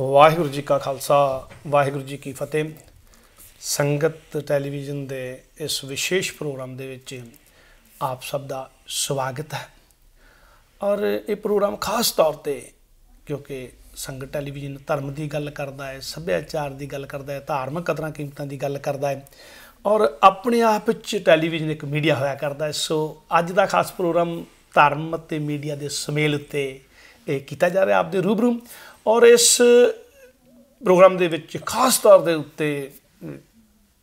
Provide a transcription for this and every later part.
ਵਾਹਿਗੁਰੂ ਜੀ ਕਾ ਖਾਲਸਾ ਵਾਹਿਗੁਰੂ ਜੀ ਕੀ ਫਤਿਹ ਸੰਗਤ ਟੈਲੀਵਿਜ਼ਨ ਦੇ ਇਸ ਵਿਸ਼ੇਸ਼ ਪ੍ਰੋਗਰਾਮ ਦੇ ਵਿੱਚ ਆਪ ਸਭ ਦਾ ਸਵਾਗਤ ਹੈ ਔਰ ਇਹ ਪ੍ਰੋਗਰਾਮ ਖਾਸ ਤੌਰ ਤੇ ਕਿਉਂਕਿ ਸੰਗਤ ਟੈਲੀਵਿਜ਼ਨ ਧਰਮ ਦੀ ਗੱਲ ਕਰਦਾ ਹੈ ਸੱਭਿਆਚਾਰ ਦੀ ਗੱਲ ਕਰਦਾ ਹੈ ਧਾਰਮਿਕ ਕਦਰਾਂ ਕੀਮਤਾਂ ਦੀ ਗੱਲ ਕਰਦਾ ਹੈ ਔਰ ਆਪਣੇ ਆਪ ਵਿੱਚ ਟੈਲੀਵਿਜ਼ਨ ਇੱਕ ਮੀਡੀਆ ਹੋਇਆ ਕਰਦਾ ਹੈ ਸੋ ਅੱਜ ਦਾ ਖਾਸ ਪ੍ਰੋਗਰਾਮ ਧਰਮ ਅਤੇ ਮੀਡੀਆ ਦੇ ਸਮੇਲ ਉੱਤੇ ਇਹ ਕੀਤਾ ਜਾ ਰਿਹਾ ਆਪ ਦੇ ਰੂਬਰੂ ਔਰ ਇਸ ਪ੍ਰੋਗਰਾਮ ਦੇ ਵਿੱਚ ਖਾਸ ਤੌਰ ਦੇ ਉੱਤੇ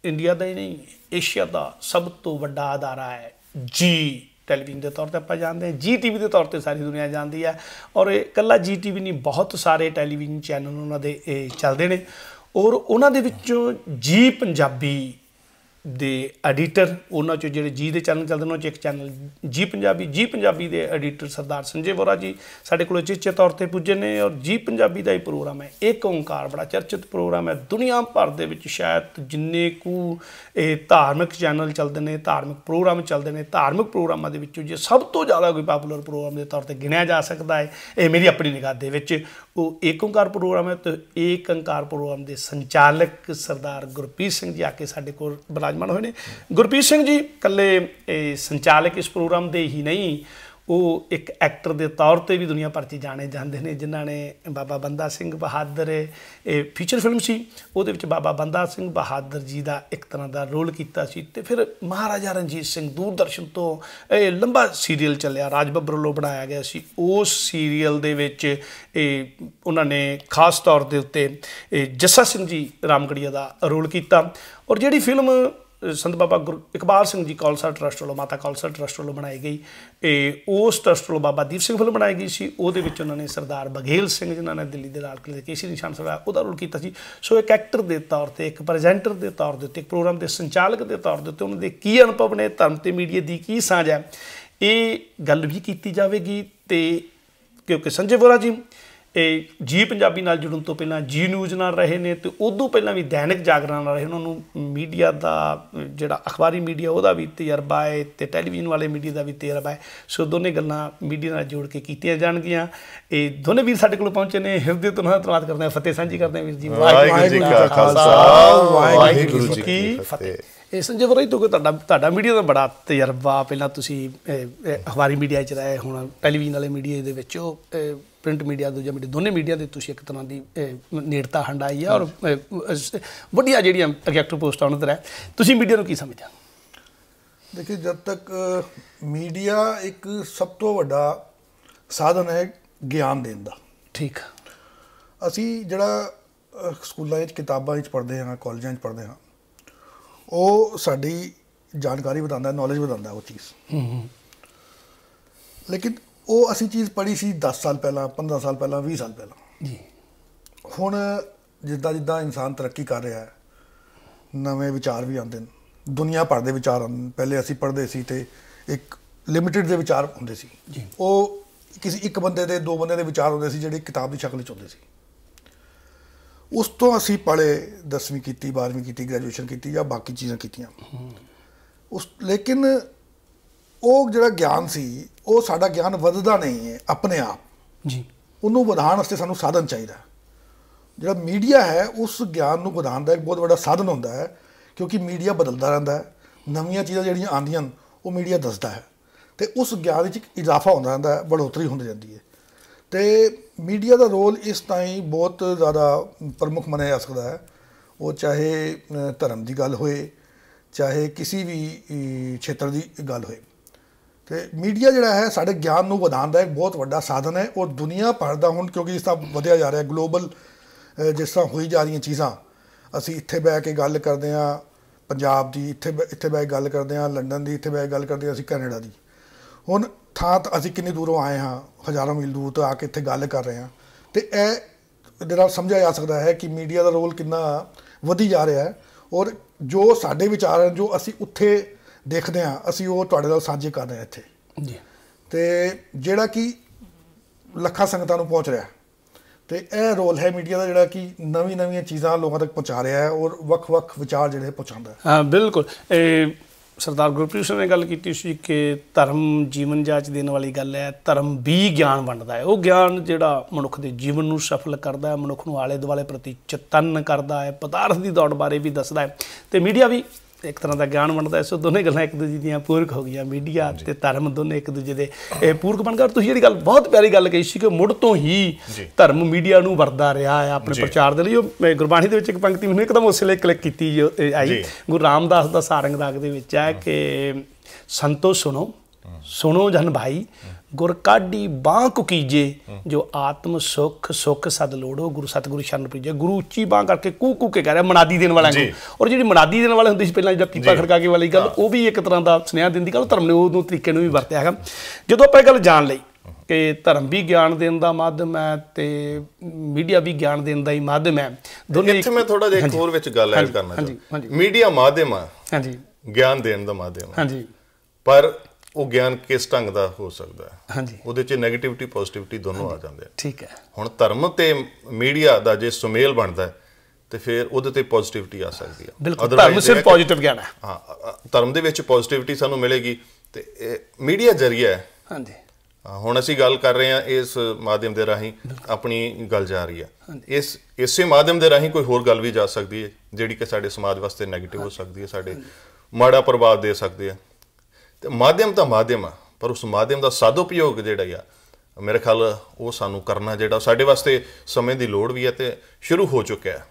ਇੰਡੀਆ ਦਾ ਹੀ ਨਹੀਂ ਏਸ਼ੀਆ ਦਾ ਸਭ ਤੋਂ ਵੱਡਾ ਅਦਾਰਾ ਹੈ ਜੀ ਟੈਲੀਵਿਜ਼ਨ ਦੇ ਤੌਰ ਤੇ ਆਪਾਂ ਜਾਣਦੇ ਹਾਂ ਜੀ ਟੀਵੀ ਦੇ ਤੌਰ ਤੇ ਸਾਰੀ ਦੁਨੀਆ ਜਾਣਦੀ ਹੈ ਔਰ ਇਹ ਕੱਲਾ ਜੀ ਟੀਵੀ ਨਹੀਂ ਬਹੁਤ ਸਾਰੇ ਟੈਲੀਵਿਜ਼ਨ ਚੈਨਲ ਉਹਨਾਂ ਦੇ ਚੱਲਦੇ ਨੇ ਔਰ ਉਹਨਾਂ ਦੇ ਵਿੱਚੋਂ ਜੀ ਪੰਜਾਬੀ ਦੇ ਐਡੀਟਰ ਉਹਨਾਂ ਚੋਂ ਜਿਹੜੇ ਜੀ ਦੇ ਚੈਨਲ ਚੱਲਦੇ ਉਹਨਾਂ ਚ ਇੱਕ ਚੈਨਲ ਜੀ ਪੰਜਾਬੀ ਜੀ ਪੰਜਾਬੀ ਦੇ ਐਡੀਟਰ ਸਰਦਾਰ ਸੰਜੇ ਵੋਰਾ ਜੀ ਸਾਡੇ ਕੋਲ ਚੇਚੇ ਤੌਰ ਤੇ ਪੁੱਜੇ ਨੇ ਔਰ ਜੀ ਪੰਜਾਬੀ ਦਾ ਹੀ ਪ੍ਰੋਗਰਾਮ ਹੈ ਇੱਕ ਓੰਕਾਰ ਬੜਾ ਚਰਚਿਤ ਪ੍ਰੋਗਰਾਮ ਹੈ ਦੁਨੀਆ ਭਰ ਦੇ ਵਿੱਚ ਸ਼ਾਇਦ ਜਿੰਨੇ ਕੁ ਇਹ ਧਾਰਮਿਕ ਚੈਨਲ ਚੱਲਦੇ ਨੇ ਧਾਰਮਿਕ ਪ੍ਰੋਗਰਾਮ ਚੱਲਦੇ ਨੇ ਧਾਰਮਿਕ ਪ੍ਰੋਗਰਾਮਾਂ ਦੇ ਵਿੱਚੋਂ ਜੇ ਸਭ ਤੋਂ ਜ਼ਿਆਦਾ ਕੋਈ ਪਪੂਲਰ ਪ੍ਰੋਗਰਾਮ ਦੇ ਤੌਰ ਤੇ ਗਿਣਿਆ ਜਾ ਸਕਦਾ ਹੈ ਇਹ ਮੇਰੀ ਆਪਣੀ ਨਿਗਾਹ ਦੇ ਵਿੱਚ ਉਹ ਇੱਕ ਓੰਕਾਰ ਪ੍ਰੋਗਰਾਮ ਹੈ ਤੇ ਇੱਕ ਓੰਕਾਰ ਪ੍ਰੋਗਰਾਮ ਦੇ ਸੰਚਾਲਕ ਸਰਦਾਰ ਗੁਰਪ੍ਰੀਤ ਸਿੰਘ ਜੀ ਆ ਕੇ ਸਾਡੇ ਕੋਲ ਬਿਰਾਜਮਾਨ ਹੋਏ ਨੇ ਗੁਰਪ੍ਰੀਤ ਸਿੰਘ ਜੀ ਕੱਲੇ ਸੰਚਾਲਕ ਇਸ ਪ੍ਰੋਗਰਾਮ ਦੇ ਹੀ ਨਹੀਂ ਉਹ ਇੱਕ ਐਕਟਰ ਦੇ ਤੌਰ ਤੇ ਵੀ ਦੁਨੀਆ ਭਰ 'ਚ ਜਾਣੇ ਜਾਂਦੇ ਨੇ ਜਿਨ੍ਹਾਂ ਨੇ ਬਾਬਾ ਬੰਦਾ ਸਿੰਘ ਬਹਾਦਰ ਇਹ ਫੀਚਰ ਫਿਲਮ ਸੀ ਉਹਦੇ ਵਿੱਚ ਬਾਬਾ ਬੰਦਾ ਸਿੰਘ ਬਹਾਦਰ ਜੀ ਦਾ ਇੱਕ ਤਰ੍ਹਾਂ ਦਾ ਰੋਲ ਕੀਤਾ ਸੀ ਤੇ ਫਿਰ ਮਹਾਰਾਜਾ ਰਣਜੀਤ ਸਿੰਘ ਦੂਰਦਰਸ਼ਨ ਤੋਂ ਇਹ ਲੰਬਾ ਸੀਰੀਅਲ ਚੱਲਿਆ ਰਾਜ ਬੱਬਰ ਵੱਲੋਂ ਬਣਾਇਆ ਗਿਆ ਸੀ ਉਸ ਸੀਰੀਅਲ ਦੇ ਵਿੱਚ ਇਹ ਉਹਨਾਂ ਨੇ ਖਾਸ ਤੌਰ ਦੇ ਉੱਤੇ ਜੱਸਾ ਸਿੰਘ ਜੀ ਰਾਮਗੜੀਆ ਦਾ ਰੋਲ ਕੀਤਾ ਔਰ ਜਿਹੜੀ ਫਿਲਮ ਸੰਤ ਬਾਬਾ ਇਕਬਾਲ ਸਿੰਘ ਜੀ ਕਾਲਸਾ ਟਰਸਟ ਵੱਲੋਂ ਮਾਤਾ ਕਾਲਸਾ ਟਰਸਟ ਵੱਲੋਂ ਬਣਾਈ ਗਈ ਇਹ ਉਸ ਟਰਸਟ ਵੱਲੋਂ ਬਾਬਾ ਦੀਪ ਸਿੰਘ ਵੱਲੋਂ ਬਣਾਈ ਗਈ ਸੀ ਉਹਦੇ ਵਿੱਚ ਉਹਨਾਂ ਨੇ ਸਰਦਾਰ ਬਘੇਲ ਸਿੰਘ ਜਿਨ੍ਹਾਂ ਨੇ ਦਿੱਲੀ ਦੇ ਲਾਲ ਕਿਲੇ ਦੇ ਕੇਸਰੀ ਨਿਸ਼ਾਨ ਸਾਹਿਬ ਉਹਦਾ ਰੋਲ ਕੀਤਾ ਸੀ ਸੋ ਇੱਕ ਐਕਟਰ ਦੇ ਤੌਰ ਤੇ ਇੱਕ ਪ੍ਰੈਜ਼ੈਂਟਰ ਦੇ ਤੌਰ ਦੇ ਉੱਤੇ ਇੱਕ ਪ੍ਰੋਗਰਾਮ ਦੇ ਸੰਚਾਲਕ ਦੇ ਤੌਰ ਦੇ ਉੱਤੇ ਉਹਨਾਂ ਦੇ ਕੀ ਅਨੁਭਵ ਨੇ ਧਰਮ ਤੇ ਮੀਡੀਆ ਦੀ ਕੀ ਸਾਂਝ ਹੈ ਇਹ ਗੱਲ ਵੀ ਕੀਤੀ ਜਾਵੇਗੀ ਤੇ ਕਿਉਂਕਿ ਸੰਜੇ ਬੋਰਾ ਜੀ ਇਹ ਜੀ ਪੰਜਾਬੀ ਨਾਲ ਜੁੜਨ ਤੋਂ ਪਹਿਲਾਂ ਜੀ ਨਿਊਜ਼ ਨਾਲ ਰਹੇ ਨੇ ਤੇ ਉਦੋਂ ਪਹਿਲਾਂ ਵੀ ਦੈਨਿਕ ਜਾਗਰਣ ਨਾਲ ਰਹੇ ਉਹਨਾਂ ਨੂੰ ਮੀਡੀਆ ਦਾ ਜਿਹੜਾ ਅਖਬਾਰੀ ਮੀਡੀਆ ਉਹਦਾ ਵੀ ਤਜਰਬਾ ਹੈ ਤੇ ਟੈਲੀਵਿਜ਼ਨ ਵਾਲੇ ਮੀਡੀਆ ਦਾ ਵੀ ਤਜਰਬਾ ਹੈ ਸੋ ਦੋਨੇ ਗੱਲਾਂ ਮੀਡੀਆ ਨਾਲ ਜੋੜ ਕੇ ਕੀਤੀਆਂ ਜਾਣਗੀਆਂ ਇਹ ਦੋਨੇ ਵੀਰ ਸਾਡੇ ਕੋਲ ਪਹੁੰਚੇ ਨੇ ਹਿਰਦੇ ਤੋਂ ਨਾਲ ਧੰਨਵਾਦ ਕਰਦੇ ਆ ਫਤਿਹ ਸਾਂਝੀ ਕਰਦੇ ਆ ਵੀਰ ਜੀ ਵਾਹਿਗੁਰੂ ਜੀ ਕਾ ਖਾਲਸਾ ਵਾਹਿਗੁਰੂ ਜੀ ਕੀ ਫਤਿਹ ਇਹ ਸੰਜੀਵ ਰਾਈ ਤੋਂ ਤੁਹਾਡਾ ਤੁਹਾਡਾ ਮੀਡੀਆ ਦਾ ਬੜਾ ਤਜਰਬਾ ਪਹਿਲਾਂ ਤੁਸੀਂ ਅਖਬਾਰੀ ਮੀਡੀਆ 'ਚ ਰਹੇ ਹੁਣ ਟੈਲੀਵਿਜ਼ਨ ਵਾਲੇ ਮੀਡੀਆ ਦੇ ਵਿੱਚ ਉਹ ਪ੍ਰਿੰਟ ਮੀਡੀਆ ਦੂਜਾ ਮੀਡੀਆ ਦੋਨੇ ਮੀਡੀਆ ਦੇ ਤੁਸੀਂ ਇੱਕ ਤਰ੍ਹਾਂ ਦੀ ਨੇੜਤਾ ਹੰਡਾਈ ਆ ਔਰ ਵੱਡੀਆਂ ਜਿਹੜੀਆਂ ਅਗੈਕਟਰ ਪੋਸਟਾਂ ਉਹਨਾਂ ਤੇ ਤੁਸੀਂ ਮੀਡੀਆ ਨੂੰ ਕੀ ਸਮਝਦੇ ਹੋ ਦੇਖੋ ਜਦ ਤੱਕ ਮੀਡੀਆ ਇੱਕ ਸਭ ਤੋਂ ਵੱਡਾ ਸਾਧਨ ਹੈ ਗਿਆਨ ਦੇਣ ਦਾ ਠੀਕ ਅਸੀਂ ਜਿਹੜਾ ਸਕੂਲਾਂ ਵਿੱਚ ਕਿਤਾਬਾਂ ਵਿੱਚ ਪੜ੍ਹਦੇ ਹਾਂ ਕਾਲਜਾਂ ਵਿੱਚ ਪੜ੍ਹਦੇ ਹਾਂ ਉਹ ਸਾਡੀ ਜਾਣਕਾਰੀ ਵਧਾਉਂਦਾ ਨੌਲੇਜ ਵਧਾਉਂਦਾ ਉਹ ਚੀਜ਼ ਹੂੰ ਹੂੰ ਲੇਕਿਨ ਉਹ ਅਸੀਂ ਚੀਜ਼ ਪੜ੍ਹੀ ਸੀ 10 ਸਾਲ ਪਹਿਲਾਂ 15 ਸਾਲ ਪਹਿਲਾਂ 20 ਸਾਲ ਪਹਿਲਾਂ ਜੀ ਹੁਣ ਜਿੱਦਾਂ ਜਿੱਦਾਂ ਇਨਸਾਨ ਤਰੱਕੀ ਕਰ ਰਿਹਾ ਹੈ ਨਵੇਂ ਵਿਚਾਰ ਵੀ ਆਉਂਦੇ ਨੇ ਦੁਨੀਆ ਭਰ ਦੇ ਵਿਚਾਰ ਆਉਂਦੇ ਪਹਿਲੇ ਅਸੀਂ ਪੜ੍ਹਦੇ ਸੀ ਤੇ ਇੱਕ ਲਿਮਿਟਿਡ ਦੇ ਵਿਚਾਰ ਹੁੰਦੇ ਸੀ ਜੀ ਉਹ ਕਿਸੇ ਇੱਕ ਬੰਦੇ ਦੇ ਦੋ ਬੰਦੇ ਦੇ ਵਿਚਾਰ ਹੁੰਦੇ ਸੀ ਜਿਹੜੇ ਕਿਤਾਬ ਦੀ ਸ਼ਕਲ ਵਿੱਚ ਹੁੰਦੇ ਸੀ ਉਸ ਤੋਂ ਅਸੀਂ ਪੜ੍ਹੇ 10ਵੀਂ ਕੀਤੀ 12ਵੀਂ ਕੀਤੀ ਗ੍ਰੈਜੂਏਸ਼ਨ ਕੀਤੀ ਜਾਂ ਬਾਕੀ ਚੀਜ਼ਾਂ ਕੀਤੀਆਂ ਉਸ ਲੇਕਿਨ ਉਹ ਜਿਹੜਾ ਗਿਆਨ ਸੀ ਉਹ ਸਾਡਾ ਗਿਆਨ ਵਧਦਾ ਨਹੀਂ ਹੈ ਆਪਣੇ ਆਪ ਜੀ ਉਹਨੂੰ ਵਧਾਉਣ ਵਾਸਤੇ ਸਾਨੂੰ ਸਾਧਨ ਚਾਹੀਦਾ ਜਿਹੜਾ ਮੀਡੀਆ ਹੈ ਉਸ ਗਿਆਨ ਨੂੰ ਵਧਾਉਣ ਦਾ ਇੱਕ ਬਹੁਤ ਵੱਡਾ ਸਾਧਨ ਹੁੰਦਾ ਹੈ ਕਿਉਂਕਿ ਮੀਡੀਆ ਬਦਲਦਾ ਰਹਿੰਦਾ ਹੈ ਨਵੀਆਂ ਚੀਜ਼ਾਂ ਜਿਹੜੀਆਂ ਆਉਂਦੀਆਂ ਉਹ ਮੀਡੀਆ ਦੱਸਦਾ ਹੈ ਤੇ ਉਸ ਗਿਆਨ ਵਿੱਚ ਇਜ਼ਾਫਾ ਹੁੰਦਾ ਰਹਿੰਦਾ ਹੈ ਬੜੋਤਰੀ ਹੁੰਦੀ ਜਾਂਦੀ ਹੈ ਤੇ ਮੀਡੀਆ ਦਾ ਰੋਲ ਇਸ ਤਾਈਂ ਬਹੁਤ ਜ਼ਿਆਦਾ ਪ੍ਰਮੁੱਖ ਮੰਨਿਆ ਜਾ ਸਕਦਾ ਹੈ ਉਹ ਚਾਹੇ ਧਰਮ ਦੀ ਗੱਲ ਹੋਏ ਚਾਹੇ ਕਿਸੇ ਵੀ ਖੇਤਰ ਦੀ ਗੱਲ ਹੋਏ ਤੇ ਮੀਡੀਆ ਜਿਹੜਾ ਹੈ ਸਾਡੇ ਗਿਆਨ ਨੂੰ ਵਧਾਉਣ ਦਾ ਇੱਕ ਬਹੁਤ ਵੱਡਾ ਸਾਧਨ ਹੈ ਔਰ ਦੁਨੀਆ ਭਰ ਦਾ ਹੁਣ ਕਿਉਂਕਿ ਇਸ ਦਾ ਵਧਿਆ ਜਾ ਰਿਹਾ ਗਲੋਬਲ ਜਿਸ ਤਰ੍ਹਾਂ ਹੋਈ ਜਾ ਰਹੀਆਂ ਚੀਜ਼ਾਂ ਅਸੀਂ ਇੱਥੇ ਬੈ ਕੇ ਗੱਲ ਕਰਦੇ ਆ ਪੰਜਾਬ ਦੀ ਇੱਥੇ ਇੱਥੇ ਬੈ ਕੇ ਗੱਲ ਕਰਦੇ ਆ ਲੰਡਨ ਦੀ ਇੱਥੇ ਬੈ ਕੇ ਗੱਲ ਕਰਦੇ ਆ ਅਸੀਂ ਕੈਨੇਡਾ ਦੀ ਹੁਣ ਥਾਂ ਅਸੀਂ ਕਿੰਨੀ ਦੂਰੋਂ ਆਏ ਹਾਂ ਹਜ਼ਾਰਾਂ ਮੀਲ ਦੂਰ ਤੋਂ ਆ ਕੇ ਇੱਥੇ ਗੱਲ ਕਰ ਰਹੇ ਆਂ ਤੇ ਇਹ ਜਿਹੜਾ ਸਮਝਿਆ ਜਾ ਸਕਦਾ ਹੈ ਕਿ ਮੀਡੀਆ ਦਾ ਰੋਲ ਕਿੰਨਾ ਵਧੀ ਜਾ ਰਿਹਾ ਹੈ ਔਰ ਜੋ ਸਾਡੇ ਵਿਚਾਰ ਹਨ ਜੋ ਅਸੀਂ ਉੱਥੇ ਦੇਖਦੇ ਆ ਅਸੀਂ ਉਹ ਤੁਹਾਡੇ ਨਾਲ ਸਾਂਝੇ ਕਰ ਰਹੇ ਇੱਥੇ ਜੀ ਤੇ ਜਿਹੜਾ ਕਿ ਲੱਖਾਂ ਸੰਗਤਾਂ ਨੂੰ ਪਹੁੰਚ ਰਿਹਾ ਤੇ ਇਹ ਰੋਲ ਹੈ ਮੀਡੀਆ ਦਾ ਜਿਹੜਾ ਕਿ ਨਵੀਂ ਨਵੀਆਂ ਚੀਜ਼ਾਂ ਲੋਕਾਂ ਤੱਕ ਪਹੁੰਚਾ ਰਿਹਾ ਹੈ ਔਰ ਵੱਖ-ਵੱਖ ਵਿਚਾਰ ਜਿਹੜੇ ਪਹੁੰਚਾਉਂਦਾ ਹੈ ਹਾਂ ਬਿਲਕੁਲ ਇਹ ਸਰਦਾਰ ਗੁਰਪ੍ਰੀਤ ਸਿੰਘ ਨੇ ਗੱਲ ਕੀਤੀ ਸੀ ਕਿ ਧਰਮ ਜੀਵਨ ਜਾਚ ਦੇਣ ਵਾਲੀ ਗੱਲ ਹੈ ਧਰਮ ਵੀ ਗਿਆਨ ਵੰਡਦਾ ਹੈ ਉਹ ਗਿਆਨ ਜਿਹੜਾ ਮਨੁੱਖ ਦੇ ਜੀਵਨ ਨੂੰ ਸਫਲ ਕਰਦਾ ਹੈ ਮਨੁੱਖ ਨੂੰ ਆਲੇ ਦੁਆਲੇ ਪ੍ਰਤੀ ਚਤੰਨ ਕਰਦਾ ਹੈ ਪਦਾਰਥ ਦੀ ਦੌੜ ਬਾਰੇ ਵੀ ਦੱਸਦਾ ਹੈ ਤੇ ਮੀਡੀਆ ਵੀ ਇੱਕ ਤਰ੍ਹਾਂ ਦਾ ਗਿਆਨ ਬਣਦਾ ਸੋ ਦੋਨੇ ਗੱਲਾਂ ਇੱਕ ਦੂਜੇ ਦੀਆਂ ਪੂਰਕ ਹੋ ਗਈਆਂ ਮੀਡੀਆ ਤੇ ਧਰਮ ਦੋਨੇ ਇੱਕ ਦੂਜੇ ਦੇ ਇਹ ਪੂਰਕ ਬਣ ਗਏ ਤੁਸੀਂ ਜਿਹੜੀ ਗੱਲ ਬਹੁਤ ਪਿਆਰੀ ਗੱਲ ਕਹੀ ਸੀ ਕਿ ਮੁੱਢ ਤੋਂ ਹੀ ਧਰਮ ਮੀਡੀਆ ਨੂੰ ਵਰਦਾ ਰਿਹਾ ਹੈ ਆਪਣੇ ਪ੍ਰਚਾਰ ਦੇ ਲਈ ਉਹ ਗੁਰਬਾਣੀ ਦੇ ਵਿੱਚ ਇੱਕ ਪੰਕਤੀ ਮੈਨੂੰ ਇੱਕਦਮ ਉਸੇ ਲਈ ਕਲਿੱਕ ਕੀਤੀ ਜੀ ਆਈ ਗੁਰੂ ਰਾਮਦਾਸ ਦਾ ਸਾਰੰਗ ਰਾਗ ਦੇ ਵਿੱਚ ਹੈ ਕਿ ਸੰਤੋ ਸੁਣੋ ਸੁਣੋ ਜਨ ਭਾਈ ਗੁਰ ਕਾਢੀ ਬਾਹ ਕੋ ਕੀਜੇ ਜੋ ਆਤਮ ਸੁਖ ਸੁਖ ਸਦ ਲੋੜੋ ਗੁਰੂ ਸਤਗੁਰੂ ਸ਼ਰਨ ਪੀਜੇ ਗੁਰੂ ਉੱਚੀ ਬਾਹ ਕਰਕੇ ਕੂ ਕੂ ਕੇ ਕਹ ਰਿਹਾ ਮਨਾਦੀ ਦੇਣ ਵਾਲਿਆਂ ਨੂੰ ਔਰ ਜਿਹੜੀ ਮਨਾਦੀ ਦੇਣ ਵਾਲੇ ਹੁੰਦੇ ਸੀ ਪਹਿਲਾਂ ਜਿਹੜਾ ਪੀਪਾ ਖੜਕਾ ਕੇ ਵਾਲੀ ਗੱਲ ਉਹ ਵੀ ਇੱਕ ਤਰ੍ਹਾਂ ਦਾ ਸੁਨੇਹਾ ਦਿੰਦੀ ਗੱਲ ਧਰਮ ਨੇ ਉਹ ਦੋ ਤਰੀਕੇ ਨੂੰ ਵੀ ਵਰਤਿਆ ਹੈਗਾ ਜਦੋਂ ਆਪਾਂ ਇਹ ਗੱਲ ਜਾਣ ਲਈ ਕਿ ਧਰਮ ਵੀ ਗਿਆਨ ਦੇਣ ਦਾ ਮਾਧਿਅਮ ਹੈ ਤੇ ਮੀਡੀਆ ਵੀ ਗਿਆਨ ਦੇਣ ਦਾ ਹੀ ਮਾਧਿਅਮ ਹੈ ਦੋਨੇ ਇੱਥੇ ਮੈਂ ਥੋੜਾ ਜਿਹਾ ਇੱਕ ਹੋਰ ਵਿੱਚ ਗੱਲ ਐਡ ਕਰਨਾ ਚਾਹੁੰਦਾ ਮੀਡੀਆ ਮਾਧਿਅਮ ਹੈ ਹਾਂਜੀ ਗਿਆਨ ਦੇਣ ਦਾ ਮਾਧਿਅਮ ਹੈ ਹਾਂਜੀ ਪਰ ਉਹ ਗਿਆਨ ਕਿਸ ਢੰਗ ਦਾ ਹੋ ਸਕਦਾ ਹੈ ਹਾਂਜੀ ਉਹਦੇ 'ਚ ਨੈਗੇਟਿਵਿਟੀ ਪੋਜ਼ਿਟਿਵਿਟੀ ਦੋਨੋਂ ਆ ਜਾਂਦੇ ਆ ਠੀਕ ਹੈ ਹੁਣ ਧਰਮ ਤੇ ਮੀਡੀਆ ਦਾ ਜੇ ਸੁਮੇਲ ਬਣਦਾ ਹੈ ਤੇ ਫਿਰ ਉਹਦੇ ਤੇ ਪੋਜ਼ਿਟਿਵਿਟੀ ਆ ਸਕਦੀ ਆ ਬਿਲਕੁਲ ਧਰਮ ਸਿਰਫ ਪੋਜ਼ਿਟਿਵ ਗਿਆਨ ਹੈ ਹਾਂ ਧਰਮ ਦੇ ਵਿੱਚ ਪੋਜ਼ਿਟਿਵਿਟੀ ਸਾਨੂੰ ਮਿਲੇਗੀ ਤੇ ਮੀਡੀਆ ਜ਼ਰੀਆ ਹੈ ਹਾਂਜੀ ਹੁਣ ਅਸੀਂ ਗੱਲ ਕਰ ਰਹੇ ਹਾਂ ਇਸ ਮਾਧਿਅਮ ਦੇ ਰਾਹੀਂ ਆਪਣੀ ਗੱਲ ਜਾ ਰਹੀ ਹੈ ਇਸ ਇਸੇ ਮਾਧਿਅਮ ਦੇ ਰਾਹੀਂ ਕੋਈ ਹੋਰ ਗੱਲ ਵੀ ਜਾ ਸਕਦੀ ਹੈ ਜਿਹੜੀ ਕਿ ਸਾਡੇ ਸਮਾਜ ਵਾਸਤੇ ਨੈਗੇਟਿਵ ਹੋ ਸਕਦੀ ਹੈ ਸਾਡੇ ਮਾੜਾ ਪ੍ਰਭਾਵ ਦੇ ਸਕਦੀ ਹੈ ਤੇ ਮਾਧਿਅਮ ਤਾਂ ਮਾਧਿਅਮ ਆ ਪਰ ਉਸ ਮਾਧਿਅਮ ਦਾ ਪ੍ਰਯੋਗ ਜਿਹੜਾ ਆ ਮੇਰੇ ਖਿਆਲ ਉਹ ਸਾਨੂੰ ਕਰਨਾ ਜਿਹੜਾ ਸਾਡੇ ਵਾਸਤੇ ਸਮੇਂ ਦੀ ਲੋੜ ਵੀ ਹੈ ਤੇ ਸ਼ੁਰੂ ਹੋ ਚੁੱਕਿਆ ਹੈ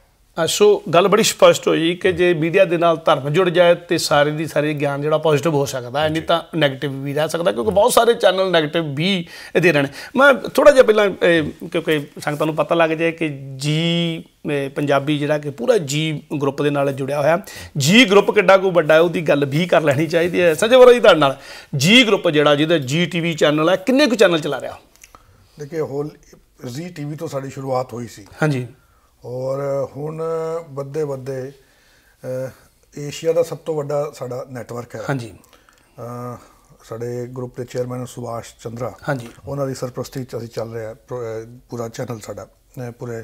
ਸੋ ਗੱਲ ਬੜੀ ਸਪਸ਼ਟ ਹੋਈ ਕਿ ਜੇ ਮੀਡੀਆ ਦੇ ਨਾਲ ਧਰਮ ਜੁੜ ਜਾਏ ਤੇ ਸਾਰੇ ਦੀ ਸਾਰੇ ਗਿਆਨ ਜਿਹੜਾ ਪੋਜ਼ਿਟਿਵ ਹੋ ਸਕਦਾ ਐ ਨਹੀਂ ਤਾਂ 네ਗੇਟਿਵ ਵੀ ਰਹਿ ਸਕਦਾ ਕਿਉਂਕਿ ਬਹੁਤ ਸਾਰੇ ਚੈਨਲ 네ਗੇਟਿਵ ਵੀ ਦੇ ਰਹੇ ਨੇ ਮੈਂ ਥੋੜਾ ਜਿਹਾ ਪਹਿਲਾਂ ਕਿਉਂਕਿ ਸੰਗਤਾਂ ਨੂੰ ਪਤਾ ਲੱਗ ਜਾਏ ਕਿ ਜੀ ਪੰਜਾਬੀ ਜਿਹੜਾ ਕਿ ਪੂਰਾ ਜੀ ਗਰੁੱਪ ਦੇ ਨਾਲ ਜੁੜਿਆ ਹੋਇਆ ਜੀ ਗਰੁੱਪ ਕਿੱਡਾ ਕੋ ਵੱਡਾ ਹੈ ਉਹਦੀ ਗੱਲ ਵੀ ਕਰ ਲੈਣੀ ਚਾਹੀਦੀ ਹੈ ਸੰਜੇ ਵਰਾ ਜੀ ਤੁਹਾਡੇ ਨਾਲ ਜੀ ਗਰੁੱਪ ਜਿਹੜਾ ਜਿਹਦਾ ਜੀ ਟੀਵੀ ਚੈਨਲ ਹੈ ਕਿੰਨੇ ਕੁ ਚੈਨਲ ਚਲਾ ਰਿਹਾ ਦੇਖੇ ਹੋਲ ਜੀ ਟੀਵੀ ਤੋਂ ਸਾਡੀ ਸ਼ੁਰੂਆਤ ਹੋਈ ਸੀ ਹਾਂਜੀ ਔਰ ਹੁਣ ਵੱਧੇ ਵੱਧੇ ਏਸ਼ੀਆ ਦਾ ਸਭ ਤੋਂ ਵੱਡਾ ਸਾਡਾ ਨੈਟਵਰਕ ਹੈ ਹਾਂਜੀ ਸਾਡੇ ਗਰੁੱਪ ਦੇ ਚੇਅਰਮੈਨ ਸੁਭਾਸ਼ ਚੰਦਰਾ ਹਾਂਜੀ ਉਹਨਾਂ ਦੀ ਸਰਪ੍ਰਸਤੀ ਚ ਅਸੀਂ ਚੱਲ ਰਿਹਾ ਪੂਰਾ ਚੈਨਲ ਸਾਡਾ ਪੂਰੇ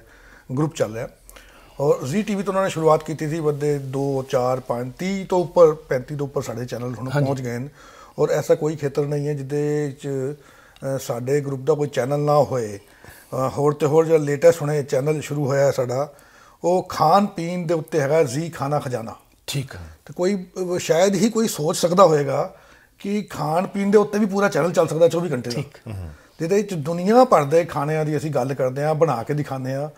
ਗਰੁੱਪ ਚੱਲ ਰਿਹਾ ਔਰ ਜ਼ੀ ਟੀਵੀ ਤੋਂ ਉਹਨਾਂ ਨੇ ਸ਼ੁਰੂਆਤ ਕੀਤੀ ਸੀ ਵੱਡੇ 2 4 5 30 ਤੋਂ ਉੱਪਰ 35 ਤੋਂ ਉੱਪਰ ਸਾਡੇ ਚੈਨਲ ਹੁਣ ਪਹੁੰਚ ਗਏ ਨੇ ਔਰ ਐਸਾ ਕੋਈ ਖੇਤਰ ਨਹੀਂ ਹੈ ਜਿੱਦੇ ਚ ਸਾਡੇ ਗਰੁੱਪ ਦਾ ਕੋਈ ਚੈਨਲ ਨਾ ਹੋਏ ਹੋਰ ਤੇ ਹੋਰ ਜਿਹੜਾ ਲੇਟੈਸਟ ਹੁਣੇ ਚੈਨਲ ਸ਼ੁਰੂ ਹੋਇਆ ਸਾਡਾ ਉਹ ਖਾਣ ਪੀਣ ਦੇ ਉੱਤੇ ਹੈਗਾ ਜ਼ੀ ਖਾਣਾ ਖਜ਼ਾਨਾ ਠੀਕ ਹੈ ਤੇ ਕੋਈ ਸ਼ਾਇਦ ਹੀ ਕੋਈ ਸੋਚ ਸਕਦਾ ਹੋਵੇਗਾ ਕਿ ਖਾਣ ਪੀਣ ਦੇ ਉੱਤੇ ਵੀ ਪੂਰਾ ਚੈਨਲ ਚੱਲ ਸਕਦਾ 24 ਘੰਟੇ ਦਾ ਠੀਕ ਜਿਹਦੇ ਵਿੱਚ ਦੁਨੀਆ ਭਰ ਦੇ ਖਾਣਿਆਂ ਦੀ ਅਸੀਂ ਗੱਲ ਕਰਦੇ ਆ ਬਣਾ ਕੇ ਦਿਖਾਉਂਦੇ ਆ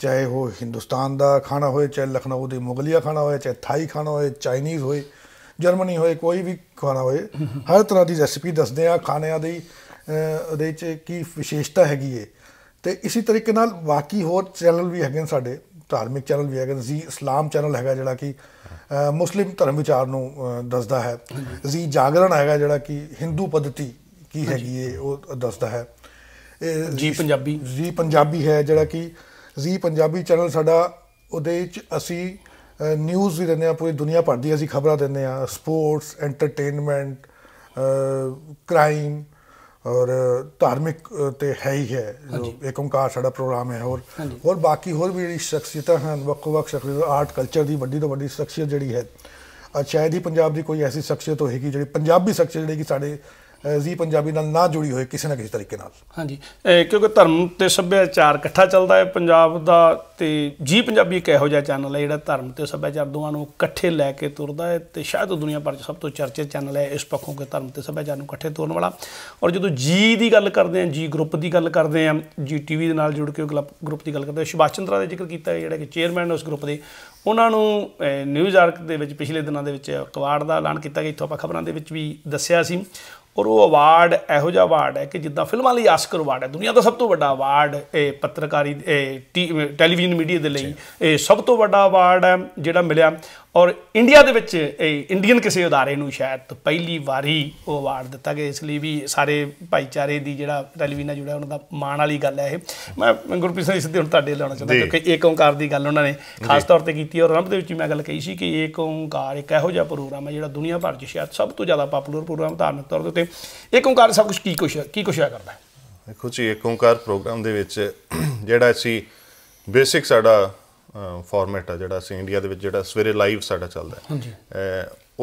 ਚਾਹੇ ਉਹ ਹਿੰਦੁਸਤਾਨ ਦਾ ਖਾਣਾ ਹੋਵੇ ਚਾਹੇ ਲਖਨਊ ਦੇ ਮੁਗਲਿਆ ਖਾਣਾ ਹੋਵੇ ਚਾਹੇ ਥਾਈ ਖਾਣਾ ਹੋਵੇ ਚਾਈਨੀਜ਼ ਹੋਵੇ ਜਰਮਨੀ ਹੋਵੇ ਕੋਈ ਵੀ ਖਾਣਾ ਹੋਵੇ ਹਰ ਤਰ੍ਹਾਂ ਦੀ ਰੈਸਪੀ ਦੱਸਦੇ ਆ ਖਾਣਿਆਂ ਦੀ ਉਹਦੇ ਵਿੱਚ ਕੀ ਵਿਸ਼ੇਸ਼ਤਾ ਹੈਗੀ ਏ ਤੇ ਇਸੇ ਤਰੀਕੇ ਨਾਲ ਬਾਕੀ ਹੋਰ ਚੈਨਲ ਵੀ ਹੈਗੇ ਸਾਡੇ ਧਾਰਮਿਕ ਚੈਨਲ ਵੀ ਹੈਗੇ ਜੀ ਇਸਲਾਮ ਚੈਨਲ ਹੈਗਾ ਜਿਹੜਾ ਕਿ ਮੁਸਲਿਮ ਧਰਮ ਵਿਚਾਰ ਨੂੰ ਦੱਸਦਾ ਹੈ ਜੀ ਜਾਗਰਣ ਹੈਗਾ ਜਿਹੜਾ ਕਿ ਹਿੰਦੂ ਪਦਤੀ ਕੀ ਹੈਗੀ ਏ ਉਹ ਦੱਸਦਾ ਹੈ ਜੀ ਪੰਜਾਬੀ ਜੀ ਪੰਜਾਬੀ ਹੈ ਜਿਹੜਾ ਕਿ ਜੀ ਪੰਜਾਬੀ ਚੈਨਲ ਸਾਡਾ ਉਹਦੇ ਵਿੱਚ ਅਸੀਂ ਨਿਊਜ਼ ਵੀ ਦਿੰਦੇ ਆ ਪੂਰੀ ਦੁਨੀਆ ਭਰ ਦੀ ਅਸੀਂ ਖਬਰਾਂ ਦਿੰਦੇ ਆ ਸਪੋਰਟਸ ਐਂਟਰਟੇਨਮੈਂਟ ਕ੍ਰਾਈਮ ਔਰ ਧਾਰਮਿਕ ਤੇ ਹੈ ਹੀ ਹੈ ਜੋ ਇੱਕ ਓੰਕਾਰ ਸਾਡਾ ਪ੍ਰੋਗਰਾਮ ਹੈ ਔਰ ਔਰ ਬਾਕੀ ਹੋਰ ਵੀ ਜਿਹੜੀ ਸ਼ਖਸੀਅਤਾਂ ਹਨ ਵੱਖ-ਵੱਖ ਸ਼ਖਸੀਅਤ ਆਰਟ ਕਲਚਰ ਦੀ ਵੱਡੀ ਤੋਂ ਵੱਡੀ ਸ਼ਖਸੀਅਤ ਜਿਹੜੀ ਹੈ ਸ਼ਾਇਦ ਹੀ ਪੰਜਾਬ ਦੀ ਕੋਈ ਐਸੀ ਸ਼ਖਸੀਅਤ ਹੋਏਗੀ ਜਿਹੜੀ ਪੰਜਾਬੀ ਸ਼ਖਸੀਅਤ ਜਿਹੜੀ ਕਿ ਸਾਡੇ ਜੀ ਪੰਜਾਬੀ ਨਾਲ ਨਾ ਜੁੜੀ ਹੋਏ ਕਿਸੇ ਨਾ ਕਿਸੇ ਤਰੀਕੇ ਨਾਲ ਹਾਂਜੀ ਕਿਉਂਕਿ ਧਰਮ ਤੇ ਸੱਭਿਆਚਾਰ ਇਕੱਠਾ ਚੱਲਦਾ ਹੈ ਪੰਜਾਬ ਦਾ ਤੇ ਜੀ ਪੰਜਾਬੀ ਇੱਕ ਇਹੋ ਜਿਹਾ ਚੈਨਲ ਹੈ ਜਿਹੜਾ ਧਰਮ ਤੇ ਸੱਭਿਆਚਾਰ ਦੋਵਾਂ ਨੂੰ ਇਕੱਠੇ ਲੈ ਕੇ ਤੁਰਦਾ ਹੈ ਤੇ ਸ਼ਾਇਦ ਦੁਨੀਆ ਭਰ 'ਚ ਸਭ ਤੋਂ ਚਰਚਿਤ ਚੈਨਲ ਹੈ ਇਸ ਪੱਖੋਂ ਕਿ ਧਰਮ ਤੇ ਸੱਭਿਆਚਾਰ ਨੂੰ ਇਕੱਠੇ ਤੋਰਨ ਵਾਲਾ ਔਰ ਜਦੋਂ ਜੀ ਦੀ ਗੱਲ ਕਰਦੇ ਹਾਂ ਜੀ ਗਰੁੱਪ ਦੀ ਗੱਲ ਕਰਦੇ ਹਾਂ ਜੀ ਟੀਵੀ ਦੇ ਨਾਲ ਜੁੜ ਕੇ ਗਰੁੱਪ ਦੀ ਗੱਲ ਕਰਦੇ ਹਾਂ ਸੁਭਾਸ਼ ਚੰਦਰਾ ਦਾ ਜ਼ਿਕਰ ਕੀਤਾ ਜਿਹੜਾ ਕਿ ਚੇਅਰਮੈਨ ਉਸ ਗਰੁੱਪ ਦੇ ਉਹਨਾਂ ਨੂੰ ਨਿਊਜ਼ ਆਰਕ ਦੇ ਵਿੱਚ ਪਿਛਲੇ ਦਿਨਾਂ ਦੇ ਵਿੱਚ ਕਵਾੜ ਦਾ ਐਲਾਨ ਕੀਤਾ ਗਿਆ ਇੱਥੋਂ ਆਪਾਂ ਖਬਰਾਂ ਦੇ ਵਿੱਚ ਵੀ ਦੱਸਿਆ ਸੀ ਔਰ ਉਹ ਅਵਾਰਡ ਇਹੋ ਜਿਹਾ ਅਵਾਰਡ ਹੈ ਕਿ ਜਿੱਦਾਂ ਫਿਲਮਾਂ ਲਈ ਆਸਕਰ ਅਵਾਰਡ ਹੈ ਦੁਨੀਆ ਦਾ ਸਭ ਤੋਂ ਵੱਡਾ ਅਵਾਰਡ ਇਹ ਪੱਤਰਕਾਰੀ ਇਹ ਟੈਲੀਵਿਜ਼ਨ ਮੀਡੀਆ ਦੇ ਲਈ ਇਹ ਸਭ ਤੋਂ ਵੱਡਾ ਅਵਾਰਡ ਹੈ ਜਿਹੜਾ ਮਿਲਿਆ ਔਰ ਇੰਡੀਆ ਦੇ ਵਿੱਚ ਇਹ ਇੰਡੀਅਨ ਕਿਸੇ ਉਦਾਰੇ ਨੂੰ ਸ਼ਾਇਦ ਪਹਿਲੀ ਵਾਰੀ ਉਹ ਅਵਾਰਡ ਦਿੱਤਾ ਗਿਆ ਇਸ ਲਈ ਵੀ ਸਾਰੇ ਭਾਈਚਾਰੇ ਦੀ ਜਿਹੜਾ ਰੈਲਵੀ ਨਾਲ ਜੁੜਿਆ ਉਹਨਾਂ ਦਾ ਮਾਣ ਵਾਲੀ ਗੱਲ ਹੈ ਇਹ ਮੈਂ ਗੁਰਪ੍ਰੀਤ ਸਿੰਘ ਸਿੱਧੇ ਹੁਣ ਤੁਹਾਡੇ ਲਾਉਣਾ ਚਾਹੁੰਦਾ ਕਿਉਂਕਿ ਏਕ ਓੰਕਾਰ ਦੀ ਗੱਲ ਉਹਨਾਂ ਨੇ ਖਾਸ ਤੌਰ ਤੇ ਕੀਤੀ ਔਰ ਰੰਭ ਦੇ ਵਿੱਚ ਮੈਂ ਗੱਲ ਕਹੀ ਸੀ ਕਿ ਏਕ ਓੰਕਾਰ ਇੱਕ ਇਹੋ ਜਿਹਾ ਪ੍ਰੋਗਰਾਮ ਹੈ ਜਿਹੜਾ ਦੁਨੀਆ ਭਰ 'ਚ ਸ਼ਾਇਦ ਸਭ ਤੋਂ ਜ਼ਿਆਦਾ ਪਪੂਲਰ ਪ੍ਰੋਗਰਾਮ ਧਾਰਮਿਕ ਤੌਰ ਤੇ ਏਕ ਓੰਕਾਰ ਸਭ ਕੁਝ ਕੀ ਕੁਛ ਕੀ ਕੁਛ ਆ ਕਰਦਾ ਹੈ ਦੇਖੋ ਜੀ ਏਕ ਓੰਕਾਰ ਪ੍ਰੋਗਰਾਮ ਦੇ ਵਿੱਚ ਜਿਹੜਾ ਅਸੀਂ ਬੇਸਿਕ ਸਾਡਾ ਫਾਰਮੈਟ ਆ ਜਿਹੜਾ ਅਸੀਂ ਇੰਡੀਆ ਦੇ ਵਿੱਚ ਜਿਹੜਾ ਸਵੇਰੇ ਲਾਈਵ ਸਾਡਾ ਚੱਲਦਾ ਹੈ ਹਾਂਜੀ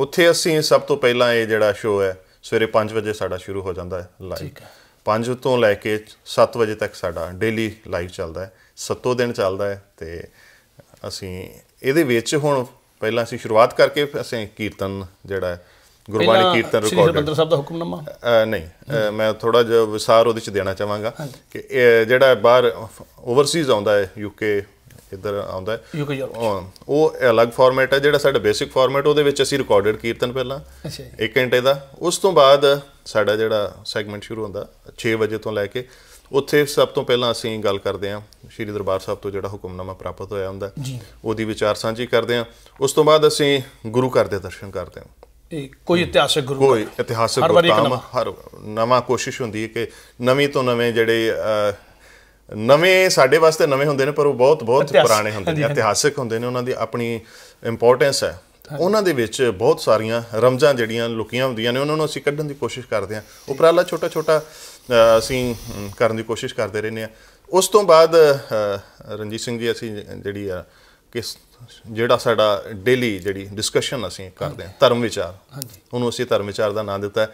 ਉੱਥੇ ਅਸੀਂ ਸਭ ਤੋਂ ਪਹਿਲਾਂ ਇਹ ਜਿਹੜਾ ਸ਼ੋਅ ਹੈ ਸਵੇਰੇ 5 ਵਜੇ ਸਾਡਾ ਸ਼ੁਰੂ ਹੋ ਜਾਂਦਾ ਹੈ ਲਾਈਵ ਠੀਕ ਹੈ 5 ਤੋਂ ਲੈ ਕੇ 7 ਵਜੇ ਤੱਕ ਸਾਡਾ ਡੇਲੀ ਲਾਈਵ ਚੱਲਦਾ ਹੈ ਸੱਤੋ ਦਿਨ ਚੱਲਦਾ ਹੈ ਤੇ ਅਸੀਂ ਇਹਦੇ ਵਿੱਚ ਹੁਣ ਪਹਿਲਾਂ ਅਸੀਂ ਸ਼ੁਰੂਆਤ ਕਰਕੇ ਅਸੀਂ ਕੀਰਤਨ ਜਿਹੜਾ ਗੁਰਬਾਣੀ ਕੀਰਤਨ ਰਿਕਾਰਡ ਸ੍ਰੀ ਹਰਮੰਦਰ ਸਾਹਿਬ ਦਾ ਹੁਕਮਨਾਮਾ ਨਹੀਂ ਮੈਂ ਥੋੜਾ ਜਿਹਾ ਵਿਸਾਰ ਉਹਦੇ ਚ ਦੇਣਾ ਚਾਹਾਂਗਾ ਕਿ ਜਿਹੜਾ ਬਾਹਰ ਓਵਰਸੀਜ਼ ਆਉਂਦਾ ਹੈ ਯੂਕੇ ਇੱਧਰ ਆਉਂਦਾ ਹੈ ਉਹ ਅਲੱਗ ਫਾਰਮੈਟ ਹੈ ਜਿਹੜਾ ਸਾਡਾ ਬੇਸਿਕ ਫਾਰਮੈਟ ਉਹਦੇ ਵਿੱਚ ਅਸੀਂ ਰਿਕਾਰਡਡ ਕੀਰਤਨ ਪਹਿਲਾਂ ਅੱਛਾ ਜੀ 1 ਘੰਟੇ ਦਾ ਉਸ ਤੋਂ ਬਾਅਦ ਸਾਡਾ ਜਿਹੜਾ ਸੈਗਮੈਂਟ ਸ਼ੁਰੂ ਹੁੰਦਾ 6 ਵਜੇ ਤੋਂ ਲੈ ਕੇ ਉੱਥੇ ਸਭ ਤੋਂ ਪਹਿਲਾਂ ਅਸੀਂ ਗੱਲ ਕਰਦੇ ਹਾਂ ਸ਼੍ਰੀ ਦਰਬਾਰ ਸਾਹਿਬ ਤੋਂ ਜਿਹੜਾ ਹੁਕਮਨਾਮਾ ਪ੍ਰਾਪਤ ਹੋਇਆ ਹੁੰਦਾ ਉਹਦੀ ਵਿਚਾਰ ਸਾਂਝੀ ਕਰਦੇ ਹਾਂ ਉਸ ਤੋਂ ਬਾਅਦ ਅਸੀਂ ਗੁਰੂ ਘਰ ਦੇ ਦਰਸ਼ਨ ਕਰਦੇ ਹਾਂ ਕੋਈ ਇਤਿਹਾਸਕ ਗੁਰੂ ਕੋਈ ਇਤਿਹਾਸਕ ਗੁਰੂ ਹਰ ਨਵਾਂ ਕੋਸ਼ਿਸ਼ ਹੁੰਦੀ ਹੈ ਕਿ ਨਵੀਂ ਤੋਂ ਨਵੇਂ ਜਿਹੜੇ ਨਵੇਂ ਸਾਡੇ ਵਾਸਤੇ ਨਵੇਂ ਹੁੰਦੇ ਨੇ ਪਰ ਉਹ ਬਹੁਤ ਬਹੁਤ ਪੁਰਾਣੇ ਹੁੰਦੇ ਨੇ ਇਤਿਹਾਸਿਕ ਹੁੰਦੇ ਨੇ ਉਹਨਾਂ ਦੀ ਆਪਣੀ ਇੰਪੋਰਟੈਂਸ ਹੈ ਉਹਨਾਂ ਦੇ ਵਿੱਚ ਬਹੁਤ ਸਾਰੀਆਂ ਰਮਜ਼ਾਂ ਜਿਹੜੀਆਂ ਲੁਕੀਆਂ ਹੁੰਦੀਆਂ ਨੇ ਉਹਨਾਂ ਨੂੰ ਅਸੀਂ ਕੱਢਣ ਦੀ ਕੋਸ਼ਿਸ਼ ਕਰਦੇ ਹਾਂ ਉਪਰਾਲਾ ਛੋਟਾ ਛੋਟਾ ਅਸੀਂ ਕਰਨ ਦੀ ਕੋਸ਼ਿਸ਼ ਕਰਦੇ ਰਹਿੰਦੇ ਹਾਂ ਉਸ ਤੋਂ ਬਾਅਦ ਰਣਜੀਤ ਸਿੰਘ ਜੀ ਅਸੀਂ ਜਿਹੜੀ ਆ ਕਿਸ ਜਿਹੜਾ ਸਾਡਾ ਡੇਲੀ ਜਿਹੜੀ ਡਿਸਕਸ਼ਨ ਅਸੀਂ ਕਰਦੇ ਹਾਂ ਧਰਮ ਵਿਚਾਰ ਹਾਂਜੀ ਉਹਨੂੰ ਅਸੀਂ ਧਰਮ ਵਿਚਾਰ ਦਾ ਨਾਮ ਦਿੱਤਾ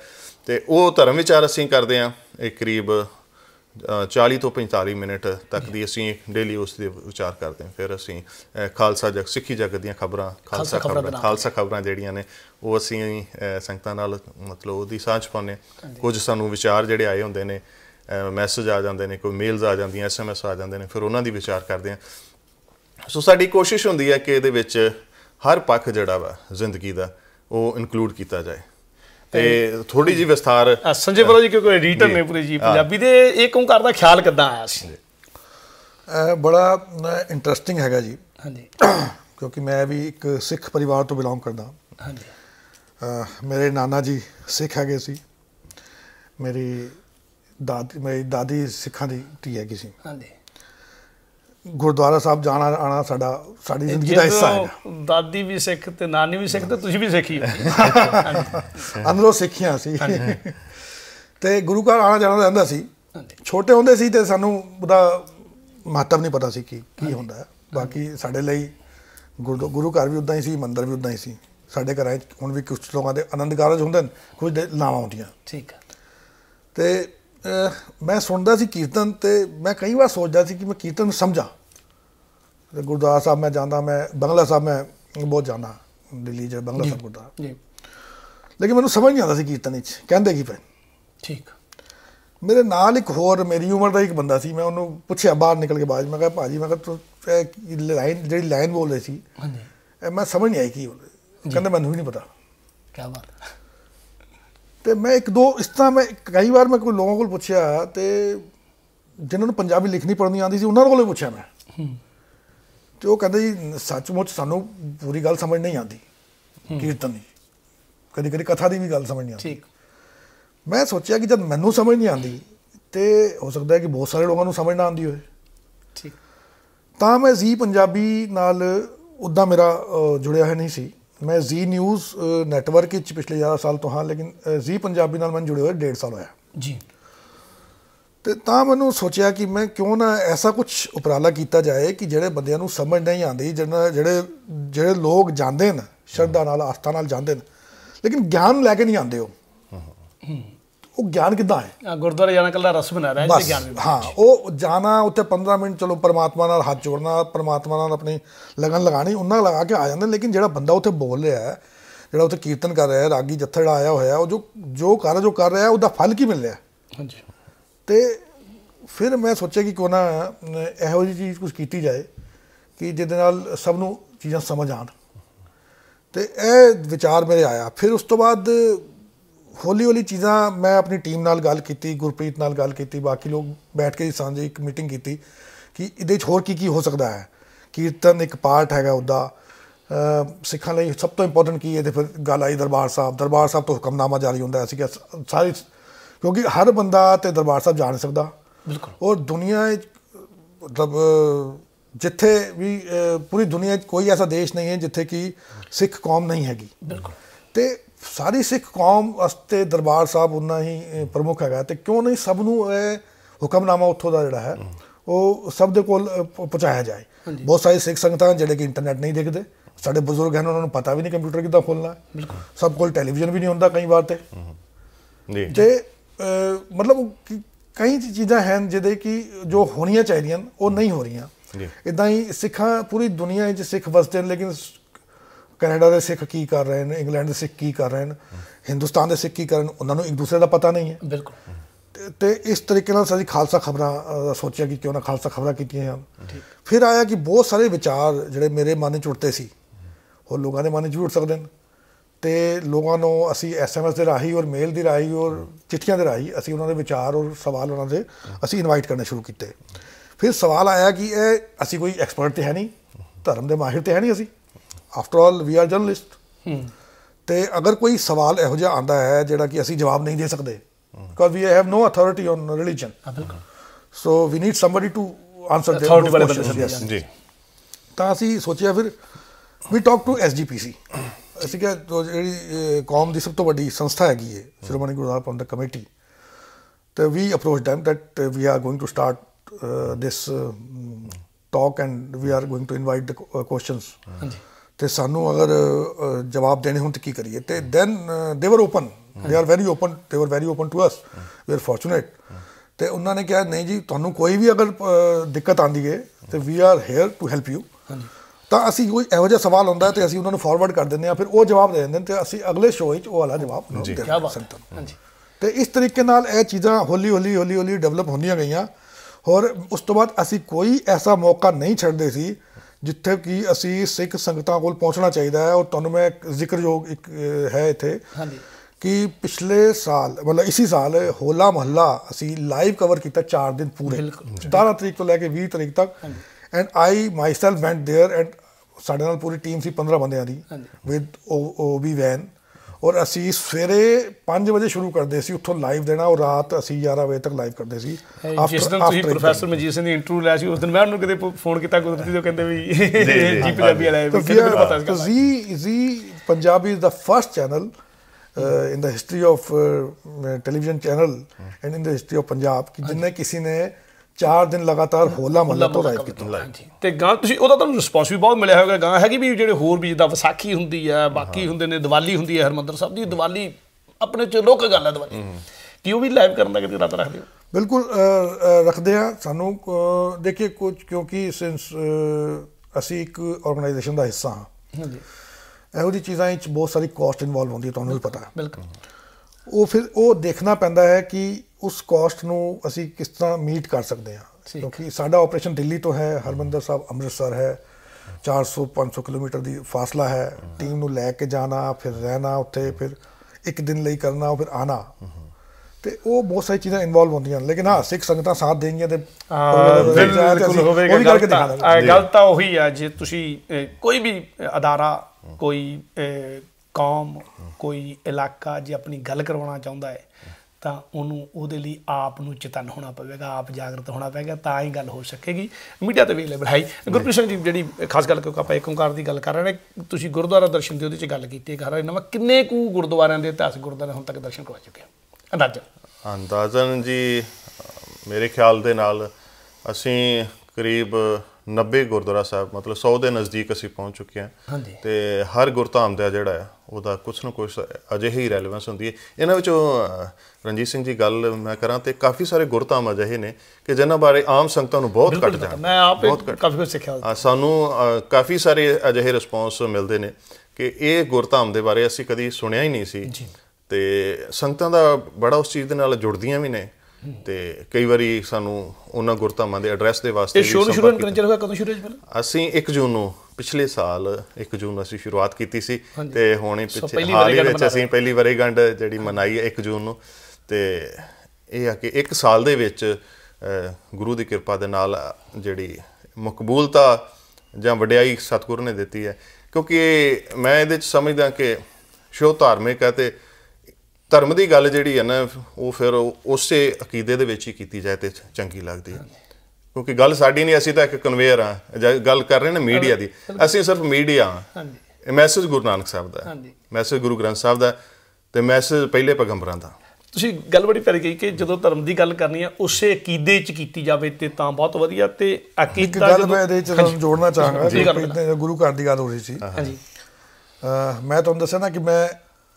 ਤੇ ਉਹ ਧਰਮ ਵਿਚਾਰ ਅਸੀਂ ਕਰਦੇ ਹਾਂ ਇਹ ਕਰੀਬ 40 ਤੋਂ 45 ਮਿੰਟ ਤੱਕ ਦੀ ਅਸੀਂ ਡੇਲੀ ਉਸ ਦੇ ਵਿਚਾਰ ਕਰਦੇ ਹਾਂ ਫਿਰ ਅਸੀਂ ਖਾਲਸਾ ਜਗ ਸਿੱਖੀ ਜਗਤ ਦੀਆਂ ਖਬਰਾਂ ਖਾਲਸਾ ਖਬਰਾਂ ਖਾਲਸਾ ਖਬਰਾਂ ਜਿਹੜੀਆਂ ਨੇ ਉਹ ਅਸੀਂ ਸੰਗਤਾਂ ਨਾਲ ਮਤਲਬ ਉਹਦੀ ਸਾਂਝ ਪਾਉਂਦੇ ਕੁਝ ਸਾਨੂੰ ਵਿਚਾਰ ਜਿਹੜੇ ਆਏ ਹੁੰਦੇ ਨੇ ਮੈਸੇਜ ਆ ਜਾਂਦੇ ਨੇ ਕੋਈ ਮੇਲਸ ਆ ਜਾਂਦੀਆਂ ਐਸਐਮਐਸ ਆ ਜਾਂਦੇ ਨੇ ਫਿਰ ਉਹਨਾਂ ਦੀ ਵਿਚਾਰ ਕਰਦੇ ਹਾਂ ਸੋ ਸਾਡੀ ਕੋਸ਼ਿਸ਼ ਹੁੰਦੀ ਹੈ ਕਿ ਇਹਦੇ ਵਿੱਚ ਹਰ ਪੱਖ ਜਿਹੜਾ ਵਾ ਜ਼ਿੰਦਗੀ ਦਾ ਉਹ ਇਨਕਲੂਡ ਕੀਤਾ ਜਾਏ ਤੇ ਥੋੜੀ ਜੀ ਵਿਸਥਾਰ ਸੰਜੇ ਬਰਾ ਜੀ ਕਿਉਂਕਿ ਐਡੀਟਰ ਨੇ ਪੂਰੇ ਜੀ ਪੰਜਾਬੀ ਦੇ ਇਹ ਕੰਮ ਕਰਦਾ ਖਿਆਲ ਕਿੱਦਾਂ ਆਇਆ ਸੀ ਬੜਾ ਇੰਟਰਸਟਿੰਗ ਹੈਗਾ ਜੀ ਹਾਂਜੀ ਕਿਉਂਕਿ ਮੈਂ ਵੀ ਇੱਕ ਸਿੱਖ ਪਰਿਵਾਰ ਤੋਂ ਬਿਲੋਂਗ ਕਰਦਾ ਹਾਂਜੀ ਮੇਰੇ ਨਾਨਾ ਜੀ ਸਿੱਖ ਹੈਗੇ ਸੀ ਮੇਰੀ ਦਾਦੀ ਮੇਰੀ ਦਾਦੀ ਸਿੱਖਾਂ ਦੀ ਧੀ ਹੈਗੀ ਸੀ ਹਾਂਜੀ ਗੁਰਦੁਆਰਾ ਸਾਹਿਬ ਜਾਣਾ ਆਣਾ ਸਾਡਾ ਸਾਡੀ ਜ਼ਿੰਦਗੀ ਦਾ ਹਿੱਸਾ ਹੈ ਦਾਦੀ ਵੀ ਸਿੱਖ ਤੇ ਨਾਨੀ ਵੀ ਸਿੱਖ ਤੇ ਤੁਸੀਂ ਵੀ ਸਿੱਖੀ ਹੋ ਅੰਦਰੋਂ ਸਿੱਖਿਆ ਸੀ ਤੇ ਗੁਰੂ ਘਰ ਆਣਾ ਜਾਣਾ ਰਹਿੰਦਾ ਸੀ ਛੋਟੇ ਹੁੰਦੇ ਸੀ ਤੇ ਸਾਨੂੰ ਉਹਦਾ ਮਹੱਤਵ ਨਹੀਂ ਪਤਾ ਸੀ ਕੀ ਕੀ ਹੁੰਦਾ ਹੈ ਬਾਕੀ ਸਾਡੇ ਲਈ ਗੁਰੂ ਘਰ ਵੀ ਉਦਾਂ ਹੀ ਸੀ ਮੰਦਿਰ ਵੀ ਉਦਾਂ ਹੀ ਸੀ ਸਾਡੇ ਘਰਾਂ 'ਚ ਹੁਣ ਵੀ ਕੁਝ ਲੋਕਾਂ ਦੇ ਆਨੰਦ ਕਾਰਜ ਹੁੰਦੇ ਨੇ ਕੁਝ ਲਾਵਾਂ ਹੁੰਦੀਆਂ ਠੀਕ ਹੈ ਤੇ ਮੈਂ ਸੁਣਦਾ ਸੀ ਕੀਰਤਨ ਤੇ ਮੈਂ ਕਈ ਵਾਰ ਸੋਚਦਾ ਸੀ ਕਿ ਮੈਂ ਕੀਰਤਨ ਨੂੰ ਸਮਝਾਂ ਗੁਰਦਾਸ ਸਾਹਿਬ ਮੈਂ ਜਾਂਦਾ ਮੈਂ ਬੰਗਲਾ ਸਾਹਿਬ ਮੈਂ ਬਹੁਤ ਜਾਂਦਾ ਦਿੱਲੀ ਜਿਹੜਾ ਬੰਗਲਾ ਸਾਹਿਬ ਗੁਰਦਾਸ ਜੀ ਲੇਕਿਨ ਮੈਨੂੰ ਸਮਝ ਨਹੀਂ ਆਉਂਦਾ ਸੀ ਕੀਰਤਨ ਵਿੱਚ ਕਹਿੰਦੇ ਕੀ ਪਏ ਠੀਕ ਮੇਰੇ ਨਾਲ ਇੱਕ ਹੋਰ ਮੇਰੀ ਉਮਰ ਦਾ ਇੱਕ ਬੰਦਾ ਸੀ ਮੈਂ ਉਹਨੂੰ ਪੁੱਛਿਆ ਬਾਹਰ ਨਿਕਲ ਕੇ ਬਾਅਦ ਮੈਂ ਕਿਹਾ ਭਾਜੀ ਮੈਂ ਕਿਹਾ ਤੂੰ ਲਾਈਨ ਜਿਹੜੀ ਲਾਈਨ ਬੋਲ ਰਹੀ ਸੀ ਹਾਂਜੀ ਮੈਂ ਸਮਝ ਨਹੀਂ ਆਈ ਕੀ ਕਹਿੰਦਾ ਮੈਨੂੰ ਵੀ ਨਹੀਂ ਪਤਾ ਕੀ ਬਾਤ ਤੇ ਮੈਂ ਇੱਕ ਦੋ ਇਸ ਤਰ੍ਹਾਂ ਮੈਂ ਕਈ ਵਾਰ ਮੈਂ ਕੋਈ ਲੋਕਾਂ ਕੋਲ ਪੁੱਛਿਆ ਤੇ ਜਿਨ੍ਹਾਂ ਨੂੰ ਪੰਜਾਬੀ ਲਿਖਣੀ ਪੜ੍ਹਨੀ ਆਉਂਦੀ ਸੀ ਉਹਨਾਂ ਕੋਲੇ ਪੁੱਛਿਆ ਮੈਂ ਹੂੰ ਤੇ ਉਹ ਕਹਿੰਦਾ ਜੀ ਸੱਚਮੁੱਚ ਸਾਨੂੰ ਪੂਰੀ ਗੱਲ ਸਮਝ ਨਹੀਂ ਆਉਂਦੀ ਕੀਰਤਨ ਦੀ ਕਦੇ ਕਦੇ ਕਥਾ ਦੀ ਵੀ ਗੱਲ ਸਮਝ ਨਹੀਂ ਆਉਂਦੀ ਠੀਕ ਮੈਂ ਸੋਚਿਆ ਕਿ ਜਦ ਮੈਨੂੰ ਸਮਝ ਨਹੀਂ ਆਉਂਦੀ ਤੇ ਹੋ ਸਕਦਾ ਹੈ ਕਿ ਬਹੁਤ ਸਾਰੇ ਲੋਕਾਂ ਨੂੰ ਸਮਝ ਨਾ ਆਉਂਦੀ ਹੋਵੇ ਠੀਕ ਤਾਂ ਮੈਂ ਜ਼ੀ ਪੰਜਾਬੀ ਨਾਲ ਉਦਾਂ ਮੇਰਾ ਜੁੜਿਆ ਹੋਇਆ ਨਹੀਂ ਸੀ ਮੈਂ ਜ਼ੀ ਨਿਊਜ਼ ਨੈਟਵਰਕ ਵਿੱਚ ਪਿਛਲੇ ਜਿਆਦਾ ਸਾਲ ਤੋਂ ਹਾਂ ਲੇਕਿਨ ਜ਼ੀ ਪੰਜਾਬੀ ਨਾਲ ਮੈਂ ਜੁੜੇ ਹੋਏ 1.5 ਸਾਲ ਹੋਇਆ ਜੀ ਤੇ ਤਾਂ ਮੈਨੂੰ ਸੋਚਿਆ ਕਿ ਮੈਂ ਕਿਉਂ ਨਾ ਐਸਾ ਕੁਝ ਉਪਰਾਲਾ ਕੀਤਾ ਜਾਏ ਕਿ ਜਿਹੜੇ ਬੰਦਿਆਂ ਨੂੰ ਸਮਝ ਨਹੀਂ ਆਉਂਦੀ ਜਿਹੜੇ ਜਿਹੜੇ ਲੋਕ ਜਾਂਦੇ ਨੇ ਸ਼ਰਧਾ ਨਾਲ ਆਸਥਾ ਨਾਲ ਜਾਂਦੇ ਨੇ ਲੇਕਿਨ ਗਿਆਨ ਲੈ ਕੇ ਨਹੀਂ ਆਉਂਦੇ ਉਹ ਉਹ ਗਿਆਨ ਕਿੱਦਾਂ ਹੈ ਗੁਰਦੁਆਰੇ ਜਾਣਾ ਕੱਲਾ ਰਸ ਬਣਾ ਰਿਹਾ ਤੇ ਗਿਆਨ ਵੀ ਹਾਂ ਉਹ ਜਾਣਾ ਉੱਥੇ 15 ਮਿੰਟ ਚਲੋ ਪਰਮਾਤਮਾ ਨਾਲ ਹੱਥ ਜੋੜਨਾ ਪਰਮਾਤਮਾ ਨਾਲ ਆਪਣੀ ਲਗਨ ਲਗਾਣੀ ਉਹਨਾਂ ਲਗਾ ਕੇ ਆ ਜਾਂਦੇ ਲੇਕਿਨ ਜਿਹੜਾ ਬੰਦਾ ਉੱਥੇ ਬੋਲ ਰਿਹਾ ਹੈ ਜਿਹੜਾ ਉੱਥੇ ਕੀਰਤਨ ਕਰ ਰਿਹਾ ਹੈ ਰਾਗੀ ਜੱਥੜਾ ਆਇਆ ਹੋਇਆ ਉਹ ਜੋ ਜੋ ਕਰ ਜੋ ਕਰ ਰਿਹਾ ਉਹਦਾ ਫਲ ਕੀ ਮਿਲ ਰਿਹਾ ਹਾਂਜੀ ਤੇ ਫਿਰ ਮੈਂ ਸੋਚਿਆ ਕਿ ਕੋਨਾ ਇਹੋ ਜੀ ਚੀਜ਼ ਕੁਝ ਕੀਤੀ ਜਾਏ ਕਿ ਜਿਹਦੇ ਨਾਲ ਸਭ ਨੂੰ ਚੀਜ਼ਾਂ ਸਮਝ ਆਣ ਤੇ ਇਹ ਵਿਚਾਰ ਮੇਰੇ ਆਇਆ ਫਿਰ ਉਸ ਤੋਂ ਬਾਅਦ ਹੌਲੀ ਹੌਲੀ ਚੀਜ਼ਾਂ ਮੈਂ ਆਪਣੀ ਟੀਮ ਨਾਲ ਗੱਲ ਕੀਤੀ ਗੁਰਪ੍ਰੀਤ ਨਾਲ ਗੱਲ ਕੀਤੀ ਬਾਕੀ ਲੋਕ ਬੈਠ ਕੇ ਸਾਂਝੇ ਇੱਕ ਮੀਟਿੰਗ ਕੀਤੀ ਕਿ ਇਹਦੇ 'ਚ ਹੋਰ ਕੀ ਕੀ ਹੋ ਸਕਦਾ ਹੈ ਕੀਰਤਨ ਇੱਕ ਪਾਰਟ ਹੈਗਾ ਉਹਦਾ ਸਿੱਖਾਂ ਲਈ ਸਭ ਤੋਂ ਇੰਪੋਰਟੈਂਟ ਕੀ ਹੈ ਤੇ ਫਿਰ ਗੱਲ ਆਈ ਦਰਬਾਰ ਸਾਹਿਬ ਦਰਬਾਰ ਸਾਹਿਬ ਤੋਂ ਹੁਕਮਨਾਮਾ ਜਾਰੀ ਹੁੰਦਾ ਸੀ ਕਿ ਸਾਰੀ ਕਿਉਂਕਿ ਹਰ ਬੰਦਾ ਤੇ ਦਰਬਾਰ ਸਾਹਿਬ ਜਾ ਨਹੀਂ ਸਕਦਾ ਬਿਲਕੁਲ ਔਰ ਦੁਨੀਆ ਮਤਲਬ ਜਿੱਥੇ ਵੀ ਪੂਰੀ ਦੁਨੀਆ 'ਚ ਕੋਈ ਐਸਾ ਦੇਸ਼ ਨਹੀਂ ਹੈ ਜਿੱਥੇ ਕਿ ਸਿੱਖ ਕੌਮ ਨਹੀਂ ਹੈਗੀ ਬਿਲਕੁਲ ਤੇ ਸਾਰੀ ਸਿੱਖ ਕੌਮ ਵਾਸਤੇ ਦਰਬਾਰ ਸਾਹਿਬ ਉਨਾ ਹੀ ਪ੍ਰਮੁੱਖ ਹੈਗਾ ਤੇ ਕਿਉਂ ਨਹੀਂ ਸਭ ਨੂੰ ਇਹ ਹੁਕਮਨਾਮਾ ਉੱਥੋਂ ਦਾ ਜਿਹੜਾ ਹੈ ਉਹ ਸਭ ਦੇ ਕੋਲ ਪਹੁੰਚਾਇਆ ਜਾਏ ਬਹੁਤ ਸਾਰੇ ਸਿੱਖ ਸੰਗਤਾਂ ਜਿਹੜੇ ਕਿ ਇੰਟਰਨੈਟ ਨਹੀਂ ਦੇਖਦੇ ਸਾਡੇ ਬਜ਼ੁਰਗ ਹਨ ਉਹਨਾਂ ਨੂੰ ਪਤਾ ਵੀ ਨਹੀਂ ਕੰਪਿਊਟਰ ਕਿੱਦਾਂ ਖੋਲਣਾ ਸਭ ਕੋਲ ਟੈਲੀਵਿਜ਼ਨ ਵੀ ਨਹੀਂ ਹੁੰਦਾ ਕਈ ਵਾਰ ਤੇ ਜੀ ਮਤਲਬ ਕਈ ਚੀਜ਼ਾਂ ਹਨ ਜਿਹਦੇ ਕਿ ਜੋ ਹੋਣੀਆਂ ਚਾਹੀਦੀਆਂ ਉਹ ਨਹੀਂ ਹੋ ਰਹੀਆਂ ਇਦਾਂ ਹੀ ਸਿੱਖਾਂ ਪੂਰੀ ਦੁਨੀਆ ਵਿੱਚ ਸਿੱਖ ਵਸਦੇ ਨੇ ਲੇਕਿਨ ਕੈਨੇਡਾ ਦੇ ਸਿੱਖ ਕੀ ਕਰ ਰਹੇ ਨੇ ਇੰਗਲੈਂਡ ਦੇ ਸਿੱਖ ਕੀ ਕਰ ਰਹੇ ਨੇ ਹਿੰਦੁਸਤਾਨ ਦੇ ਸਿੱਖ ਕੀ ਕਰ ਰਹੇ ਨੇ ਉਹਨਾਂ ਨੂੰ ਇੱਕ ਦੂਸਰੇ ਦਾ ਪਤਾ ਨਹੀਂ ਹੈ ਬਿਲਕੁਲ ਤੇ ਇਸ ਤਰੀਕੇ ਨਾਲ ਸਾਡੀ ਖਾਲਸਾ ਖਬਰਾਂ ਸੋਚਿਆ ਕਿ ਕਿਉਂ ਨਾ ਖਾਲਸਾ ਖਬਰਾਂ ਕੀਤੀਆਂ ਹਨ ਫਿਰ ਆਇਆ ਕਿ ਬਹੁਤ ਸਾਰੇ ਵਿਚਾਰ ਜਿਹੜੇ ਮੇਰੇ ਮਨ ਵਿੱਚ ਉੱਠਦੇ ਸੀ ਉਹ ਲੋਕਾਂ ਦੇ ਮਨ ਵਿੱਚ ਵੀ ਉੱਠ ਸਕਦੇ ਨੇ ਤੇ ਲੋਕਾਂ ਨੂੰ ਅਸੀਂ ਐਸਐਮਐਸ ਦੇ ਰਾਹੀਂ ਔਰ ਮੇਲ ਦੇ ਰਾਹੀਂ ਔਰ ਚਿੱਠੀਆਂ ਦੇ ਰਾਹੀਂ ਅਸੀਂ ਉਹਨਾਂ ਦੇ ਵਿਚਾਰ ਔਰ ਸਵਾਲ ਉਹਨਾਂ ਦੇ ਅਸੀਂ ਇਨਵਾਈਟ ਕਰਨਾ ਸ਼ੁਰੂ ਕੀਤੇ ਫਿਰ ਸਵਾਲ ਆਇਆ ਕਿ ਇਹ ਅਸੀਂ ਕੋਈ ਐਕਸਪਰਟ ਤੇ ਹੈ ਨਹੀਂ ਧਰਮ ਦੇ ਮਾਹਿਰ ਤੇ ਹੈ ਨਹੀਂ ਅਸੀਂ after all we are journalist ਤੇ ਅਗਰ ਕੋਈ ਸਵਾਲ ਇਹੋ ਜਿਹਾ ਆਂਦਾ ਹੈ ਜਿਹੜਾ ਕਿ ਅਸੀਂ ਜਵਾਬ ਨਹੀਂ ਦੇ ਸਕਦੇ because we have no authority on religion ਬਿਲਕੁਲ so we need somebody to answer ਦੇ ਅਥਾਰਟੀ ਵਾਲੇ ਬੰਦੇ ਜੀ ਤਾਂ ਅਸੀਂ ਸੋਚਿਆ ਫਿਰ ਵੀ ਟਾਕ ਟੂ ਐਸਜੀਪੀਸੀ ਅਸੀਂ ਕਿ ਜਿਹੜੀ ਕੌਮ ਦੀ ਸਭ ਤੋਂ ਵੱਡੀ ਸੰਸਥਾ ਹੈਗੀ ਹੈ ਸ਼੍ਰੋਮਣੀ ਗੁਰਦੁਆਰਾ ਪ੍ਰਬੰਧਕ ਕਮੇਟੀ ਤੇ we approach them that we are going to start this talk and we are going to invite the questions ਹਾਂਜੀ ਤੇ ਸਾਨੂੰ ਅਗਰ ਜਵਾਬ ਦੇਣੇ ਹੋਣ ਤਾਂ ਕੀ ਕਰੀਏ ਤੇ ਦੈਨ ਦੇ ਵਰ open they are very open they were very open to us we are fortunate ਤੇ ਉਹਨਾਂ ਨੇ ਕਿਹਾ ਨਹੀਂ ਜੀ ਤੁਹਾਨੂੰ ਕੋਈ ਵੀ ਅਗਰ ਦਿੱਕਤ ਆਂਦੀ ਹੈ ਤੇ we are here to help you ਹਾਂਜੀ ਤਾਂ ਅਸੀਂ ਕੋਈ ਇਹੋ ਜਿਹਾ ਸਵਾਲ ਹੁੰਦਾ ਤੇ ਅਸੀਂ ਉਹਨਾਂ ਨੂੰ ਫਾਰਵਰਡ ਕਰ ਦਿੰਦੇ ਆ ਫਿਰ ਉਹ ਜਵਾਬ ਦੇ ਦਿੰਦੇ ਤੇ ਅਸੀਂ ਅਗਲੇ ਸ਼ੋਅ ਵਿੱਚ ਉਹ ਵਾਲਾ ਜਵਾਬ ਦੇ ਸਕਦੇ ਹਾਂਜੀ ਤੇ ਇਸ ਤਰੀਕੇ ਨਾਲ ਇਹ ਚੀਜ਼ਾਂ ਹੌਲੀ ਹੌਲੀ ਹੌਲੀ ਹੌਲੀ ਡਿਵੈਲਪ ਹੁੰਦੀਆਂ ਗਈਆਂ ਔਰ ਉਸ ਤੋਂ ਬਾਅਦ ਅਸੀਂ ਕੋਈ ਐਸਾ ਮੌਕਾ ਨਹੀਂ ਛੱਡਦੇ ਸੀ ਜਿੱਥੇ ਕਿ ਅਸੀਂ ਸਿੱਖ ਸੰਗਤਾਂ ਕੋਲ ਪਹੁੰਚਣਾ ਚਾਹੀਦਾ ਹੈ ਔਰ ਤੁਹਾਨੂੰ ਮੈਂ ਜ਼ਿਕਰਯੋਗ ਇੱਕ ਹੈ ਇੱਥੇ ਹਾਂਜੀ ਕਿ ਪਿਛਲੇ ਸਾਲ ਮਤਲਬ ਇਸੇ ਸਾਲ ਹੋਲਾ ਮਹੱਲਾ ਅਸੀਂ ਲਾਈਵ ਕਵਰ ਕੀਤਾ 4 ਦਿਨ ਪੂਰੇ 17 ਤਰੀਕ ਤੋਂ ਲੈ ਕੇ 20 ਤਰੀਕ ਤੱਕ and I myself went there and ਸਾਡੇ ਨਾਲ ਪੂਰੀ ਟੀਮ ਸੀ 15 ਬੰਦਿਆਂ ਦੀ ਵਿਦ ਉਹ ਵੀ ਵੈਨ ਔਰ ਅਸੀਂ ਸਵੇਰੇ 5 ਵਜੇ ਸ਼ੁਰੂ ਕਰਦੇ ਸੀ ਉੱਥੋਂ ਲਾਈਵ ਦੇਣਾ ਔਰ ਰਾਤ ਅਸੀਂ 11 ਵਜੇ ਤੱਕ ਲਾਈਵ ਕਰਦੇ ਸੀ ਜਿਸ ਦਿਨ ਤੁਸੀਂ ਪ੍ਰੋਫੈਸਰ ਮਜੀਦ ਸਿੰਘ ਦੀ ਇੰਟਰਵਿਊ ਲਿਆ ਸੀ ਉਸ ਦਿਨ ਮੈਂ ਉਹਨੂੰ ਕਿਤੇ ਫੋਨ ਕੀਤਾ ਕੁਦਰਤੀ ਤੋਂ ਕਹਿੰਦੇ ਵੀ ਜੀ ਪੰਜਾਬੀ ਵਾਲਾ ਹੈ ਮੈਨੂੰ ਪਤਾ ਸੀਗਾ ਜੀ ਜੀ Punjabi is the first channel in the history of television channel and in the history of Punjab ਕਿ ਜਿੰਨੇ ਕਿਸੇ ਨੇ 4 ਦਿਨ ਲਗਾਤਾਰ ਹੋਲਾ ਮਹੱਲਾ ਤੋਂ ਰਾਈਵ ਕੀਤਾ ਤੇ ਗਾਂ ਤੁਸੀਂ ਉਹਦਾ ਤੁਹਾਨੂੰ ਰਿਸਪੌਂਸ ਵੀ ਬਹੁਤ ਮਿਲਿਆ ਹੋਵੇਗਾ ਗਾਂ ਹੈਗੀ ਵੀ ਜਿਹੜੇ ਹੋਰ ਵੀ ਜਿੱਦਾਂ ਵਿਸਾਖੀ ਹੁੰਦੀ ਆ ਬਾਕੀ ਹੁੰਦੇ ਨੇ ਦੀਵਾਲੀ ਹੁੰਦੀ ਹੈ ਹਰਮੰਦਰ ਸਾਹਿਬ ਦੀ ਦੀਵਾਲੀ ਆਪਣੇ ਚ ਲੋਕ ਗੱਲ ਹੈ ਦੀਵਾਲੀ ਕਿ ਉਹ ਵੀ ਲਾਈਵ ਕਰਨ ਦਾ ਕਿਤੇ ਇਰਾਦਾ ਰੱਖਦੇ ਹੋ ਬਿਲਕੁਲ ਰੱਖਦੇ ਆ ਸਾਨੂੰ ਦੇਖਿਏ ਕੁਝ ਕਿਉਂਕਿ ਸਿੰਸ ਅਸੀਂ ਇੱਕ ਆਰਗੇਨਾਈਜੇਸ਼ਨ ਦਾ ਹਿੱਸਾ ਹਾਂ ਹਾਂਜੀ ਇਹੋ ਜੀ ਚੀਜ਼ਾਂ ਵਿੱਚ ਬਹੁਤ ਸਾਰੀ ਕਾਸਟ ਇਨਵੋਲਵ ਹੁੰਦੀ ਹੈ ਤੁਹਾਨੂੰ ਵੀ ਪਤਾ ਹੈ ਬਿਲਕੁਲ ਉਹ ਫਿਰ ਉਹ ਦੇਖਣਾ ਪੈਂਦਾ ਹੈ ਕਿ ਉਸ ਕਾਸਟ ਨੂੰ ਅਸੀਂ ਕਿਸ ਤਰ੍ਹਾਂ ਮੀਟ ਕਰ ਸਕਦੇ ਹਾਂ ਕਿਉਂਕਿ ਸਾਡਾ ਆਪਰੇਸ਼ਨ ਦਿੱਲੀ ਤੋਂ ਹੈ ਹਰਮੰਦਰ ਸਾਹਿਬ ਅੰਮ੍ਰਿਤਸਰ ਹੈ 400 500 ਕਿਲੋਮੀਟਰ ਦੀ ਫਾਸਲਾ ਹੈ ਟੀਮ ਨੂੰ ਲੈ ਕੇ ਜਾਣਾ ਫਿਰ ਰਹਿਣਾ ਉੱਥੇ ਫਿਰ ਇੱਕ ਦਿਨ ਲਈ ਕਰਨਾ ਫਿਰ ਆਣਾ ਤੇ ਉਹ ਬਹੁਤ ਸਾਰੀ ਚੀਜ਼ਾਂ ਇਨਵੋਲਵ ਹੁੰਦੀਆਂ ਨੇ ਲੇਕਿਨ ਹਾਂ ਸਿੱਖ ਸੰਗਤਾਂ ਸਾਥ ਦੇਣਗੀਆਂ ਤੇ ਬਿਲਕੁਲ ਹੋਵੇਗਾ ਗਲਤ ਤਾਂ ਉਹੀ ਆ ਜੇ ਤੁਸੀਂ ਕੋਈ ਵੀ ਅਦਾਰਾ ਕੋਈ ਕੌਮ ਕੋਈ ਇਲਾਕਾ ਜੇ ਆਪਣੀ ਗੱਲ ਕਰਵਾਉਣਾ ਚਾਹੁੰਦਾ ਹੈ ਤਾਂ ਉਹਨੂੰ ਉਹਦੇ ਲਈ ਆਪ ਨੂੰ ਚੇਤਨ ਹੋਣਾ ਪਵੇਗਾ ਆਪ ਜਾਗਰਤ ਹੋਣਾ ਪਵੇਗਾ ਤਾਂ ਹੀ ਗੱਲ ਹੋ ਸਕੇਗੀ ਮੀਡੀਆ ਤੇ ਵੀ ਅਵੇਲੇਬਲ ਹੈ ਗੁਰਪ੍ਰੀਤ ਸਿੰਘ ਜੀ ਜਿਹੜੀ ਖਾਸ ਗੱਲ ਕਿਉਂਕਿ ਆਪਾਂ ਏਕੰਕਾਰ ਦੀ ਗੱਲ ਕਰ ਰਹੇ ਨੇ ਤੁਸੀਂ ਗੁਰਦੁਆਰਾ ਦਰਸ਼ਨ ਦੇ ਉਹਦੇ ਚ ਗੱਲ ਕੀਤੀ ਹੈ ਘਰ ਨਵਾਂ ਕਿੰਨੇ ਕੁ ਗੁਰਦੁਆਰਿਆਂ ਦੇ ਇਤਿਹਾਸ ਗੁਰਦੁਆਰੇ ਹੁਣ ਤੱਕ ਦਰਸ਼ਨ ਕਰਵਾ ਚੁੱਕੇ ਆ ਅੰਦਾਜ਼ਾ ਅੰਦਾਜ਼ਨ ਜੀ ਮੇਰੇ ਖਿਆਲ ਦੇ ਨਾਲ ਅਸੀਂ ਕਰੀਬ 90 ਗੁਰਦੁਆਰਾ ਸਾਹਿਬ ਮਤਲਬ 100 ਦੇ ਨਜ਼ਦੀਕ ਅਸੀਂ ਪਹੁੰਚ ਚੁੱਕੇ ਹਾਂ ਤੇ ਹਰ ਗੁਰਧਾਮ ਦਾ ਜਿਹੜਾ ਹੈ ਉਹਦਾ ਕੁਝ ਨਾ ਕੁਝ ਅਜਿਹੇ ਹੀ ਰੈਲੇਵੈਂਸ ਹੁੰਦੀ ਹੈ ਇਹਨਾਂ ਵਿੱਚੋਂ ਰਣਜੀਤ ਸਿੰਘ ਜੀ ਗੱਲ ਮੈਂ ਕਰਾਂ ਤੇ ਕਾਫੀ ਸਾਰੇ ਗੁਰਧਾਮ ਅਜਿਹੇ ਨੇ ਕਿ ਜਿਨ੍ਹਾਂ ਬਾਰੇ ਆਮ ਸੰਗਤਾਂ ਨੂੰ ਬਹੁਤ ਘੱਟ ਜਾਣ ਮੈਂ ਆਪ ਕਾਫੀ ਕੁਝ ਸਿੱਖਿਆ ਸਾਨੂੰ ਕਾਫੀ ਸਾਰੇ ਅਜਿਹੇ ਰਿਸਪੌਂਸ ਮਿਲਦੇ ਨੇ ਕਿ ਇਹ ਗੁਰਧਾਮ ਦੇ ਬਾਰੇ ਅਸੀਂ ਕਦੀ ਸੁਣਿਆ ਹੀ ਨਹੀਂ ਸੀ ਤੇ ਸੰਗਤਾਂ ਦਾ ਬੜਾ ਉਸ ਚੀਜ਼ ਦੇ ਨਾਲ ਜੁੜਦੀਆਂ ਵੀ ਨੇ ਤੇ ਕਈ ਵਾਰੀ ਸਾਨੂੰ ਉਹਨਾਂ ਗੁਰਤਾਮਾਂ ਦੇ ਐਡਰੈਸ ਦੇ ਵਾਸਤੇ ਇਹ ਸ਼ੁਰੂ ਸ਼ੁਰੂ ਕਲੰਚਰ ਹੋਇਆ ਕਦੋਂ ਸ਼ੁਰੂ ਹੋਇਆ ਅਸੀਂ 1 ਜੂਨ ਨੂੰ ਪਿਛਲੇ ਸਾਲ 1 ਜੂਨ ਨੂੰ ਅਸੀਂ ਸ਼ੁਰੂਆਤ ਕੀਤੀ ਸੀ ਤੇ ਹੁਣੇ ਪਿਛਲੇ ਹਾਲ ਹੀ ਵਿੱਚ ਅਸੀਂ ਪਹਿਲੀ ਵਾਰੀ ਗੰਢ ਜਿਹੜੀ ਮਨਾਈ ਹੈ 1 ਜੂਨ ਨੂੰ ਤੇ ਇਹ ਆ ਕਿ 1 ਸਾਲ ਦੇ ਵਿੱਚ ਗੁਰੂ ਦੀ ਕਿਰਪਾ ਦੇ ਨਾਲ ਜਿਹੜੀ ਮਕਬੂਲਤਾ ਜਾਂ ਵਡਿਆਈ ਸਤਿਗੁਰ ਨੇ ਦਿੱਤੀ ਹੈ ਕਿਉਂਕਿ ਮੈਂ ਇਹਦੇ ਵਿੱਚ ਸਮਝਦਾ ਕਿ ਸ਼ੋ ਧਾਰਮਿਕ ਹੈ ਤੇ ਧਰਮ ਦੀ ਗੱਲ ਜਿਹੜੀ ਹੈ ਨਾ ਉਹ ਫਿਰ ਉਸੇ ਅਕੀਦੇ ਦੇ ਵਿੱਚ ਹੀ ਕੀਤੀ ਜਾਏ ਤੇ ਚੰਗੀ ਲੱਗਦੀ ਹੈ ਕਿਉਂਕਿ ਗੱਲ ਸਾਡੀ ਨਹੀਂ ਅਸੀਂ ਤਾਂ ਇੱਕ ਕਨਵੇਅਰ ਆ ਗੱਲ ਕਰ ਰਹੇ ਨੇ ਮੀਡੀਆ ਦੀ ਅਸੀਂ ਸਿਰਫ ਮੀਡੀਆ ਹਾਂਜੀ ਇਹ ਮੈਸੇਜ ਗੁਰੂ ਨਾਨਕ ਸਾਹਿਬ ਦਾ ਹਾਂਜੀ ਮੈਸੇਜ ਗੁਰੂ ਗ੍ਰੰਥ ਸਾਹਿਬ ਦਾ ਤੇ ਮੈਸੇਜ ਪਹਿਲੇ ਪੈਗੰਬਰਾਂ ਦਾ ਤੁਸੀਂ ਗੱਲ ਬੜੀ ਪੈ ਗਈ ਕਿ ਜਦੋਂ ਧਰਮ ਦੀ ਗੱਲ ਕਰਨੀ ਹੈ ਉਸੇ ਅਕੀਦੇ 'ਚ ਕੀਤੀ ਜਾਵੇ ਤੇ ਤਾਂ ਬਹੁਤ ਵਧੀਆ ਤੇ ਅਕੀਦਾ ਗੱਲ ਮੈਂ ਇਹਦੇ 'ਚ ਜੋੜਨਾ ਚਾਹਾਂਗਾ ਗੁਰੂ ਘਰ ਦੀ ਗੱਲ ਹੋ ਰਹੀ ਸੀ ਹਾਂਜੀ ਮੈਂ ਤੁਹਾਨੂੰ ਦੱਸਿਆ ਨਾ ਕਿ ਮੈਂ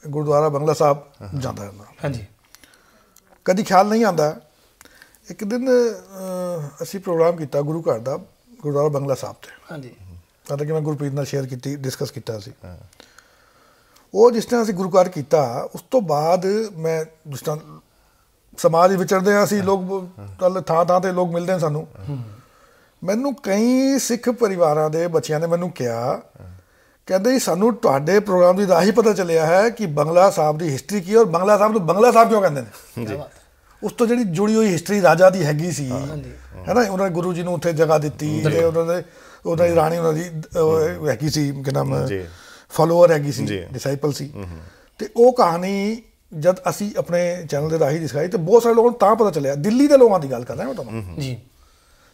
ਗੁਰਦੁਆਰਾ ਬੰਗਲਾ ਸਾਹਿਬ ਜਾਂਦਾ ਹੁੰਦਾ ਹਾਂਜੀ ਕਦੀ ਖਿਆਲ ਨਹੀਂ ਆਂਦਾ ਇੱਕ ਦਿਨ ਅਸੀਂ ਪ੍ਰੋਗਰਾਮ ਕੀਤਾ ਗੁਰੂ ਘਰ ਦਾ ਗੁਰਦੁਆਰਾ ਬੰਗਲਾ ਸਾਹਿਬ ਤੇ ਹਾਂਜੀ ਤਾਂ ਕਿ ਮੈਂ ਗੁਰਪ੍ਰੀਤ ਨਾਲ ਸ਼ੇਅਰ ਕੀਤੀ ਡਿਸਕਸ ਕੀਤਾ ਸੀ ਉਹ ਜਿਸ ਤਰ੍ਹਾਂ ਅਸੀਂ ਗੁਰੂ ਘਰ ਕੀਤਾ ਉਸ ਤੋਂ ਬਾਅਦ ਮੈਂ ਜਿਸ ਤਰ੍ਹਾਂ ਸਮਾਜ ਵਿਚਰਦੇ ਆ ਅਸੀਂ ਲੋਕ ਥਾਂ ਥਾਂ ਤੇ ਲੋਕ ਮਿਲਦੇ ਸਾਨੂੰ ਮੈਨੂੰ ਕਈ ਸਿੱਖ ਪਰਿਵਾਰਾਂ ਦੇ ਬੱਚਿਆਂ ਨੇ ਮੈਨੂੰ ਕਿਹਾ ਕਹਿੰਦੇ ਜੀ ਸਾਨੂੰ ਤੁਹਾਡੇ ਪ੍ਰੋਗਰਾਮ ਦੀ ਰਾਹੀਂ ਪਤਾ ਚੱਲਿਆ ਹੈ ਕਿ ਬੰਗਲਾ ਸਾਹਿਬ ਦੀ ਹਿਸਟਰੀ ਕੀ ਹੈ ਔਰ ਬੰਗਲਾ ਸਾਹਿਬ ਨੂੰ ਬੰਗਲਾ ਸਾਹਿਬ ਕਿਉਂ ਕਹਿੰਦੇ ਨੇ ਜੀ ਉਸ ਤੋਂ ਜਿਹੜੀ ਜੁੜੀ ਹੋਈ ਹਿਸਟਰੀ ਰਾਜਾ ਦੀ ਹੈਗੀ ਸੀ ਹੈ ਨਾ ਉਹਨਾਂ ਗੁਰੂ ਜੀ ਨੂੰ ਉੱਥੇ ਜਗ੍ਹਾ ਦਿੱਤੀ ਤੇ ਉਹਨਾਂ ਦੇ ਉਹਨਾਂ ਦੀ ਰਾਣੀ ਉਹਨਾਂ ਦੀ ਹੈਗੀ ਸੀ ਕਿ ਨਾਮ ਫਾਲੋਅਰ ਹੈਗੀ ਸੀ ਡਿਸਾਈਪਲ ਸੀ ਤੇ ਉਹ ਕਹਾਣੀ ਜਦ ਅਸੀਂ ਆਪਣੇ ਚੈਨਲ ਦੇ ਰਾਹੀਂ ਦਿਖਾਈ ਤੇ ਬਹੁਤ ਸਾਰੇ ਲੋਕਾਂ ਨੂੰ ਤਾਂ ਪਤਾ ਚੱਲਿਆ ਦਿੱਲੀ ਦੇ ਲੋਕਾਂ ਦੀ ਗੱਲ ਕਰ ਮੈਂ ਤੁਹਾਨੂੰ ਜੀ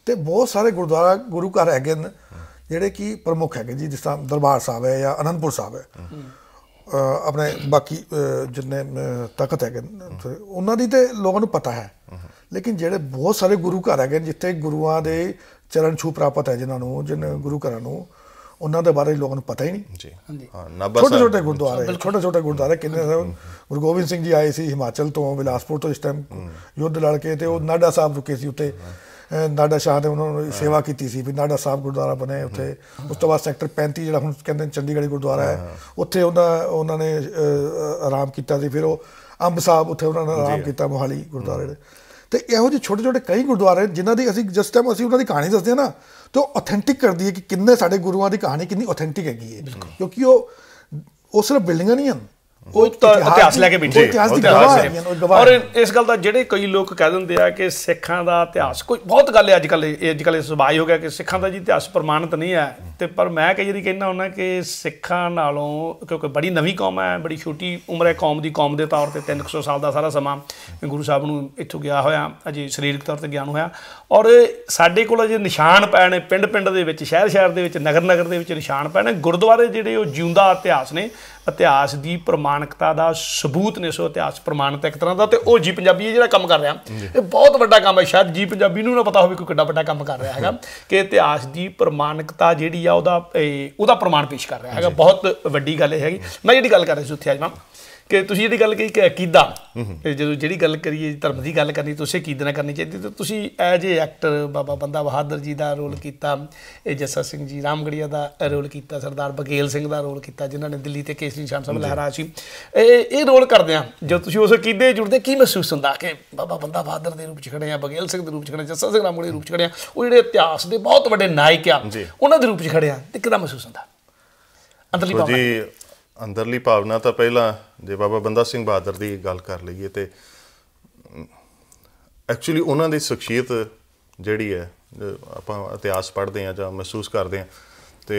ਤੇ ਬਹੁਤ ਸਾਰੇ ਗੁਰਦੁਆਰਾ ਗੁਰੂ ਘਰ ਹੈਗੇ ਨੇ ਜਿਹੜੇ ਕਿ ਪ੍ਰਮੁੱਖ ਹੈਗੇ ਜੀ ਜਿਸ ਤਰ੍ਹਾਂ ਦਰਬਾਰ ਸਾਹਿਬ ਹੈ ਜਾਂ ਅਨੰਦਪੁਰ ਸਾਹਿਬ ਹੈ ਆਪਣੇ ਬਾਕੀ ਜਿੰਨੇ ਤਾਕਤ ਹੈਗੇ ਉਹਨਾਂ ਦੀ ਤੇ ਲੋਕਾਂ ਨੂੰ ਪਤਾ ਹੈ ਲੇਕਿਨ ਜਿਹੜੇ ਬਹੁਤ ਸਾਰੇ ਗੁਰੂ ਘਰ ਹੈਗੇ ਜਿੱਥੇ ਗੁਰੂਆਂ ਦੇ ਚਰਨ ਛੂ ਪ੍ਰਾਪਤ ਹੈ ਜਿਨ੍ਹਾਂ ਨੂੰ ਜਿਨ ਗੁਰੂ ਘਰਾਂ ਨੂੰ ਉਹਨਾਂ ਦੇ ਬਾਰੇ ਲੋਕਾਂ ਨੂੰ ਪਤਾ ਹੀ ਨਹੀਂ ਜੀ ਹਾਂ ਬਸ ਛੋਟੇ ਛੋਟੇ ਗੁਰਦੁਆਰੇ ਛੋਟੇ ਛੋਟੇ ਗੁਰਦੁਆਰੇ ਕਿੰਨੇ ਗੁਰੂ ਗੋਬਿੰਦ ਸਿੰਘ ਜੀ ਆਏ ਸੀ ਹਿਮਾਚਲ ਤੋਂ ਬਿਲਾਸਪੁਰ ਤੋਂ ਇਸ ਟਾਈਮ ਯੁੱਧ ਲੜ ਕੇ ਤੇ ਉਹ ਨਾਡਾ ਸਾਹਿਬ ਰੁਕੇ ਸੀ ਉੱਤੇ ਨਾਡਾ ਸ਼ਾਹ ਨੇ ਉਹਨਾਂ ਨੂੰ ਸੇਵਾ ਕੀਤੀ ਸੀ ਵੀ ਨਾਡਾ ਸਾਹਿਬ ਗੁਰਦੁਆਰਾ ਬਣੇ ਉੱਥੇ ਉਸ ਤੋਂ ਬਾਅਦ ਸੈਕਟਰ 35 ਜਿਹੜਾ ਹੁਣ ਕਹਿੰਦੇ ਚੰਡੀਗੜ੍ਹ ਗੁਰਦੁਆਰਾ ਹੈ ਉੱਥੇ ਉਹਨਾਂ ਉਹਨਾਂ ਨੇ ਆਰਾਮ ਕੀਤਾ ਸੀ ਫਿਰ ਉਹ ਅੰਬ ਸਾਹਿਬ ਉੱਥੇ ਉਹਨਾਂ ਨੇ ਆਰਾਮ ਕੀਤਾ ਮੋਹਾਲੀ ਗੁਰਦੁਆਰੇ ਦੇ ਤੇ ਇਹੋ ਜਿਹੇ ਛੋਟੇ ਛੋਟੇ ਕਈ ਗੁਰਦੁਆਰੇ ਜਿਨ੍ਹਾਂ ਦੀ ਅਸੀਂ ਜਸਟ ਟਾਈਮ ਅਸੀਂ ਉਹਨਾਂ ਦੀ ਕਹਾਣੀ ਦੱਸਦੇ ਆ ਨਾ ਤੇ ਆਥੈਂਟਿਕ ਕਰਦੀ ਹੈ ਕਿ ਕਿੰਨੇ ਸਾਡੇ ਗੁਰੂਆਂ ਦੀ ਕਹਾਣੀ ਕਿੰਨੀ ਆਥੈਂਟਿਕ ਹੈਗੀ ਹੈ ਕਿਉਂਕਿ ਉਹ ਉਹ ਸਿਰਫ ਬਿਲਡਿੰਗਾਂ ਨਹੀਂ ਹਨ ਉਹ ਇਤਿਹਾਸ ਲੈ ਕੇ ਬੈਠੇ ਔਰ ਇਸ ਗੱਲ ਦਾ ਜਿਹੜੇ ਕਈ ਲੋਕ ਕਹਿ ਦਿੰਦੇ ਆ ਕਿ ਸਿੱਖਾਂ ਦਾ ਇਤਿਹਾਸ ਕੋਈ ਬਹੁਤ ਗੱਲ ਹੈ ਅੱਜ ਕੱਲ ਅੱਜ ਕੱਲ ਸੁਭਾਈ ਹੋ ਗਿਆ ਕਿ ਸਿੱਖਾਂ ਦਾ ਜੀ ਇਤਿਹਾਸ ਪ੍ਰਮਾਣਿਤ ਨਹੀਂ ਹੈ ਤੇ ਪਰ ਮੈਂ ਕਈ ਜਿਹੜੀ ਕਹਿੰਦਾ ਹੁੰਦਾ ਕਿ ਸਿੱਖਾਂ ਨਾਲੋਂ ਕਿਉਂਕਿ ਬੜੀ ਨਵੀਂ ਕੌਮ ਹੈ ਬੜੀ ਛੋਟੀ ਉਮਰ ਹੈ ਕੌਮ ਦੀ ਕੌਮ ਦੇ ਤੌਰ ਤੇ 300 ਸਾਲ ਦਾ ਸਾਰਾ ਸਮਾਂ ਗੁਰੂ ਸਾਹਿਬ ਨੂੰ ਇੱਥੋਂ ਗਿਆ ਹੋਇਆ ਅਜੇ ਸਰੀਰਕ ਤੌਰ ਤੇ ਗਿਆਨ ਹੋਇਆ ਔਰ ਸਾਡੇ ਕੋਲ ਅਜੇ ਨਿਸ਼ਾਨ ਪੈ ਨੇ ਪਿੰਡ ਪਿੰਡ ਦੇ ਵਿੱਚ ਸ਼ਹਿਰ ਸ਼ਹਿਰ ਦੇ ਵਿੱਚ ਨਗਰ ਨਗਰ ਦੇ ਵਿੱਚ ਨਿਸ਼ਾਨ ਪੈ ਨੇ ਗੁਰਦੁਆਰੇ ਜਿਹੜੇ ਉਹ ਜਿਉਂਦਾ ਇਤਿਹਾਸ ਨੇ ਇਤਿਹਾਸ ਦੀ ਪ੍ਰਮਾਣਿਕਤਾ ਦਾ ਸਬੂਤ ਨੇ ਸੋ ਇਤਿਹਾਸ ਪ੍ਰਮਾਣਿਤ ਇੱਕ ਤਰ੍ਹਾਂ ਦਾ ਤੇ ਉਹ ਜੀ ਪੰਜਾਬੀ ਜਿਹੜਾ ਕੰਮ ਕਰ ਰਿਹਾ ਇਹ ਬਹੁਤ ਵੱਡਾ ਕੰਮ ਹੈ ਸ਼ਾਇਦ ਜੀ ਪੰਜਾਬੀ ਨੂੰ ਨਾ ਪਤਾ ਹੋਵੇ ਕੋਈ ਕਿੱਡਾ ਵੱਡਾ ਕੰਮ ਕਰ ਰਿਹਾ ਹੈਗਾ ਕਿ ਇਤਿਹਾਸ ਦੀ ਪ੍ਰਮਾਣਿਕਤਾ ਜਿਹੜੀ ਆ ਉਹਦਾ ਉਹਦਾ ਪ੍ਰਮਾਣ ਪੇਸ਼ ਕਰ ਰਿਹਾ ਹੈਗਾ ਬਹੁਤ ਵੱਡੀ ਗੱਲ ਹੈਗੀ ਮੈਂ ਜਿਹੜੀ ਗੱਲ ਕਰ ਰਿਹਾ ਸੀ ਉੱਥੇ ਅੱਜ ਮੈਂ ਕਿ ਤੁਸੀਂ ਜਿਹੜੀ ਗੱਲ ਕਹੀ ਕਿ ਅਕੀਦਾ ਜਦੋਂ ਜਿਹੜੀ ਗੱਲ ਕਰੀਏ ਧਰਮ ਦੀ ਗੱਲ ਕਰਨੀ ਤੁਸੀਂ ਅਕੀਦੇ ਨਾਲ ਕਰਨੀ ਚਾਹੀਦੀ ਤੇ ਤੁਸੀਂ ਐਜ ਏ ਐਕਟਰ ਬਾਬਾ ਬੰਦਾ ਬਹਾਦਰ ਜੀ ਦਾ ਰੋਲ ਕੀਤਾ ਇਹ ਜੱਸਾ ਸਿੰਘ ਜੀ ਰਾਮਗੜੀਆ ਦਾ ਰੋਲ ਕੀਤਾ ਸਰਦਾਰ ਬਗੇਲ ਸਿੰਘ ਦਾ ਰੋਲ ਕੀਤਾ ਜਿਨ੍ਹਾਂ ਨੇ ਦਿੱਲੀ ਤੇ ਕੇਸਰੀ ਸ਼ਾਮ ਸਾਹਿਬ ਲਹਿਰਾ ਸੀ ਇਹ ਇਹ ਰੋਲ ਕਰਦੇ ਆ ਜਦੋਂ ਤੁਸੀਂ ਉਸ ਅਕੀਦੇ ਜੁੜਦੇ ਕੀ ਮਹਿਸੂਸ ਹੁੰਦਾ ਕਿ ਬਾਬਾ ਬੰਦਾ ਬਹਾਦਰ ਦੇ ਰੂਪ ਚ ਖੜੇ ਆ ਬਗੇਲ ਸਿੰਘ ਦੇ ਰੂਪ ਚ ਖੜੇ ਜੱਸਾ ਸਿੰਘ ਰਾਮਗੜੀਆ ਦੇ ਰੂਪ ਚ ਖੜੇ ਆ ਉਹ ਜਿਹੜੇ ਇਤਿਹਾਸ ਦੇ ਬਹੁਤ ਵੱਡੇ ਨਾਇਕ ਆ ਉਹਨਾਂ ਦੇ ਰੂਪ ਚ ਖੜੇ ਆ ਤੇ ਕਿਦਾਂ ਮਹਿਸੂਸ ਹੁੰਦਾ ਅੰਦਰਲੀ ਬਾਬਾ ਜੀ ਅੰਦਰਲੀ ਭਾਵਨਾ ਤਾਂ ਪਹਿਲਾਂ ਜੇ ਬਾਬਾ ਬੰਦਾ ਸਿੰਘ ਬਹਾਦਰ ਦੀ ਗੱਲ ਕਰ ਲਈਏ ਤੇ ਐਕਚੁਅਲੀ ਉਹਨਾਂ ਦੀ ਸ਼ਖਸੀਅਤ ਜਿਹੜੀ ਹੈ ਆਪਾਂ ਇਤਿਹਾਸ ਪੜ੍ਹਦੇ ਆ ਜਾਂ ਮਹਿਸੂਸ ਕਰਦੇ ਆ ਤੇ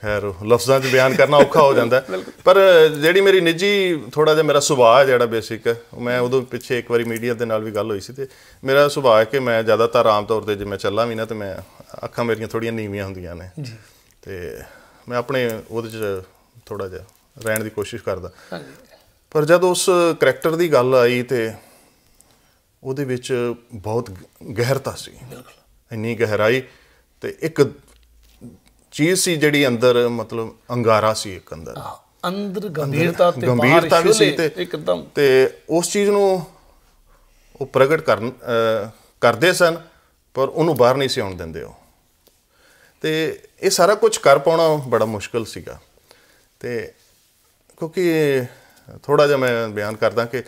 ਖੈਰ ਲਫ਼ਜ਼ਾਂ 'ਚ ਬਿਆਨ ਕਰਨਾ ਔਖਾ ਹੋ ਜਾਂਦਾ ਪਰ ਜਿਹੜੀ ਮੇਰੀ ਨਿੱਜੀ ਥੋੜਾ ਜਿਹਾ ਮੇਰਾ ਸੁਭਾਅ ਜਿਹੜਾ ਬੇਸਿਕ ਮੈਂ ਉਦੋਂ ਪਿੱਛੇ ਇੱਕ ਵਾਰੀ ਮੀਡੀਆ ਦੇ ਨਾਲ ਵੀ ਗੱਲ ਹੋਈ ਸੀ ਤੇ ਮੇਰਾ ਸੁਭਾਅ ਹੈ ਕਿ ਮੈਂ ਜ਼ਿਆਦਾਤਰ ਆਮ ਤੌਰ ਤੇ ਜੇ ਮੈਂ ਚੱਲਾਂ ਵੀ ਨਾ ਤੇ ਮੈਂ ਅੱਖਾਂ ਮੇਰੀਆਂ ਥੋੜੀਆਂ ਨੀਵੀਆਂ ਹੁੰਦੀਆਂ ਨੇ ਜੀ ਤੇ ਮੈਂ ਆਪਣੇ ਉਹਦੇ 'ਚ ਥੋੜਾ ਜਿਹਾ ਰਹਿਣ ਦੀ ਕੋਸ਼ਿਸ਼ ਕਰਦਾ ਪਰ ਜਦ ਉਸ ਕੈਰੈਕਟਰ ਦੀ ਗੱਲ ਆਈ ਤੇ ਉਹਦੇ ਵਿੱਚ ਬਹੁਤ ਗਹਿਰਤਾ ਸੀ ਇੰਨੀ ਗਹਿਰਾਈ ਤੇ ਇੱਕ ਚੀਜ਼ ਸੀ ਜਿਹੜੀ ਅੰਦਰ ਮਤਲਬ ਅੰਗਾਰਾ ਸੀ ਇੱਕ ਅੰਦਰ ਅੰਦਰ ਗੰਭੀਰਤਾ ਤੇ ਗੰਭੀਰਤਾ ਵੀ ਸੀ ਤੇ ਇੱਕਦਮ ਤੇ ਉਸ ਚੀਜ਼ ਨੂੰ ਉਹ ਪ੍ਰਗਟ ਕਰਨ ਕਰਦੇ ਸਨ ਪਰ ਉਹਨੂੰ ਬਾਹਰ ਨਹੀਂ ਸੀ ਆਉਣ ਦਿੰਦੇ ਉਹ ਤੇ ਇਹ ਸਾਰਾ ਕੁਝ ਕਰ ਪਾਉਣਾ ਬੜਾ ਮੁਸ਼ਕਲ ਸੀਗਾ ਤੇ ਕਿਉਂਕਿ ਥੋੜਾ ਜਿਹਾ ਮੈਂ ਬਿਆਨ ਕਰਦਾ ਕਿ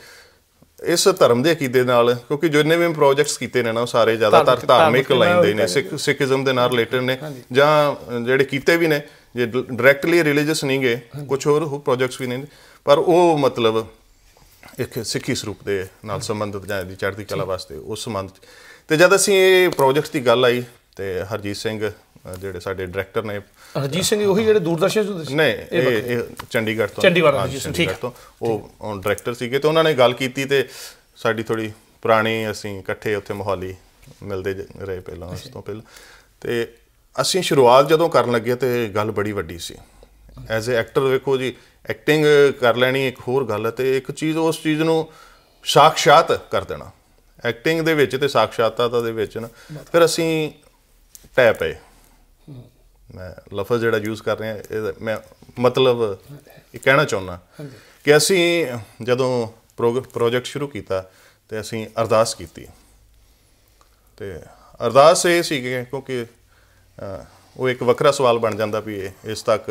ਇਸ ਧਰਮ ਦੇ ਅਕੀਦੇ ਨਾਲ ਕਿਉਂਕਿ ਜਿੰਨੇ ਵੀ ਪ੍ਰੋਜੈਕਟਸ ਕੀਤੇ ਨੇ ਨਾ ਉਹ ਸਾਰੇ ਜ਼ਿਆਦਾਤਰ ਧਾਰਮਿਕ ਲਾਈਨ ਦੇ ਨੇ ਸਿੱਖੀਜ਼ਮ ਦੇ ਨਾਲ ਰਿਲੇਟਡ ਨੇ ਜਾਂ ਜਿਹੜੇ ਕੀਤੇ ਵੀ ਨੇ ਜੇ ਡਾਇਰੈਕਟਲੀ ਰਿਲੀਜੀਅਸ ਨਹੀਂ ਗਏ ਕੁਝ ਹੋਰ ਪ੍ਰੋਜੈਕਟਸ ਵੀ ਨੇ ਪਰ ਉਹ ਮਤਲਬ ਇੱਕ ਸਿੱਖੀ ਸਰੂਪ ਦੇ ਨਾਲ ਸੰਬੰਧਿਤ ਜਾਂ ਦੀ ਚੜ੍ਹਦੀ ਕਲਾ ਵਾਸਤੇ ਉਸ ਸੰਬੰਧ ਤੇ ਜਦ ਅਸੀਂ ਇਹ ਪ੍ਰੋਜੈਕਟਸ ਦੀ ਗੱਲ ਆਈ ਤੇ ਹਰਜੀਤ ਸਿੰਘ ਜਿਹੜੇ ਸਾਡੇ ਡਾਇਰੈਕਟਰ ਨੇ ਹਰਜੀਤ ਸਿੰਘ ਉਹੀ ਜਿਹੜੇ ਦੂਰਦਰਸ਼ਨ ਤੋਂ ਨਹੀਂ ਇਹ ਚੰਡੀਗੜ੍ਹ ਤੋਂ ਚੰਡੀਗੜ੍ਹ ਹਰਜੀਤ ਸਿੰਘ ਠੀਕ ਹੈ ਉਹ ਡਾਇਰੈਕਟਰ ਸੀਗੇ ਤੇ ਉਹਨਾਂ ਨੇ ਗੱਲ ਕੀਤੀ ਤੇ ਸਾਡੀ ਥੋੜੀ ਪੁਰਾਣੀ ਅਸੀਂ ਇਕੱਠੇ ਉੱਥੇ ਮੋਹਾਲੀ ਮਿਲਦੇ ਰਹੇ ਪਹਿਲਾਂ ਉਸ ਤੋਂ ਪਹਿਲਾਂ ਤੇ ਅਸੀਂ ਸ਼ੁਰੂਆਤ ਜਦੋਂ ਕਰਨ ਲੱਗੇ ਤੇ ਗੱਲ ਬੜੀ ਵੱਡੀ ਸੀ ਐਜ਼ ਅ ਐਕਟਰ ਵੇਖੋ ਜੀ ਐਕਟਿੰਗ ਕਰ ਲੈਣੀ ਇੱਕ ਹੋਰ ਗੱਲ ਹੈ ਤੇ ਇੱਕ ਚੀਜ਼ ਉਸ ਚੀਜ਼ ਨੂੰ ਸਾਖਸ਼ਾਤ ਕਰ ਦੇਣਾ ਐਕਟਿੰਗ ਦੇ ਵਿੱਚ ਤੇ ਸਾਖਸ਼ਾਤਤਾ ਦੇ ਵਿੱਚ ਨਾ ਫਿਰ ਅਸੀਂ ਟੈਪ ਹੈ ਮੈਂ ਲਫ਼ਜ਼ ਜਿਹੜਾ ਯੂਜ਼ ਕਰ ਰਿਹਾ ਇਹ ਮੈਂ ਮਤਲਬ ਇਹ ਕਹਿਣਾ ਚਾਹੁੰਦਾ ਕਿ ਅਸੀਂ ਜਦੋਂ ਪ੍ਰੋਜੈਕਟ ਸ਼ੁਰੂ ਕੀਤਾ ਤੇ ਅਸੀਂ ਅਰਦਾਸ ਕੀਤੀ ਤੇ ਅਰਦਾਸ ਇਹ ਸੀ ਕਿਉਂਕਿ ਉਹ ਇੱਕ ਵੱਖਰਾ ਸਵਾਲ ਬਣ ਜਾਂਦਾ ਵੀ ਇਸ ਤੱਕ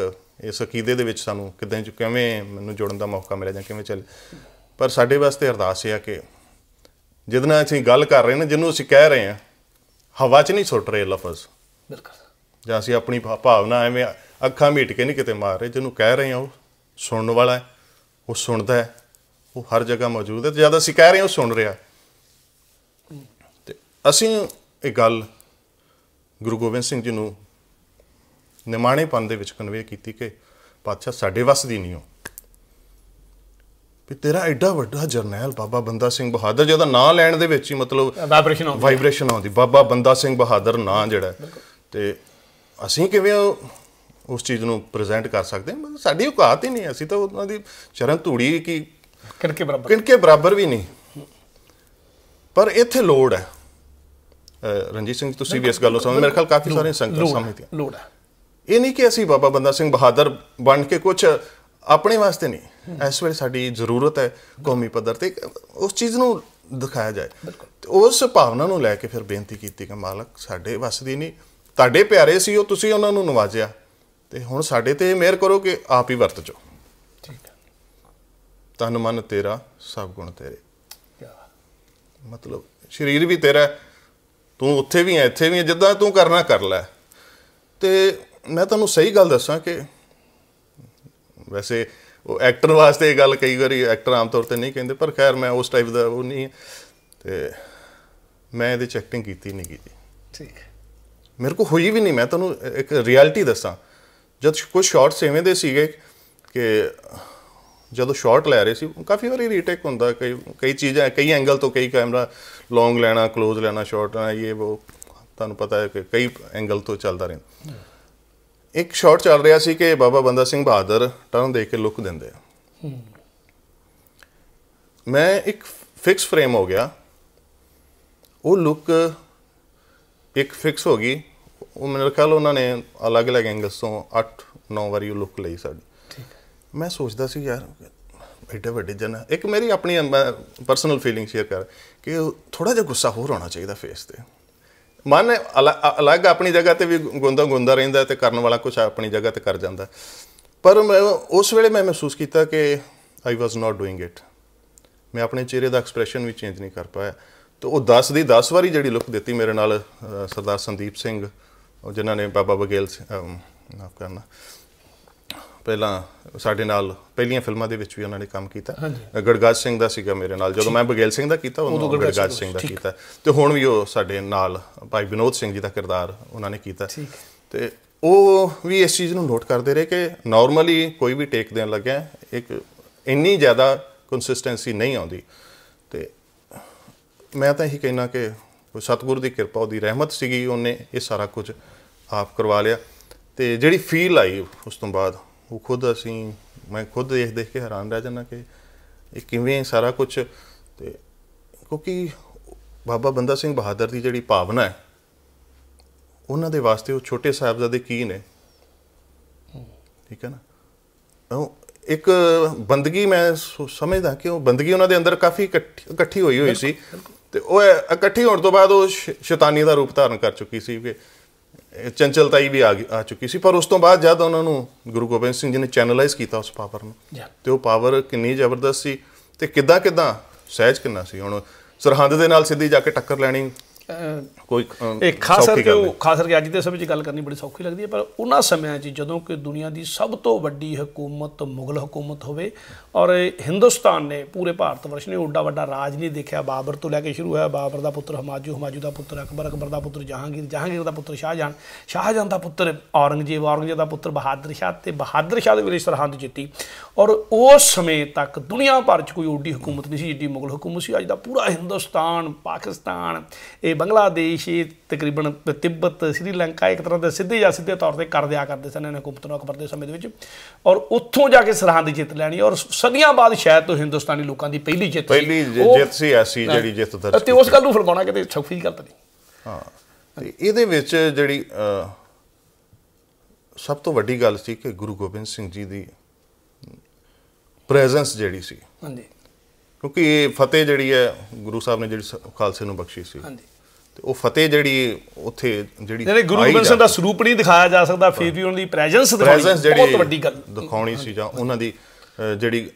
ਇਸ ਅਕੀਦੇ ਦੇ ਵਿੱਚ ਸਾਨੂੰ ਕਿਦਾਂ ਕਿਵੇਂ ਮੈਨੂੰ ਜੁੜਨ ਦਾ ਮੌਕਾ ਮਿਲਿਆ ਜਾਂ ਕਿਵੇਂ ਚੱਲ ਪਰ ਸਾਡੇ ਵਾਸਤੇ ਅਰਦਾਸ ਇਹ ਆ ਕਿ ਜਿਹਦੇ ਅਸੀਂ ਗੱਲ ਕਰ ਰਹੇ ਨੇ ਜਿਹਨੂੰ ਅਸੀਂ ਕਹਿ ਰਹੇ ਹਾਂ ਹਵਾ 'ਚ ਨਹੀਂ ਸੁੱਟ ਰਹੇ ਲਫ਼ਜ਼ ਬਿਲਕੁਲ ਜਾਂ ਅਸੀਂ ਆਪਣੀ ਭਾਵਨਾ ਐਵੇਂ ਅੱਖਾਂ ਮੀਟ ਕੇ ਨਹੀਂ ਕਿਤੇ ਮਾਰ ਰਹੇ ਜਿਹਨੂੰ ਕਹਿ ਰਹੇ ਹਾਂ ਉਹ ਸੁਣਨ ਵਾਲਾ ਹੈ ਉਹ ਸੁਣਦਾ ਹੈ ਉਹ ਹਰ ਜਗ੍ਹਾ ਮੌਜੂਦ ਹੈ ਜਦ ਅਸੀਂ ਕਹਿ ਰਹੇ ਹਾਂ ਉਹ ਸੁਣ ਰਿਹਾ ਤੇ ਅਸੀਂ ਇਹ ਗੱਲ ਗੁਰੂ ਗੋਬਿੰਦ ਸਿੰਘ ਜੀ ਨੂੰ ਨਿਮਾਣੇਪਨ ਦੇ ਵਿੱਚ ਕਨਵੇ ਕੀਤੀ ਕਿ ਪਾਤਸ਼ਾਹ ਸਾਡੇ ਵੱਸ ਦੀ ਨਹੀਂ ਹੋ ਕਿ ਤੇਰਾ ਐਡਾ ਵੱਡਾ ਜਰਨੈਲ ਬਾਬਾ ਬੰਦਾ ਸਿੰਘ ਬਹਾਦਰ ਜਿਹਦਾ ਨਾਂ ਲੈਣ ਦੇ ਵਿੱਚ ਹੀ ਮਤਲਬ ਵਾਈਬ੍ਰੇਸ਼ਨ ਆਉਂਦੀ ਵਾਈਬ੍ਰੇਸ਼ਨ ਆਉਂਦੀ ਬਾਬਾ ਬੰਦਾ ਸਿੰਘ ਬਹਾਦਰ ਨਾਂ ਜਿਹੜਾ ਤੇ ਅਸੀਂ ਕਿਵੇਂ ਉਸ ਚੀਜ਼ ਨੂੰ ਪ੍ਰੈਜ਼ੈਂਟ ਕਰ ਸਕਦੇ ਹਾਂ ਸਾਡੀ ਔਕਾਤ ਹੀ ਨਹੀਂ ਅਸੀਂ ਤਾਂ ਉਹਨਾਂ ਦੀ ਚਰਨ ਧੂੜੀ ਕੀ ਕਿਣਕੇ ਬਰਾਬਰ ਕਿਣਕੇ ਬਰਾਬਰ ਵੀ ਨਹੀਂ ਪਰ ਇੱਥੇ ਲੋੜ ਹੈ ਰਣਜੀਤ ਸਿੰਘ ਤੁਸੀਂ ਵੀ ਇਸ ਗੱਲ ਨੂੰ ਸਮਝ ਮੇਰੇ ਖਿਆਲ ਕਾਫੀ ਸਾਰੇ ਸੰਗਤ ਸਮਝਦੇ ਲੋੜ ਹੈ ਇਹ ਨਹੀਂ ਕਿ ਅਸੀਂ ਬਾਬਾ ਬੰਦਾ ਸਿੰਘ ਬਹਾਦਰ ਬਣ ਕੇ ਕੁਝ ਆਪਣੇ ਵਾਸਤੇ ਨਹੀਂ ਇਸ ਵੇਲੇ ਸਾਡੀ ਜ਼ਰੂਰਤ ਹੈ ਕੌਮੀ ਪੱਧਰ ਤੇ ਉਸ ਚੀਜ਼ ਨੂੰ ਦਿਖਾਇਆ ਜਾਏ ਉਸ ਭਾਵਨਾ ਨੂੰ ਲੈ ਕੇ ਫਿਰ ਬੇਨਤੀ ਕੀਤੀ ਕਿ ਮਾਲਕ ਸਾਡੇ ਵਸ ਦੀ ਨਹੀਂ ਤੁਹਾਡੇ ਪਿਆਰੇ ਸੀ ਉਹ ਤੁਸੀਂ ਉਹਨਾਂ ਨੂੰ ਨਵਾਜਿਆ ਤੇ ਹੁਣ ਸਾਡੇ ਤੇ ਮਿਹਰ ਕਰੋ ਕਿ ਆਪ ਹੀ ਵਰਤ ਜੋ ਠੀਕ ਹੈ ਤਨ ਮਨ ਤੇਰਾ ਸਭ ਗੁਣ ਤੇਰੇ ਕੀ ਮਤਲਬ ਸਰੀਰ ਵੀ ਤੇਰਾ ਤੂੰ ਉੱਥੇ ਵੀ ਹੈ ਇੱਥੇ ਵੀ ਹੈ ਜਿੱਦਾਂ ਤੂੰ ਕਰਨਾ ਕਰ ਲੈ ਤੇ ਮੈਂ ਤੁਹਾਨੂੰ ਸਹੀ ਗੱਲ ਦੱਸਾਂ ਕਿ ਵੈਸੇ ਉਹ ਐਕਟਰ ਵਾਸਤੇ ਇਹ ਗੱਲ ਕਈ ਵਾਰੀ ਐਕਟਰ ਆਮ ਤੌਰ ਤੇ ਨਹੀਂ ਕਹਿੰਦੇ ਪਰ ਖੈਰ ਮੈਂ ਉਸ ਟਾਈਪ ਦਾ ਉਹ ਨਹੀਂ ਤੇ ਮੈਂ ਇਹਦੇ ਚੈਕਿੰਗ ਕੀਤੀ ਨਹੀਂ ਕੀਤੀ ਠੀਕ ਮੇਰੇ ਕੋ ਹੋਈ ਵੀ ਨਹੀਂ ਮੈਂ ਤੁਹਾਨੂੰ ਇੱਕ ਰਿਐਲਿਟੀ ਦੱਸਾਂ ਜਦ ਕੁਝ ਸ਼ਾਰਟਸ ਐਵੇਂ ਦੇ ਸੀਗੇ ਕਿ ਜਦੋਂ ਸ਼ਾਟ ਲੈ ਰਹੇ ਸੀ ਕਾਫੀ ਵਾਰੀ ਰੀਟੇਕ ਹੁੰਦਾ ਕਈ ਕਈ ਚੀਜ਼ਾਂ ਕਈ ਐਂਗਲ ਤੋਂ ਕਈ ਕੈਮਰਾ ਲੌਂਗ ਲੈਣਾ ক্লোਜ਼ ਲੈਣਾ ਸ਼ਾਰਟ ਲੈਣਾ ਇਹ ਉਹ ਤੁਹਾਨੂੰ ਪਤਾ ਹੈ ਕਿ ਕਈ ਐਂਗਲ ਤੋਂ ਚੱਲਦਾ ਰਹਿੰਦਾ ਇੱਕ ਸ਼ਾਟ ਚੱਲ ਰਿਹਾ ਸੀ ਕਿ ਬਾਬਾ ਬੰਦਾ ਸਿੰਘ ਬਹਾਦਰ ਟਰਨ ਦੇ ਕੇ ਲੁੱਕ ਦਿੰਦੇ ਆ ਮੈਂ ਇੱਕ ਫਿਕਸ ਫਰੇਮ ਹੋ ਗਿਆ ਉਹ ਲੁੱਕ ਇੱਕ ਫਿਕਸ ਹੋ ਗਈ ਉਹ ਮੇਰੇ ਖਿਆਲ ਉਹਨਾਂ ਨੇ ਅਲੱਗ-ਅਲੱਗ ਐਂਗਲਸ ਤੋਂ 8 9 ਵਾਰੀ ਉਹ ਲੁੱਕ ਲਈ ਸਾਡੀ ਠੀਕ ਮੈਂ ਸੋਚਦਾ ਸੀ ਯਾਰ ਬੇਟੇ ਵੱਡੇ ਜਨ ਇੱਕ ਮੇਰੀ ਆਪਣੀ ਪਰਸਨਲ ਫੀਲਿੰਗ ਸ਼ੇਅਰ ਕਰ ਕਿ ਥੋੜਾ ਜਿਹਾ ਗੁੱਸਾ ਹੋਰ ਹੋਣਾ ਚਾਹੀਦਾ ਫੇਸ ਤੇ ਮਨ ਅਲੱਗ ਆਪਣੀ ਜਗ੍ਹਾ ਤੇ ਵੀ ਗੁੰਦਾ ਗੁੰਦਾ ਰਹਿੰਦਾ ਤੇ ਕਰਨ ਵਾਲਾ ਕੁਝ ਆਪਣੀ ਜਗ੍ਹਾ ਤੇ ਕਰ ਜਾਂਦਾ ਪਰ ਉਸ ਵੇਲੇ ਮੈਂ ਮਹਿਸੂਸ ਕੀਤਾ ਕਿ ਆਈ ਵਾਸ ਨਾਟ ਡੂਇੰਗ ਇਟ ਮੈਂ ਆਪਣੇ ਚਿਹਰੇ ਦਾ ਐਕਸਪ੍ਰੈਸ਼ਨ ਵੀ ਚੇਂਜ ਨਹੀਂ ਕਰ ਪਾਇਆ ਤੇ ਉਹ 10 ਦੀ 10 ਵਾਰੀ ਜਿਹੜੀ ਲੁੱਕ ਦਿੱਤੀ ਮੇਰੇ ਨਾਲ ਸਰਦਾਰ ਸੰਦੀਪ ਸਿੰਘ ਜਿਨ੍ਹਾਂ ਨੇ ਬਾਬਾ ਬਗੇਲ ਆਪਕਾ ਕਰਨਾ ਪਹਿਲਾਂ ਸਾਡੇ ਨਾਲ ਪਹਿਲੀਆਂ ਫਿਲਮਾਂ ਦੇ ਵਿੱਚ ਵੀ ਉਹਨਾਂ ਨੇ ਕੰਮ ਕੀਤਾ ਗੜਗਾਜ ਸਿੰਘ ਦਾ ਸੀਗਾ ਮੇਰੇ ਨਾਲ ਜਦੋਂ ਮੈਂ ਬਗੇਲ ਸਿੰਘ ਦਾ ਕੀਤਾ ਨੇ ਗੜਗਾਜ ਸਿੰਘ ਦਾ ਕੀਤਾ ਤੇ ਹੁਣ ਵੀ ਉਹ ਸਾਡੇ ਨਾਲ ਭਾਈ ਵਿਨੋਦ ਸਿੰਘ ਜੀ ਦਾ ਕਿਰਦਾਰ ਉਹਨਾਂ ਨੇ ਕੀਤਾ ਤੇ ਉਹ ਵੀ ਇਸ ਚੀਜ਼ ਨੂੰ ਨੋਟ ਕਰਦੇ ਰਹੇ ਕਿ ਨਾਰਮਲੀ ਕੋਈ ਵੀ ਟੇਕ ਦੇਣ ਲੱਗਿਆ ਇੱਕ ਇੰਨੀ ਜ਼ਿਆਦਾ ਕੰਸਿਸਟੈਂਸੀ ਨਹੀਂ ਆਉਂਦੀ ਤੇ ਮੈਂ ਤਾਂ ਇਹੀ ਕਹਿਣਾ ਕਿ ਸਤਿਗੁਰ ਦੀ ਕਿਰਪਾ ਉਹਦੀ ਰਹਿਮਤ ਸੀਗੀ ਉਹਨੇ ਇਹ ਸਾਰਾ ਕੁਝ ਆਪ ਕਰਵਾ ਲਿਆ ਤੇ ਜਿਹੜੀ ਫੀਲ ਆਈ ਉਸ ਤੋਂ ਬਾਅਦ ਉਹ ਖੁਦ ਅਸੀਂ ਮੈਂ ਖੁਦ ਦੇਖ ਦੇਖ ਕੇ ਹੈਰਾਨ ਰਹਿ ਜਾਂਦਾ ਕਿ ਇਹ ਕਿਵੇਂ ਸਾਰਾ ਕੁਝ ਤੇ ਕਿਉਂਕਿ ਬਾਬਾ ਬੰਦਾ ਸਿੰਘ ਬਹਾਦਰ ਦੀ ਜਿਹੜੀ ਭਾਵਨਾ ਹੈ ਉਹਨਾਂ ਦੇ ਵਾਸਤੇ ਉਹ ਛੋਟੇ ਸਾਹਿਬਜ਼ਾਦੇ ਕੀ ਨੇ ਠੀਕ ਹੈ ਨਾ ਉਹ ਇੱਕ ਬੰਦਗੀ ਮੈਂ ਸਮਝਦਾ ਕਿ ਉਹ ਬੰਦਗੀ ਉਹਨਾਂ ਦੇ ਅੰਦਰ ਕਾਫੀ ਇਕੱਠੀ ਹੋਈ ਹੋਈ ਸੀ ਤੇ ਉਹ ਇਕੱਠੀ ਹੋਣ ਤੋਂ ਬਾਅਦ ਉਹ ਸ਼ੈਤਾਨੀ ਦਾ ਰੂਪ ਧਾਰਨ ਕਰ ਚੁੱਕੀ ਸੀ ਕਿ ਚੰਚਲਤਾਈ ਵੀ ਆ ਆ ਚੁੱਕੀ ਸੀ ਪਰ ਉਸ ਤੋਂ ਬਾਅਦ ਜਦ ਉਹਨਾਂ ਨੂੰ ਗੁਰੂ ਗੋਬਿੰਦ ਸਿੰਘ ਜੀ ਨੇ ਚੈਨਲਾਈਜ਼ ਕੀਤਾ ਉਸ ਪਾਵਰ ਨੂੰ ਤੇ ਉਹ ਪਾਵਰ ਕਿੰਨੀ ਜ਼ਬਰਦਸਤ ਸੀ ਤੇ ਕਿਦਾਂ ਕਿਦਾਂ ਸਹਿਜ ਕਿੰਨਾ ਸੀ ਹੁਣ ਸਰਹੰਦ ਦੇ ਨਾਲ ਸਿੱਧੀ ਜਾ ਕੇ ਟੱਕਰ ਲੈਣੀ ਕੋਈ ਇਹ ਖਾਸ ਕਰਕੇ ਉਹ ਖਾਸ ਕਰਕੇ ਅੱਜ ਦੇ ਸਮੇਂ 'ਚ ਗੱਲ ਕਰਨੀ ਬੜੀ ਸੌਖੀ ਲੱਗਦੀ ਹੈ ਪਰ ਉਹਨਾਂ ਸਮਿਆਂ 'ਚ ਜਦੋਂ ਕਿ ਦੁਨੀਆ ਦੀ ਸਭ ਤੋਂ ਵੱਡੀ ਹਕੂਮਤ ਮੁਗਲ ਹਕੂਮਤ ਹੋਵੇ ਔਰ ਹਿੰਦੁਸਤਾਨ ਨੇ ਪੂਰੇ ਭਾਰਤ ਵਰਸ਼ ਨੇ ਓਡਾ ਵੱਡਾ ਰਾਜ ਨਹੀਂ ਦੇਖਿਆ ਬਾਬਰ ਤੋਂ ਲੈ ਕੇ ਸ਼ੁਰੂ ਹੋਇਆ ਬਾਬਰ ਦਾ ਪੁੱਤਰ ਹਮਾਜੂ ਹਮਾਜੂ ਦਾ ਪੁੱਤਰ ਅਕਬਰ ਅਕਬਰ ਦਾ ਪੁੱਤਰ ਜਹਾਂਗੀਰ ਜਹਾਂਗੀਰ ਦਾ ਪੁੱਤਰ ਸ਼ਾਹਜਹਾਨ ਸ਼ਾਹਜਹਾਨ ਦਾ ਪੁੱਤਰ ਔਰੰਗਜ਼ੇਬ ਔਰੰਗਜ਼ੇਬ ਦਾ ਪੁੱਤਰ ਬਹਾਦਰ ਸ਼ਾਹ ਤੇ ਬਹਾਦਰ ਸ਼ਾਹ ਦੇ ਵਿਰੇ ਸਰਹੰਦ ਜਿੱਤੀ ਔਰ ਉਸ ਸਮੇਂ ਤੱਕ ਦੁਨੀਆ ਭਰ 'ਚ ਕੋਈ ਓਡੀ ਹਕੂਮਤ ਨਹੀਂ ਸੀ ਜਿੱਡੀ ਮੁਗਲ ਹਕੂਮਤ ਸੀ ਅੱਜ ਦਾ ਪੂਰਾ ਹਿੰਦੁਸਤਾਨ ਪਾਕਿਸਤਾਨ ਇਹ ਬੰਗਲਾਦੇਸ਼ ਤਕਰੀਬਨ ਤਿੱਬਤ ਸ਼੍ਰੀਲੰਕਾ ਇੱਕ ਤਰ੍ਹਾਂ ਦੇ ਸਿੱਧੇ ਜਾਂ ਸਿੱਧੇ ਤੌਰ ਤੇ ਕਰ ਦਿਆ ਕਰਦੇ ਸਨ ਇਹਨਾਂ ਹਕੂਮਤ ਨੂੰ ਅਕਬਰ ਦੇ ਸਮੇਂ ਦੇ ਵਿੱਚ ਔਰ ਉੱਥੋਂ ਜਾ ਕੇ ਸਰਹੰਦ ਜਿੱਤ ਲੈਣੀ ਔਰ ਸਦੀਆਂ ਬਾਅਦ ਸ਼ਾਇਦ ਤੋਂ ਹਿੰਦੁਸਤਾਨੀ ਲੋਕਾਂ ਦੀ ਪਹਿਲੀ ਜਿੱਤ ਪਹਿਲੀ ਜਿੱਤ ਸੀ ਐਸੀ ਜਿਹੜੀ ਜਿੱਤ ਦਰਜ ਤੇ ਉਸ ਗੱਲ ਨੂੰ ਫਲਵਾਉਣਾ ਕਿਤੇ ਸੌਖੀ ਗੱਲ ਤਾਂ ਨਹੀਂ ਹਾਂ ਤੇ ਇਹਦੇ ਵਿੱਚ ਜਿਹੜੀ ਸਭ ਤੋਂ ਵੱਡੀ ਗੱਲ ਸੀ ਕਿ ਗੁਰੂ ਗੋਬਿੰਦ ਸਿੰਘ ਜੀ ਦੀ ਪ੍ਰੈਜ਼ੈਂਸ ਜਿਹੜੀ ਸੀ ਹਾਂਜੀ ਕਿਉਂਕਿ ਇਹ ਫਤਿਹ ਜਿਹੜੀ ਹੈ ਗੁਰੂ ਸਾਹਿਬ ਨੇ ਜਿਹੜੀ ਖਾਲਸੇ ਨੂੰ ਬਖਸ਼ੀ ਸੀ ਹਾਂਜੀ ਉਹ ਫਤਿਹ ਜਿਹੜੀ ਉੱਥੇ ਜਿਹੜੀ ਨਹੀਂ ਗੁਰੂ ਗੋਬਿੰਦ ਸਿੰਘ ਦਾ ਸਰੂਪ ਨਹੀਂ ਦਿਖਾਇਆ ਜਾ ਸਕਦਾ ਫਿਰ ਵੀ ਉਹਨਾਂ ਦੀ ਪ੍ਰੈਜ਼ੈਂਸ ਦਿਖਾਉਣੀ ਬਹੁਤ ਵੱਡੀ ਗੱਲ ਦਿਖਾਉਣੀ ਸੀ ਜਾਂ ਉਹਨਾਂ ਦੀ ਜਿਹੜੀ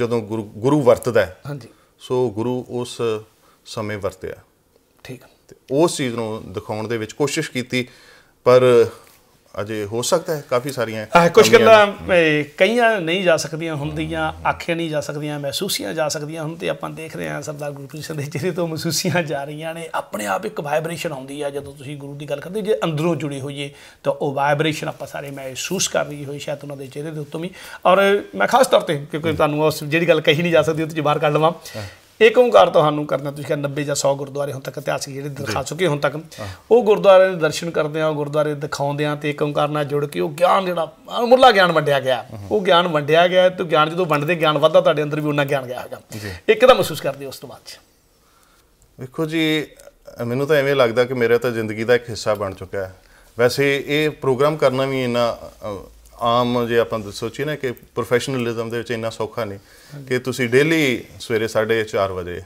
ਜਦੋਂ ਗੁਰੂ ਗੁਰੂ ਵਰਤਦਾ ਹੈ ਹਾਂਜੀ ਸੋ ਗੁਰੂ ਉਸ ਸਮੇਂ ਵਰਤਿਆ ਠੀਕ ਤੇ ਉਸ ਚੀਜ਼ ਨੂੰ ਦਿਖਾਉਣ ਦੇ ਵਿੱਚ ਕੋਸ਼ਿਸ਼ ਕੀਤੀ ਪਰ ਅਜੇ ਹੋ ਸਕਦਾ ਹੈ ਕਾਫੀ ਸਾਰੀਆਂ ਕੁਝ ਗੱਲਾਂ ਕਈਆਂ ਨਹੀਂ ਜਾ ਸਕਦੀਆਂ ਹੁੰਦੀਆਂ ਆਖਿਆ ਨਹੀਂ ਜਾ ਸਕਦੀਆਂ ਮਹਿਸੂਸੀਆਂ ਜਾ ਸਕਦੀਆਂ ਹੁੰਦੇ ਆਪਾਂ ਦੇਖ ਰਹੇ ਹਾਂ ਸਰਦਾਰ ਗੁਰਪ੍ਰੀਤ ਸਿੰਘ ਦੇ ਚਿਹਰੇ ਤੋਂ ਮਹਿਸੂਸੀਆਂ ਜਾ ਰਹੀਆਂ ਨੇ ਆਪਣੇ ਆਪ ਇੱਕ ਵਾਈਬ੍ਰੇਸ਼ਨ ਆਉਂਦੀ ਆ ਜਦੋਂ ਤੁਸੀਂ ਗੁਰੂ ਦੀ ਗੱਲ ਕਰਦੇ ਜੇ ਅੰਦਰੋਂ ਜੁੜੇ ਹੋਈਏ ਤਾਂ ਉਹ ਵਾਈਬ੍ਰੇਸ਼ਨ ਆਪਾਂ ਸਾਰੇ ਮਹਿਸੂਸ ਕਰ ਰਹੀ ਹੋਈ ਸ਼ਾਇਦ ਉਹਨਾਂ ਦੇ ਚਿਹਰੇ ਦੇ ਉੱਤੋਂ ਵੀ ਔਰ ਮੈਂ ਖਾਸ ਤੌਰ ਤੇ ਕਿਉਂਕਿ ਤੁਹਾਨੂੰ ਉਸ ਜਿਹੜੀ ਗੱਲ ਕਹੀ ਨਹੀਂ ਜਾ ਸਕਦੀ ਉਹ ਤੇ ਬਾਹਰ ਕੱਢ ਲਵਾਂ ਇੱਕ ਓੰਕਾਰ ਤੁਹਾਨੂੰ ਕਰਨਾ ਤੁਸੀਂ ਕਿਹਾ 90 ਜਾਂ 100 ਗੁਰਦੁਆਰੇ ਹੁਣ ਤੱਕ ਇਤਿਹਾਸਿਕ ਜਿਹੜੇ ਦਿਖਾ ਚੁੱਕੇ ਹੁਣ ਤੱਕ ਉਹ ਗੁਰਦੁਆਰੇ ਦੇ ਦਰਸ਼ਨ ਕਰਦੇ ਆ ਉਹ ਗੁਰਦੁਆਰੇ ਦਿਖਾਉਂਦੇ ਆ ਤੇ ਇੱਕ ਓੰਕਾਰ ਨਾਲ ਜੁੜ ਕੇ ਉਹ ਗਿਆਨ ਜਿਹੜਾ ਮੁੱਢਲਾ ਗਿਆਨ ਵੰਡਿਆ ਗਿਆ ਉਹ ਗਿਆਨ ਵੰਡਿਆ ਗਿਆ ਤੇ ਗਿਆਨ ਜਦੋਂ ਵੰਡਦੇ ਗਿਆਨ ਵਾਧਾ ਤੁਹਾਡੇ ਅੰਦਰ ਵੀ ਉਹਨਾਂ ਗਿਆਨ ਗਿਆ ਹੈਗਾ ਇੱਕਦਮ ਮਹਿਸੂਸ ਕਰਦੇ ਉਸ ਤੋਂ ਬਾਅਦ ਵੇਖੋ ਜੀ ਮੈਨੂੰ ਤਾਂ ਐਵੇਂ ਲੱਗਦਾ ਕਿ ਮੇਰੇ ਤਾਂ ਜ਼ਿੰਦਗੀ ਦਾ ਇੱਕ ਹਿੱਸਾ ਬਣ ਚੁੱਕਾ ਹੈ ਵੈਸੇ ਇਹ ਪ੍ਰੋਗਰਾਮ ਕਰਨਾ ਵੀ ਇਹਨਾਂ ਆਮ ਜੇ ਆਪਾਂ ਸੋਚੀ ਨਾ ਕਿ ਪ੍ਰੋਫੈਸ਼ਨਲਿਜ਼ਮ ਦੇ ਵਿੱਚ ਇੰਨਾ ਸੌਖਾ ਨਹੀਂ ਕਿ ਤੁਸੀਂ ਡੇਲੀ ਸਵੇਰੇ 4:30 ਵਜੇ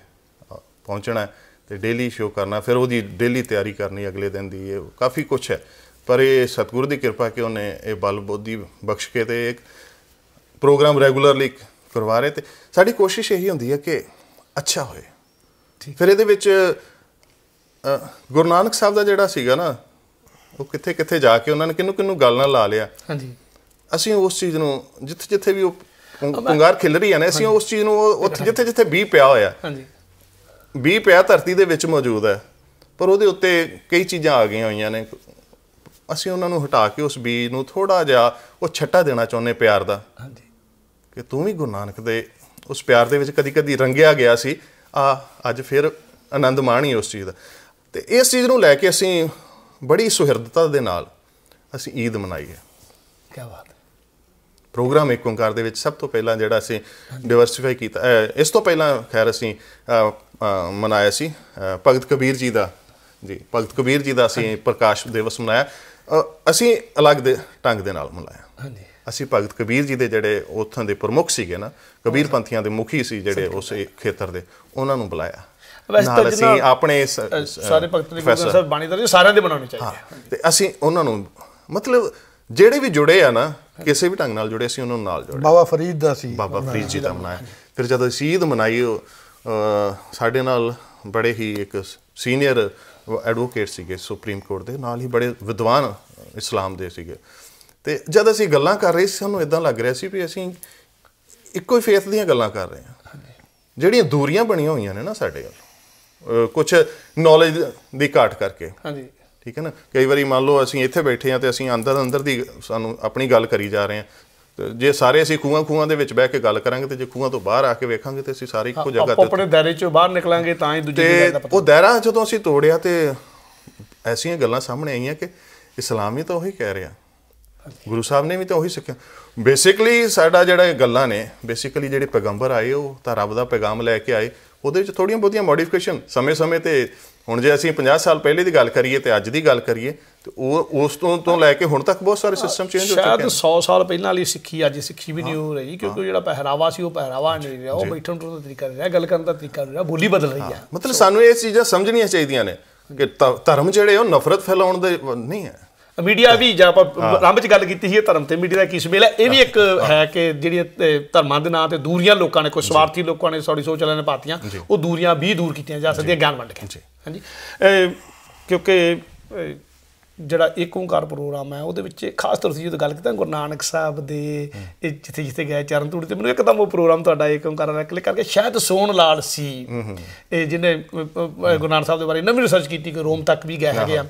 ਪਹੁੰਚਣਾ ਤੇ ਡੇਲੀ ਸ਼ੋਅ ਕਰਨਾ ਫਿਰ ਉਹਦੀ ਡੇਲੀ ਤਿਆਰੀ ਕਰਨੀ ਅਗਲੇ ਦਿਨ ਦੀ ਇਹ ਕਾਫੀ ਕੁਝ ਹੈ ਪਰ ਇਹ ਸਤਿਗੁਰ ਦੀ ਕਿਰਪਾ ਕਿ ਉਹਨੇ ਇਹ ਬਲ ਬੋਧੀ ਬਖਸ਼ ਕੇ ਤੇ ਇੱਕ ਪ੍ਰੋਗਰਾਮ ਰੈਗੂਲਰਲੀ ਕਰਵਾ ਰਹੇ ਤੇ ਸਾਡੀ ਕੋਸ਼ਿਸ਼ ਇਹੀ ਹੁੰਦੀ ਹੈ ਕਿ ਅੱਛਾ ਹੋਏ ਠੀਕ ਫਿਰ ਇਹਦੇ ਵਿੱਚ ਗੁਰੂ ਨਾਨਕ ਸਾਹਿਬ ਦਾ ਜਿਹੜਾ ਸੀਗਾ ਨਾ ਉਹ ਕਿੱਥੇ ਕਿੱਥੇ ਜਾ ਕੇ ਉਹਨਾਂ ਨੇ ਕਿੰਨੂੰ ਕਿੰਨੂੰ ਗੱਲ ਨਾਲ ਲਾ ਲਿਆ ਹਾਂਜੀ ਅਸੀਂ ਉਸ ਚੀਜ਼ ਨੂੰ ਜਿੱਥੇ ਜਿੱਥੇ ਵੀ ਉਹ ਪੰਗਾਰ ਖਿਲ ਰਹੀ ਹੈ ਨਾ ਅਸੀਂ ਉਸ ਚੀਜ਼ ਨੂੰ ਉੱਥੇ ਜਿੱਥੇ ਜਿੱਥੇ ਵੀ ਪਿਆ ਹੋਇਆ ਹਾਂਜੀ ਵੀ ਪਿਆ ਧਰਤੀ ਦੇ ਵਿੱਚ ਮੌਜੂਦ ਹੈ ਪਰ ਉਹਦੇ ਉੱਤੇ ਕਈ ਚੀਜ਼ਾਂ ਆ ਗਈਆਂ ਹੋਈਆਂ ਨੇ ਅਸੀਂ ਉਹਨਾਂ ਨੂੰ ਹਟਾ ਕੇ ਉਸ ਬੀਜ ਨੂੰ ਥੋੜਾ ਜਿਹਾ ਉਹ ਛੱਟਾ ਦੇਣਾ ਚਾਹੁੰਦੇ ਪਿਆਰ ਦਾ ਹਾਂਜੀ ਕਿ ਤੂੰ ਵੀ ਗੁਰੂ ਨਾਨਕ ਦੇ ਉਸ ਪਿਆਰ ਦੇ ਵਿੱਚ ਕਦੀ-ਕਦੀ ਰੰਗਿਆ ਗਿਆ ਸੀ ਆ ਅੱਜ ਫਿਰ ਆਨੰਦ ਮਾਣੀ ਉਸ ਚੀਜ਼ ਦਾ ਤੇ ਇਸ ਚੀਜ਼ ਨੂੰ ਲੈ ਕੇ ਅਸੀਂ ਬੜੀ ਸੁਹਿਰਦਤਾ ਦੇ ਨਾਲ ਅਸੀਂ ਈਦ ਮਨਾਈ ਹੈ ਕੀ ਬਾਤ ਹੈ ਪ੍ਰੋਗਰਾਮ ਇੱਕ ਓੰਕਾਰ ਦੇ ਵਿੱਚ ਸਭ ਤੋਂ ਪਹਿਲਾਂ ਜਿਹੜਾ ਅਸੀਂ ਡਾਈਵਰਸਿਫਾਈ ਕੀਤਾ ਇਸ ਤੋਂ ਪਹਿਲਾਂ ਖੈਰ ਅਸੀਂ ਮਨਾਇਆ ਸੀ ਭਗਤ ਕਬੀਰ ਜੀ ਦਾ ਜੀ ਭਗਤ ਕਬੀਰ ਜੀ ਦਾ ਅਸੀਂ ਪ੍ਰਕਾਸ਼ ਦਿਵਸ ਮਨਾਇਆ ਅਸੀਂ ਅਲੱਗ ਦੇ ਢੰਗ ਦੇ ਨਾਲ ਮਨਾਇਆ ਹਾਂਜੀ ਅਸੀਂ ਭਗਤ ਕਬੀਰ ਜੀ ਦੇ ਜਿਹੜੇ ਉਥਾਂ ਦੇ ਪ੍ਰਮੁੱਖ ਸੀਗੇ ਨਾ ਕਬੀਰ ਪੰਥੀਆਂ ਦੇ ਮੁਖੀ ਸੀ ਜਿਹੜੇ ਉਸ ਖੇਤਰ ਦੇ ਉਹਨਾਂ ਨੂੰ ਬੁਲਾਇਆ ਵੈਸੇ ਤਾਂ ਅਸੀਂ ਆਪਣੇ ਸਾਰੇ ਭਗਤ ਦੇ ਗੁਰੂ ਸਾਹਿਬ ਬਾਣੀ ਦਾ ਸਾਰਿਆਂ ਦੇ ਬਣਾਉਣੇ ਚਾਹੀਦੇ ਤੇ ਅਸੀਂ ਉਹਨਾਂ ਨੂੰ ਮਤਲਬ ਜਿਹੜੇ ਵੀ ਜੁੜੇ ਆ ਨਾ ਕਿਸੇ ਵੀ ਢੰਗ ਨਾਲ ਜੁੜੇ ਸੀ ਉਹਨਾਂ ਨੂੰ ਨਾਲ ਜੋੜਿਆ ਬਾਬਾ ਫਰੀਦ ਦਾ ਸੀ ਬਾਬਾ ਫਰੀਦ ਜੀ ਦਾ ਮਨਾਇਆ ਫਿਰ ਜਦੋਂ ਸ਼ਹੀਦ ਮਨਾਈ ਉਹ ਸਾਡੇ ਨਾਲ ਬੜੇ ਹੀ ਇੱਕ ਸੀਨੀਅਰ ਐਡਵੋਕੇਟ ਸੀਗੇ ਸੁਪਰੀਮ ਕੋਰਟ ਦੇ ਨਾਲ ਹੀ ਬੜੇ ਵਿਦਵਾਨ ਇਸਲਾਮ ਦੇ ਸੀਗੇ ਤੇ ਜਦ ਅਸੀਂ ਗੱਲਾਂ ਕਰ ਰਹੇ ਸੀ ਸਾਨੂੰ ਇਦਾਂ ਲੱਗ ਰਿਹਾ ਸੀ ਵੀ ਅਸੀਂ ਇੱਕੋ ਹੀ ਫੇਥ ਦੀਆਂ ਗੱਲਾਂ ਕਰ ਰਹੇ ਹਾਂ ਜਿਹੜੀਆਂ ਦੂਰੀਆਂ ਬਣੀਆਂ ਹੋਈਆਂ ਨੇ ਨਾ ਸਾਡੇ ਨਾਲ ਕੁਝ ਨੌਲੇਜ ਦੀ ਘਾਟ ਕਰਕੇ ਹਾਂਜੀ ਠੀਕ ਹੈ ਨਾ ਕਈ ਵਾਰੀ ਮੰਨ ਲਓ ਅਸੀਂ ਇੱਥੇ ਬੈਠੇ ਆ ਤੇ ਅਸੀਂ ਅੰਦਰ ਅੰਦਰ ਦੀ ਸਾਨੂੰ ਆਪਣੀ ਗੱਲ ਕਰੀ ਜਾ ਰਹੇ ਆ ਜੇ ਸਾਰੇ ਅਸੀਂ ਖੂਹਾਂ ਖੂਹਾਂ ਦੇ ਵਿੱਚ ਬਹਿ ਕੇ ਗੱਲ ਕਰਾਂਗੇ ਤੇ ਜੇ ਖੂਹਾਂ ਤੋਂ ਬਾਹਰ ਆ ਕੇ ਵੇਖਾਂਗੇ ਤੇ ਅਸੀਂ ਸਾਰੇ ਇੱਕੋ ਜਗ੍ਹਾ ਤੇ ਆਪਣੇ ਦਾਇਰੇ ਚੋਂ ਬਾਹਰ ਨਿਕਲਾਂਗੇ ਤਾਂ ਹੀ ਦੂਜੀ ਜਗ੍ਹਾ ਦਾ ਪਤਾ ਉਹ ਦਾਇਰਾ ਜਦੋਂ ਅਸੀਂ ਤੋੜਿਆ ਤੇ ਐਸੀਆਂ ਗੱਲਾਂ ਸਾਹਮਣੇ ਆਈਆਂ ਕਿ ਇਸਲਾਮੀ ਤਾਂ ਉਹੀ ਕਹਿ ਰਿਹਾ ਗੁਰੂ ਸਾਹਿਬ ਨੇ ਵੀ ਤਾਂ ਉਹੀ ਸਿੱਖਿਆ ਬੇਸਿਕਲੀ ਸਾਡਾ ਜਿਹੜਾ ਇਹ ਗੱਲਾਂ ਨੇ ਬੇਸਿਕਲੀ ਜਿਹੜੇ ਪੈਗੰਬਰ ਆਏ ਉਹ ਤਾਂ ਰੱਬ ਦਾ ਪੈਗਾਮ ਲੈ ਕੇ ਆਏ ਉਹਦੇ ਵਿੱਚ ਥੋੜੀਆਂ ਬਹੁਤੀਆਂ ਮੋਡੀਫਿਕੇਸ਼ਨ ਸਮੇਂ-ਸਮੇਂ ਤੇ ਹੁਣ ਜੇ ਅਸੀਂ 50 ਸਾਲ ਪਹਿਲੇ ਦੀ ਗੱਲ ਕਰੀਏ ਤੇ ਅੱਜ ਦੀ ਗੱਲ ਕਰੀਏ ਤੇ ਉਹ ਉਸ ਤੋਂ ਤੋਂ ਲੈ ਕੇ ਹੁਣ ਤੱਕ ਬਹੁਤ ਸਾਰੇ ਸਿਸਟਮ ਚੇਂਜ ਹੋ ਚੁੱਕੇ ਨੇ ਸ਼ਾਇਦ 100 ਸਾਲ ਪਹਿਲਾਂ ਵਾਲੀ ਸਿੱਖੀ ਅੱਜ ਸਿੱਖੀ ਵੀ ਨਹੀਂ ਹੋ ਰਹੀ ਕਿਉਂਕਿ ਜਿਹੜਾ ਪਹਿਰਾਵਾ ਸੀ ਉਹ ਪਹਿਰਾਵਾ ਨਹੀਂ ਰਿਹਾ ਉਹ ਬੈਠਣ ਦਾ ਤਰੀਕਾ ਨਹੀਂ ਰਿਹਾ ਗੱਲ ਕਰਨ ਦਾ ਤਰੀਕਾ ਨਹੀਂ ਰਿਹਾ ਬੋਲੀ ਬਦਲ ਰਹੀ ਹੈ ਮਤਲਬ ਸਾਨੂੰ ਇਹ ਚੀਜ਼ਾਂ ਸਮਝਣੀਆਂ ਚਾਹੀਦੀਆਂ ਨੇ ਕਿ ਧਰਮ ਜਿਹੜੇ ਉਹ ਨਫ਼ਰਤ ਫੈਲਾਉਣ ਦੇ ਨਹੀਂ ਹੈ ਮੀਡੀਆ ਵੀ ਜਾਂ ਆਪਾਂ ਆਰੰਭ ਚ ਗੱਲ ਕੀਤੀ ਸੀ ਇਹ ਧਰਮ ਤੇ ਮੀਡੀਆ ਦਾ ਕੀ ਸਮੇਲ ਹੈ ਇਹ ਵੀ ਇੱਕ ਹੈ ਕਿ ਜਿਹੜੀ ਧਰਮਾਂ ਦੇ ਨਾਂ ਤੇ ਦੂਰੀਆਂ ਲੋਕਾਂ ਨੇ ਕੋਈ ਸਵਾਰਥੀ ਲੋਕਾਂ ਨੇ ਸੌੜੀ ਸੋਚ ਲੈਣੇ ਪਾਤੀਆਂ ਉਹ ਦੂਰੀਆਂ ਵੀ ਦੂਰ ਕੀਤੀਆਂ ਜਾ ਸਕਦੀਆਂ ਗਿਆਨ ਵੰਡ ਕੇ ਹਾਂਜੀ ਕਿਉਂਕਿ ਜਿਹੜਾ ਇੱਕ ਓੰਕਾਰ ਪ੍ਰੋਗਰਾਮ ਹੈ ਉਹਦੇ ਵਿੱਚ ਖਾਸ ਤੌਰ ਤੇ ਜਦੋਂ ਗੱਲ ਕੀਤਾ ਗੁਰੂ ਨਾਨਕ ਸਾਹਿਬ ਦੇ ਜਿੱਥੇ ਜਿੱਥੇ ਗਏ ਚਰਨ ਧੂੜ ਤੇ ਮੈਨੂੰ ਇੱਕਦਮ ਉਹ ਪ੍ਰੋਗਰਾਮ ਤੁਹਾਡਾ ਇੱਕ ਓੰਕਾਰ ਨਾਲ ਕਲਿੱਕ ਕਰਕੇ ਸ਼ਾਇਦ ਸੋਨ ਲਾਲ ਸੀ ਇਹ ਜਿਹਨੇ ਗੁਰੂ ਨਾਨਕ ਸਾਹਿਬ ਦੇ ਬਾਰੇ ਨਵੀਂ ਰਿਸਰਚ ਕੀਤੀ ਕਿ ਰੋਮ ਤੱਕ ਵੀ ਗਏ ਹੈਗੇ ਆ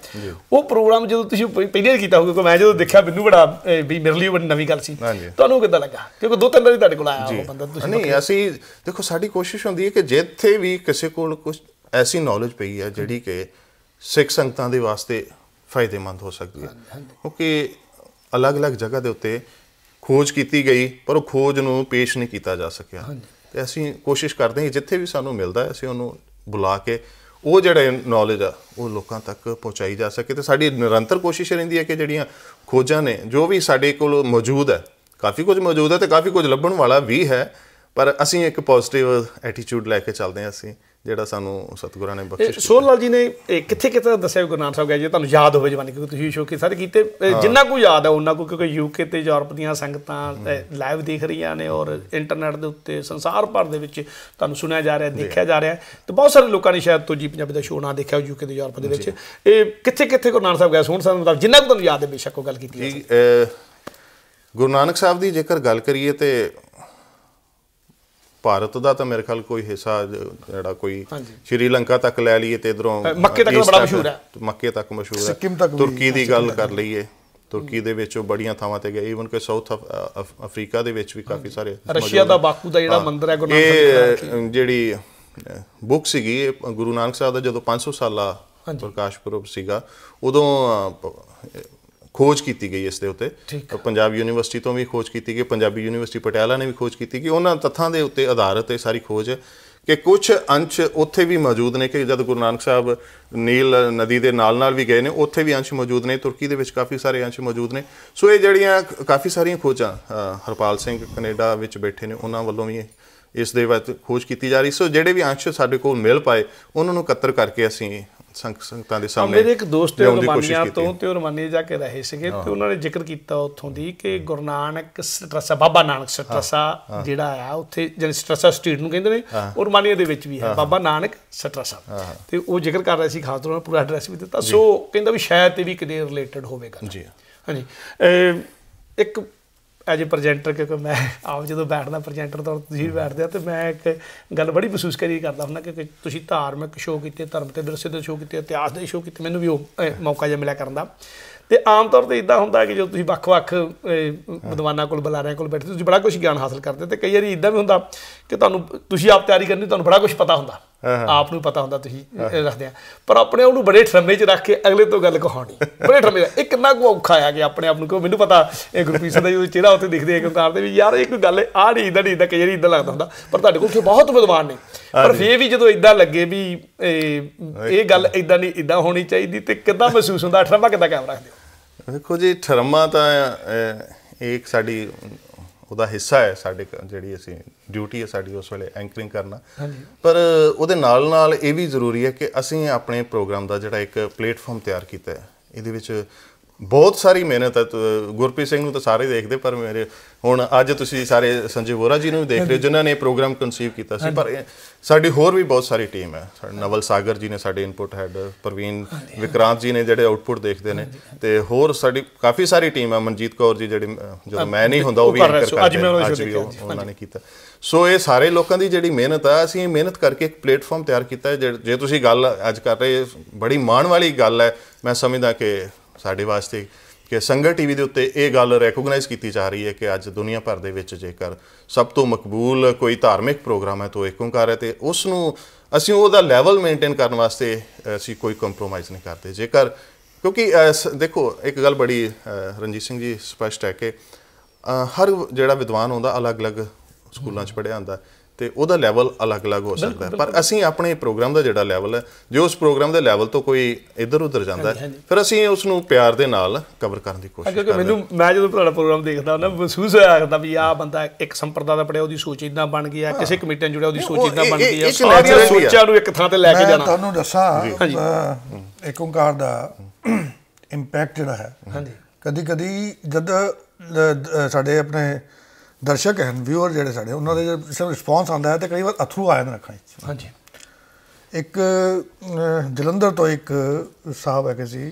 ਉਹ ਪ੍ਰੋਗਰਾਮ ਜਦੋਂ ਤੁਸੀਂ ਪਹਿਲੇ ਵਾਰ ਕੀਤਾ ਹੋਊਗਾ ਕਿ ਮੈਂ ਜਦੋਂ ਦੇਖਿਆ ਮੈਨੂੰ ਬੜਾ ਵੀ ਮੇਰੇ ਲਈ ਬੜੀ ਨਵੀਂ ਗੱਲ ਸੀ ਤੁਹਾਨੂੰ ਕਿੱਦਾਂ ਲੱਗਾ ਕਿਉਂਕਿ ਦੋ ਤਿੰਨ ਵਾਰੀ ਤੁਹਾਡੇ ਕੋਲ ਆਇਆ ਉਹ ਬੰਦਾ ਤੁਸੀਂ ਨਹੀਂ ਅਸੀਂ ਦੇਖੋ ਸਾਡੀ ਕੋਸ਼ਿਸ਼ ਹੁੰਦੀ ਹੈ ਕਿ ਜਿੱਥੇ ਵੀ ਕਿਸੇ ਕੋਲ ਕੁਝ ਐਸੀ ਨੌਲੇਜ ਪਈ ਹੈ ਜਿਹੜੀ ਕਿ ਸਿੱਖ ਸੰਗਤਾਂ ਦੇ ਵਾਸਤੇ ਫਾਇਦੇਮੰਦ ਹੋ ਸਕਦੀ ਹੈ ਕਿਉਂਕਿ ਅਲੱਗ-ਅਲੱਗ ਜਗ੍ਹਾ ਦੇ ਉੱਤੇ ਖੋਜ ਕੀਤੀ ਗਈ ਪਰ ਉਹ ਖੋਜ ਨੂੰ ਪੇਸ਼ ਨਹੀਂ ਕੀਤਾ ਜਾ ਸਕਿਆ ਤੇ ਅਸੀਂ ਕੋਸ਼ਿਸ਼ ਕਰਦੇ ਹਾਂ ਜਿੱਥੇ ਵੀ ਸਾਨੂੰ ਮਿਲਦਾ ਹੈ ਅਸੀਂ ਉਹਨੂੰ ਬੁਲਾ ਕੇ ਉਹ ਜਿਹੜਾ ਨੌਲੇਜ ਆ ਉਹ ਲੋਕਾਂ ਤੱਕ ਪਹੁੰਚਾਈ ਜਾ ਸਕੇ ਤੇ ਸਾਡੀ ਨਿਰੰਤਰ ਕੋਸ਼ਿਸ਼ ਰਹਿੰਦੀ ਹੈ ਕਿ ਜਿਹੜੀਆਂ ਖੋਜਾਂ ਨੇ ਜੋ ਵੀ ਸਾਡੇ ਕੋਲ ਮੌਜੂਦ ਹੈ ਕਾਫੀ ਕੁਝ ਮੌਜੂਦ ਹੈ ਤੇ ਕਾਫੀ ਕੁਝ ਲੱਭਣ ਵਾਲਾ ਵੀ ਹੈ ਪਰ ਅਸੀਂ ਇੱਕ ਪੋਜ਼ਿਟਿਵ ਐਟੀਟਿਊਡ ਲੈ ਕੇ ਚੱਲਦੇ ਹਾਂ ਅਸੀਂ ਜਿਹੜਾ ਸਾਨੂੰ ਸਤਿਗੁਰਾਂ ਨੇ ਬਖਸ਼ਿਸ਼ ਸੋਹਣ ਲਾਲ ਜੀ ਨੇ ਕਿੱਥੇ ਕਿੱਥੇ ਦੱਸਿਆ ਗੁਰੂ ਨਾਨਕ ਸਾਹਿਬ ਗਏ ਜੇ ਤੁਹਾਨੂੰ ਯਾਦ ਹੋਵੇ ਜਵਾਨੀ ਕਿਉਂਕਿ ਤੁਸੀਂ ਸ਼ੋਕੇ ਸਾਰੇ ਕੀਤੇ ਜਿੰਨਾ ਕੋ ਯਾਦ ਹੈ ਉਹਨਾਂ ਕੋ ਕਿਉਂਕਿ ਯੂਕੇ ਤੇ ਯੂਰਪ ਦੀਆਂ ਸੰਗਤਾਂ ਲਾਈਵ ਦੇਖ ਰਹੀਆਂ ਨੇ ਔਰ ਇੰਟਰਨੈਟ ਦੇ ਉੱਤੇ ਸੰਸਾਰ ਭਰ ਦੇ ਵਿੱਚ ਤੁਹਾਨੂੰ ਸੁਣਿਆ ਜਾ ਰਿਹਾ ਦੇਖਿਆ ਜਾ ਰਿਹਾ ਤੇ ਬਹੁਤ ਸਾਰੇ ਲੋਕਾਂ ਨੇ ਸ਼ਾਇਦ ਤੁਜੀ ਪੰਜਾਬੀ ਦਾ ਸ਼ੋਅ ਨਾ ਦੇਖਿਆ ਯੂਕੇ ਤੇ ਯੂਰਪ ਦੇ ਵਿੱਚ ਇਹ ਕਿੱਥੇ ਕਿੱਥੇ ਗੁਰੂ ਨਾਨਕ ਸਾਹਿਬ ਗਏ ਸੋਹਣ ਸਾਹਿਬ ਮਤਲਬ ਜਿੰਨਾ ਕੋ ਤੁਹਾਨੂੰ ਯਾਦ ਹੈ ਬੇਸ਼ੱਕ ਉਹ ਗੱਲ ਕੀਤੀ ਹੈ ਗੁਰੂ ਨਾਨਕ ਸਾਹਿਬ ਦੀ ਜੇਕਰ ਗੱਲ ਕਰੀਏ ਤੇ ਭਾਰਤ ਦਾ ਤਾਂ ਮੇਰੇ ਖਿਆਲ ਕੋਈ ਹਿੱਸਾ ਜਿਹੜਾ ਕੋਈ ਸ਼੍ਰੀਲੰਕਾ ਤੱਕ ਲੈ ਲਈਏ ਤੇ ਇਧਰੋਂ ਮੱਕੇ ਤੱਕ ਬੜਾ ਮਸ਼ਹੂਰ ਹੈ ਮੱਕੇ ਤੱਕ ਮਸ਼ਹੂਰ ਹੈ ਤੁਰਕੀ ਦੀ ਗੱਲ ਕਰ ਲਈਏ ਤੁਰਕੀ ਦੇ ਵਿੱਚ ਉਹ ਬੜੀਆਂ ਥਾਵਾਂ ਤੇ ਗਏ ਈਵਨ ਕਿ ਸਾਊਥ ਅਫਰੀਕਾ ਦੇ ਵਿੱਚ ਵੀ ਕਾਫੀ ਸਾਰੇ ਰਸ਼ੀਆ ਦਾ ਬਾਕੂ ਦਾ ਜਿਹੜਾ ਮੰਦਰ ਹੈ ਗੁਰੂ ਨਾਨਕ ਇਹ ਜਿਹੜੀ ਬੁੱਕ ਸੀਗੀ ਗੁਰੂ ਨਾਨਕ ਸਾਹਿਬ ਦਾ ਜਦੋਂ 500 ਸਾਲਾ ਪ੍ਰਕਾਸ਼ ਪੁਰਬ ਸੀਗਾ ਉਦੋਂ ਖੋਜ ਕੀਤੀ ਗਈ ਇਸ ਦੇ ਉੱਤੇ ਪੰਜਾਬ ਯੂਨੀਵਰਸਿਟੀ ਤੋਂ ਵੀ ਖੋਜ ਕੀਤੀ ਗਈ ਪੰਜਾਬੀ ਯੂਨੀਵਰਸਿਟੀ ਪਟਿਆਲਾ ਨੇ ਵੀ ਖੋਜ ਕੀਤੀ ਕਿ ਉਹਨਾਂ ਤੱਥਾਂ ਦੇ ਉੱਤੇ ਆਧਾਰਿਤ ਇਹ ਸਾਰੀ ਖੋਜ ਕਿ ਕੁਝ ਅੰਸ਼ ਉੱਥੇ ਵੀ ਮੌਜੂਦ ਨੇ ਕਿ ਜਦ ਗੁਰੂ ਨਾਨਕ ਸਾਹਿਬ ਨੀਲ ਨਦੀ ਦੇ ਨਾਲ-ਨਾਲ ਵੀ ਗਏ ਨੇ ਉੱਥੇ ਵੀ ਅੰਸ਼ ਮੌਜੂਦ ਨੇ ਤੁਰਕੀ ਦੇ ਵਿੱਚ ਕਾਫੀ ਸਾਰੇ ਅੰਸ਼ ਮੌਜੂਦ ਨੇ ਸੋ ਇਹ ਜਿਹੜੀਆਂ ਕਾਫੀ ਸਾਰੀਆਂ ਖੋਜਾਂ ਹਰਪਾਲ ਸਿੰਘ ਕੈਨੇਡਾ ਵਿੱਚ ਬੈਠੇ ਨੇ ਉਹਨਾਂ ਵੱਲੋਂ ਵੀ ਇਸ ਦੇ ਵਿੱਚ ਖੋਜ ਕੀਤੀ ਜਾ ਰਹੀ ਸੋ ਜਿਹੜੇ ਵੀ ਅੰਸ਼ ਸਾਡੇ ਕੋਲ ਮਿਲ ਪਾਏ ਉਹਨਾਂ ਨੂੰ ਇਕੱਤਰ ਕਰਕੇ ਅਸੀਂ ਸੰਗਤਾਂ ਦੇ ਸਾਹਮਣੇ ਮੇਰੇ ਇੱਕ ਦੋਸਤ ਰਮਾਨੀਆ ਤੋਂ ਤੇ ਉਹ ਜਾ ਕੇ ਰਹੇ ਸੀਗੇ ਤੇ ਉਹਨਾਂ ਨੇ ਜ਼ਿਕਰ ਕੀਤਾ ਉੱਥੋਂ ਦੀ ਕਿ ਗੁਰਨਾਨਕ ਸਟਰਸਾ ਬਾਬਾ ਨਾਨਕ ਸਟਰਸਾ ਜਿਹੜਾ ਆ ਉੱਥੇ ਜਿਹੜੀ ਸਟਰਸਾ ਸਟਰੀਟ ਨੂੰ ਕਹਿੰਦੇ ਨੇ ਉਹ ਰਮਾਨੀਆ ਦੇ ਵਿੱਚ ਵੀ ਹੈ ਬਾਬਾ ਨਾਨਕ ਸਟਰਸਾ ਤੇ ਉਹ ਜ਼ਿਕਰ ਕਰ ਰਹੇ ਸੀ ਖਾਸ ਤੌਰ 'ਤੇ ਪੂਰਾ ਐਡਰੈਸ ਵੀ ਦਿੱਤਾ ਸੋ ਕਹਿੰਦਾ ਵੀ ਸ਼ਾਇਦ ਤੇ ਵੀ ਕਿਤੇ ਰਿਲੇਟਡ ਹੋਵੇਗਾ ਜੀ ਹਾਂਜੀ ਇੱਕ ਐਜ ਪ੍ਰੈਜੈਂਟਰ ਕਿਉਂਕਿ ਮੈਂ ਆਪ ਜਦੋਂ ਬੈਠਦਾ ਪ੍ਰੈਜੈਂਟਰ ਤੌਰ ਤੁਸੀਂ ਵੀ ਬੈਠਦੇ ਆ ਤੇ ਮੈਂ ਇੱਕ ਗੱਲ ਬੜੀ ਮਹਿਸੂਸ ਕਰੀ ਕਰਦਾ ਹੁੰਦਾ ਕਿ ਤੁਸੀਂ ਧਾਰਮਿਕ ਸ਼ੋਅ ਕੀਤੇ ਧਰਮ ਤੇ ਵਿਰਸੇ ਦੇ ਸ਼ੋਅ ਕੀਤੇ ਇਤਿਹਾਸ ਦੇ ਸ਼ੋਅ ਕੀਤੇ ਮੈਨੂੰ ਵੀ ਉਹ ਮੌਕਾ ਜੇ ਮਿਲਿਆ ਕਰਨ ਦਾ ਤੇ ਆਮ ਤੌਰ ਤੇ ਇਦਾਂ ਹੁੰਦਾ ਕਿ ਜੋ ਤੁਸੀਂ ਵੱਖ-ਵੱਖ ਵਿਦਵਾਨਾਂ ਕੋਲ ਬੁਲਾਰਿਆਂ ਕੋਲ ਬੈਠਦੇ ਤੁਸੀਂ ਬੜਾ ਕੁਝ ਗਿਆਨ ਹਾਸਲ ਕਰਦੇ ਤੇ ਕਈ ਵਾਰੀ ਇਦਾਂ ਵੀ ਹੁੰਦਾ ਕਿ ਤੁਹਾਨੂੰ ਤੁਸੀਂ ਆਪ ਤਿਆਰੀ ਕਰਨੀ ਤੁਹਾਨੂੰ ਬੜਾ ਕੁਝ ਪਤਾ ਹੁੰਦਾ ਆਪ ਨੂੰ ਪਤਾ ਹੁੰਦਾ ਤੁਸੀਂ ਰੱਖਦੇ ਆ ਪਰ ਆਪਣੇ ਆਪ ਨੂੰ ਬੜੇ ਠਰਮੇ 'ਚ ਰੱਖ ਕੇ ਅਗਲੇ ਤੋਂ ਗੱਲ ਕਹਾਉਣੀ ਬੜੇ ਠਰਮੇ ਇਹ ਕਿੰਨਾ ਕੁ ਔਖਾ ਆ ਕਿ ਆਪਣੇ ਆਪ ਨੂੰ ਕਿਉਂ ਮੈਨੂੰ ਪਤਾ ਇਹ ਗੁਰਪ੍ਰੀਤ ਸਿੰਘ ਦਾ ਜਦੋਂ ਚਿਹਰਾ ਉੱਥੇ ਦਿਖਦੇ ਇੱਕ ਕਾਰ ਦੇ ਵੀ ਯਾਰ ਇਹ ਕੋਈ ਗੱਲ ਆ ਨਹੀਂ ਇਦਾਂ ਨਹੀਂ ਇਦਾਂ ਕਈ ਇਦਾਂ ਲੱਗਦਾ ਹੁੰਦਾ ਪਰ ਤੁਹਾਡੇ ਕੋਲ ਕਿ ਬਹੁਤ ਵਿਦਵਾਨ ਨੇ ਪਰ ਫੇਰ ਵੀ ਜਦੋਂ ਇਦਾਂ ਲੱਗੇ ਵੀ ਇਹ ਗੱਲ ਇਦਾਂ ਨਹੀਂ ਇਦਾਂ ਹੋਣੀ ਚਾਹੀਦੀ ਤੇ ਕਿਦਾਂ ਮਹਿਸੂਸ ਹੁੰਦਾ ਠਰਮਾ ਕਿੱਦਾਂ ਕੈਮਰਾ ਰੱਖਦੇ ਹੋ ਦੇਖੋ ਜੀ ਠਰਮਾ ਤਾਂ ਇੱਕ ਸਾਡੀ ਉਹਦਾ ਹਿੱਸਾ ਹੈ ਸਾਡੇ ਜਿਹੜੀ ਅਸੀਂ ਡਿਊਟੀ ਹੈ ਸਾਡੀ ਉਸ ਵੇਲੇ ਐਂਕਰਿੰਗ ਕਰਨਾ ਪਰ ਉਹਦੇ ਨਾਲ ਨਾਲ ਇਹ ਵੀ ਜ਼ਰੂਰੀ ਹੈ ਕਿ ਅਸੀਂ ਆਪਣੇ ਪ੍ਰੋਗਰਾਮ ਦਾ ਜਿਹੜਾ ਇੱਕ ਪਲੇਟਫਾਰਮ ਤਿਆਰ ਕੀਤਾ ਹੈ ਇਹਦੇ ਵਿੱਚ ਬਹੁਤ ਸਾਰੀ ਮਿਹਨਤ ਹੈ ਗੁਰਪ੍ਰੀਤ ਸਿੰਘ ਨੂੰ ਤਾਂ ਸਾਰੇ ਦੇਖਦੇ ਪਰ ਮੇਰੇ ਹੁਣ ਅੱਜ ਤੁਸੀਂ ਸਾਰੇ ਸੰਜੀਵ ਵੋਰਾ ਜੀ ਨੂੰ ਵੀ ਦੇਖ ਰਹੇ ਜਿਨ੍ਹਾਂ ਨੇ ਪ੍ਰੋਗਰਾਮ ਕਨਸੀਵ ਕੀਤਾ ਸੀ ਪਰ ਸਾਡੀ ਹੋਰ ਵੀ ਬਹੁਤ ਸਾਰੀ ਟੀਮ ਹੈ ਨਵਲ ਸਾਗਰ ਜੀ ਨੇ ਸਾਡੇ ਇਨਪੁਟ ਹੈਡ ਪ੍ਰਵੀਨ ਵਿਕਰਾਂਤ ਜੀ ਨੇ ਜਿਹੜੇ ਆਊਟਪੁਟ ਦੇਖਦੇ ਨੇ ਤੇ ਹੋਰ ਸਾਡੀ ਕਾਫੀ ਸਾਰੀ ਟੀਮ ਹੈ ਮਨਜੀਤ ਕੌਰ ਜੀ ਜਿਹੜੇ ਜਦੋਂ ਮੈਂ ਨਹੀਂ ਹੁੰਦਾ ਉਹ ਵੀ ਐਂਕਰ ਕਰਦੇ ਉਹਨਾਂ ਉਹਨਾਂ ਨੇ ਕੀਤਾ ਸੋ ਇਹ ਸਾਰੇ ਲੋਕਾਂ ਦੀ ਜਿਹੜੀ ਮਿਹਨਤ ਆ ਅਸੀਂ ਇਹ ਮਿਹਨਤ ਕਰਕੇ ਇੱਕ ਪਲੇਟਫਾਰਮ ਤਿਆਰ ਕੀਤਾ ਹੈ ਜੇ ਤੁਸੀਂ ਗੱਲ ਅੱਜ ਕਰ ਰਹੇ ਬੜੀ ਮਾਣ ਵਾਲੀ ਗੱਲ ਹੈ ਮੈਂ ਸਮਝਦਾ ਕਿ ਸਾਡੇ ਵਾਸਤੇ ਕਿ ਸੰਗਤ ਟੀਵੀ ਦੇ ਉੱਤੇ ਇਹ ਗੱਲ ਰੈਕੋਗਨਾਈਜ਼ ਕੀਤੀ ਜਾ ਰਹੀ ਹੈ ਕਿ ਅੱਜ ਦੁਨੀਆ ਭਰ ਦੇ ਵਿੱਚ ਜੇਕਰ ਸਭ ਤੋਂ ਮਕਬੂਲ ਕੋਈ ਧਾਰਮਿਕ ਪ੍ਰੋਗਰਾਮ ਹੈ ਤਾਂ ਇੱਕ ਓੰਕਾਰ ਹੈ ਤੇ ਉਸ ਨੂੰ ਅਸੀਂ ਉਹਦਾ ਲੈਵਲ ਮੇਨਟੇਨ ਕਰਨ ਵਾਸਤੇ ਅਸੀਂ ਕੋਈ ਕੰਪਰੋਮਾਈਜ਼ ਨਹੀਂ ਕਰਦੇ ਜੇਕਰ ਕਿਉਂਕਿ ਦੇਖੋ ਇੱਕ ਗੱਲ ਬੜੀ ਰਣਜੀਤ ਸਿੰਘ ਜੀ ਸਪਸ਼ਟ ਹੈ ਕਿ ਹਰ ਜਿਹੜਾ ਵਿਦਵਾਨ ਹੁੰਦਾ ਅਲੱਗ-ਅਲੱਗ ਸਕੂਲਾਂ 'ਚ ਪੜਿਆ ਹੁੰਦਾ ਤੇ ਉਹਦਾ ਲੈਵਲ ਅਲੱਗ-ਅਲੱਗ ਹੋ ਸਕਦਾ ਪਰ ਅਸੀਂ ਆਪਣੇ ਪ੍ਰੋਗਰਾਮ ਦਾ ਜਿਹੜਾ ਲੈਵਲ ਹੈ ਜੋ ਉਸ ਪ੍ਰੋਗਰਾਮ ਦੇ ਲੈਵਲ ਤੋਂ ਕੋਈ ਇੱਧਰ ਉੱਧਰ ਜਾਂਦਾ ਫਿਰ ਅਸੀਂ ਉਸ ਨੂੰ ਪਿਆਰ ਦੇ ਨਾਲ ਕਵਰ ਕਰਨ ਦੀ ਕੋਸ਼ਿਸ਼ ਕਰਦੇ ਹਾਂ ਕਿਉਂਕਿ ਮੈਨੂੰ ਮੈਂ ਜਦੋਂ ਤੁਹਾਡਾ ਪ੍ਰੋਗਰਾਮ ਦੇਖਦਾ ਹਾਂ ਨਾ ਮਹਿਸੂਸ ਹੋਇਆ ਕਰਦਾ ਵੀ ਆਹ ਬੰਦਾ ਇੱਕ ਸੰਪਰਦਾ ਦਾ ਪੜਿਆ ਉਹਦੀ ਸੋਚ ਇਦਾਂ ਬਣ ਗਈ ਆ ਕਿਸੇ ਕਮੇਟੀ ਨਾਲ ਜੁੜਿਆ ਉਹਦੀ ਸੋਚ ਇਦਾਂ ਬਣ ਗਈ ਆ ਸਾਰੀਆਂ ਸੋਚਾਂ ਨੂੰ ਇੱਕ ਥਾਂ ਤੇ ਲੈ ਕੇ ਜਾਣਾ ਤੁਹਾਨੂੰ ਦੱਸਾਂ ਇੱਕ ਓੰਕਾਰ ਦਾ ਇੰਪੈਕਟ ਜਿਹੜਾ ਹੈ ਹਾਂਜੀ ਕਦੀ ਕਦੀ ਜਦ ਸਾਡੇ ਆਪਣੇ ਦਰਸ਼ਕ ਹਨ ਵਿਊਅਰ ਜਿਹੜੇ ਸਾਡੇ ਉਹਨਾਂ ਦੇ ਜਦੋਂ ਰਿਸਪੌਂਸ ਆਉਂਦਾ ਹੈ ਤੇ ਕਈ ਵਾਰ ਅਥਰੂ ਆ ਜਾਂਦੇ ਰੱਖਾਂ ਹਾਂਜੀ ਇੱਕ ਜਲੰਧਰ ਤੋਂ ਇੱਕ ਸਾਹਿਬ ਹੈਗੇ ਸੀ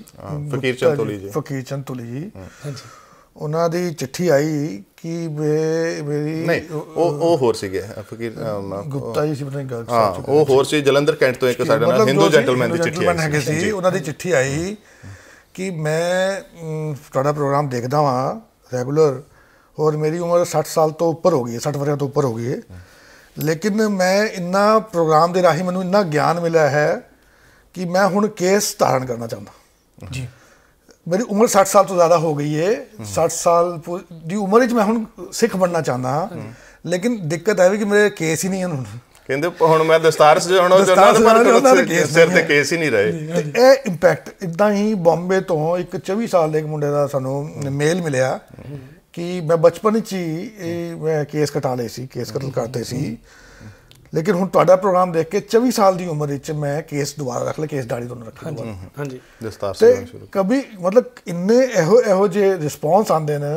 ਫਕੀਰ ਚੰਦ ਤੁਲੀ ਜੀ ਫਕੀਰ ਚੰਦ ਤੁਲੀ ਜੀ ਹਾਂਜੀ ਉਹਨਾਂ ਦੀ ਚਿੱਠੀ ਆਈ ਕਿ ਮੇਰੀ ਨਹੀਂ ਉਹ ਉਹ ਹੋਰ ਸੀਗੇ ਫਕੀਰ ਗੁਪਤਾ ਜੀ ਸੀ ਪਤਾ ਗੱਲ ਹਾਂ ਉਹ ਹੋਰ ਸੀ ਜਲੰਧਰ ਕੈਂਟ ਤੋਂ ਇੱਕ ਸਾਡੇ ਨਾਲ ਹਿੰਦੂ ਜੈਂਟਲਮੈਨ ਦੀ ਚਿੱਠੀ ਆਈ ਸੀ ਉਹਨਾਂ ਦੀ ਚਿੱਠੀ ਆਈ ਕਿ ਮੈਂ ਤੁਹਾਡਾ ਪ੍ਰੋਗਰਾਮ ਦੇਖਦਾ ਵਾਂ ਰੈਗੂਲਰ ਔਰ ਮੇਰੀ ਉਮਰ 60 ਸਾਲ ਤੋਂ ਉੱਪਰ ਹੋ ਗਈ ਹੈ 60 ਵਰਿਆਂ ਤੋਂ ਉੱਪਰ ਹੋ ਗਈ ਹੈ ਲੇਕਿਨ ਮੈਂ ਇੰਨਾ ਪ੍ਰੋਗਰਾਮ ਦੇ ਰਾਹੀਂ ਮੈਨੂੰ ਇੰਨਾ ਗਿਆਨ ਮਿਲਿਆ ਹੈ ਕਿ ਮੈਂ ਹੁਣ ਕੇਸ ਧਾਰਨ ਕਰਨਾ ਚਾਹੁੰਦਾ ਜੀ ਮੇਰੀ ਉਮਰ 60 ਸਾਲ ਤੋਂ ਜ਼ਿਆਦਾ ਹੋ ਗਈ ਹੈ 60 ਸਾਲ ਦੀ ਉਮਰ ਵਿੱਚ ਮੈਂ ਹੁਣ ਸਿੱਖ ਬਣਨਾ ਚਾਹੁੰਦਾ ਹਾਂ ਲੇਕਿਨ ਦਿੱਕਤ ਹੈ ਵੀ ਕਿ ਮੇਰੇ ਕੇਸ ਹੀ ਨਹੀਂ ਹਨ ਹੁਣ ਕਹਿੰਦੇ ਹੁਣ ਮੈਂ ਦਸਤਾਰ ਸਜਾਉਣਾ ਚਾਹੁੰਦਾ ਪਰ ਸਿਰ ਤੇ ਕੇਸ ਹੀ ਨਹੀਂ ਰਹੇ ਤੇ ਇਹ ਇੰਪੈਕਟ ਇਦਾਂ ਹੀ ਬੰਬੇ ਤੋਂ ਇੱਕ 24 ਸਾਲ ਦੇ ਇੱਕ ਮੁੰਡੇ ਦਾ ਸਾਨੂੰ ਮੇਲ ਮਿਲਿਆ ਕਿ ਮੈਂ ਬਚਪਨ ਵਿੱਚ ਹੀ ਇਹ ਮੈਂ ਕੇਸ ਕਟਾ ਲਏ ਸੀ ਕੇਸ ਕਟਲ ਕਰਤੇ ਸੀ ਲੇਕਿਨ ਹੁਣ ਤੁਹਾਡਾ ਪ੍ਰੋਗਰਾਮ ਦੇਖ ਕੇ 24 ਸਾਲ ਦੀ ਉਮਰ ਵਿੱਚ ਮੈਂ ਕੇਸ ਦੁਬਾਰਾ ਰੱਖ ਲਿਆ ਕੇਸ ਦਾੜੀ ਤੋਂ ਰੱਖ ਲਿਆ ਹਾਂਜੀ ਦਸਤਾਰ ਸੇ ਸ਼ੁਰੂ ਕਭੀ ਮਤਲਬ ਇੰਨੇ ਇਹੋ ਇਹੋ ਜੇ ਰਿਸਪੌਂਸ ਆਉਂਦੇ ਨੇ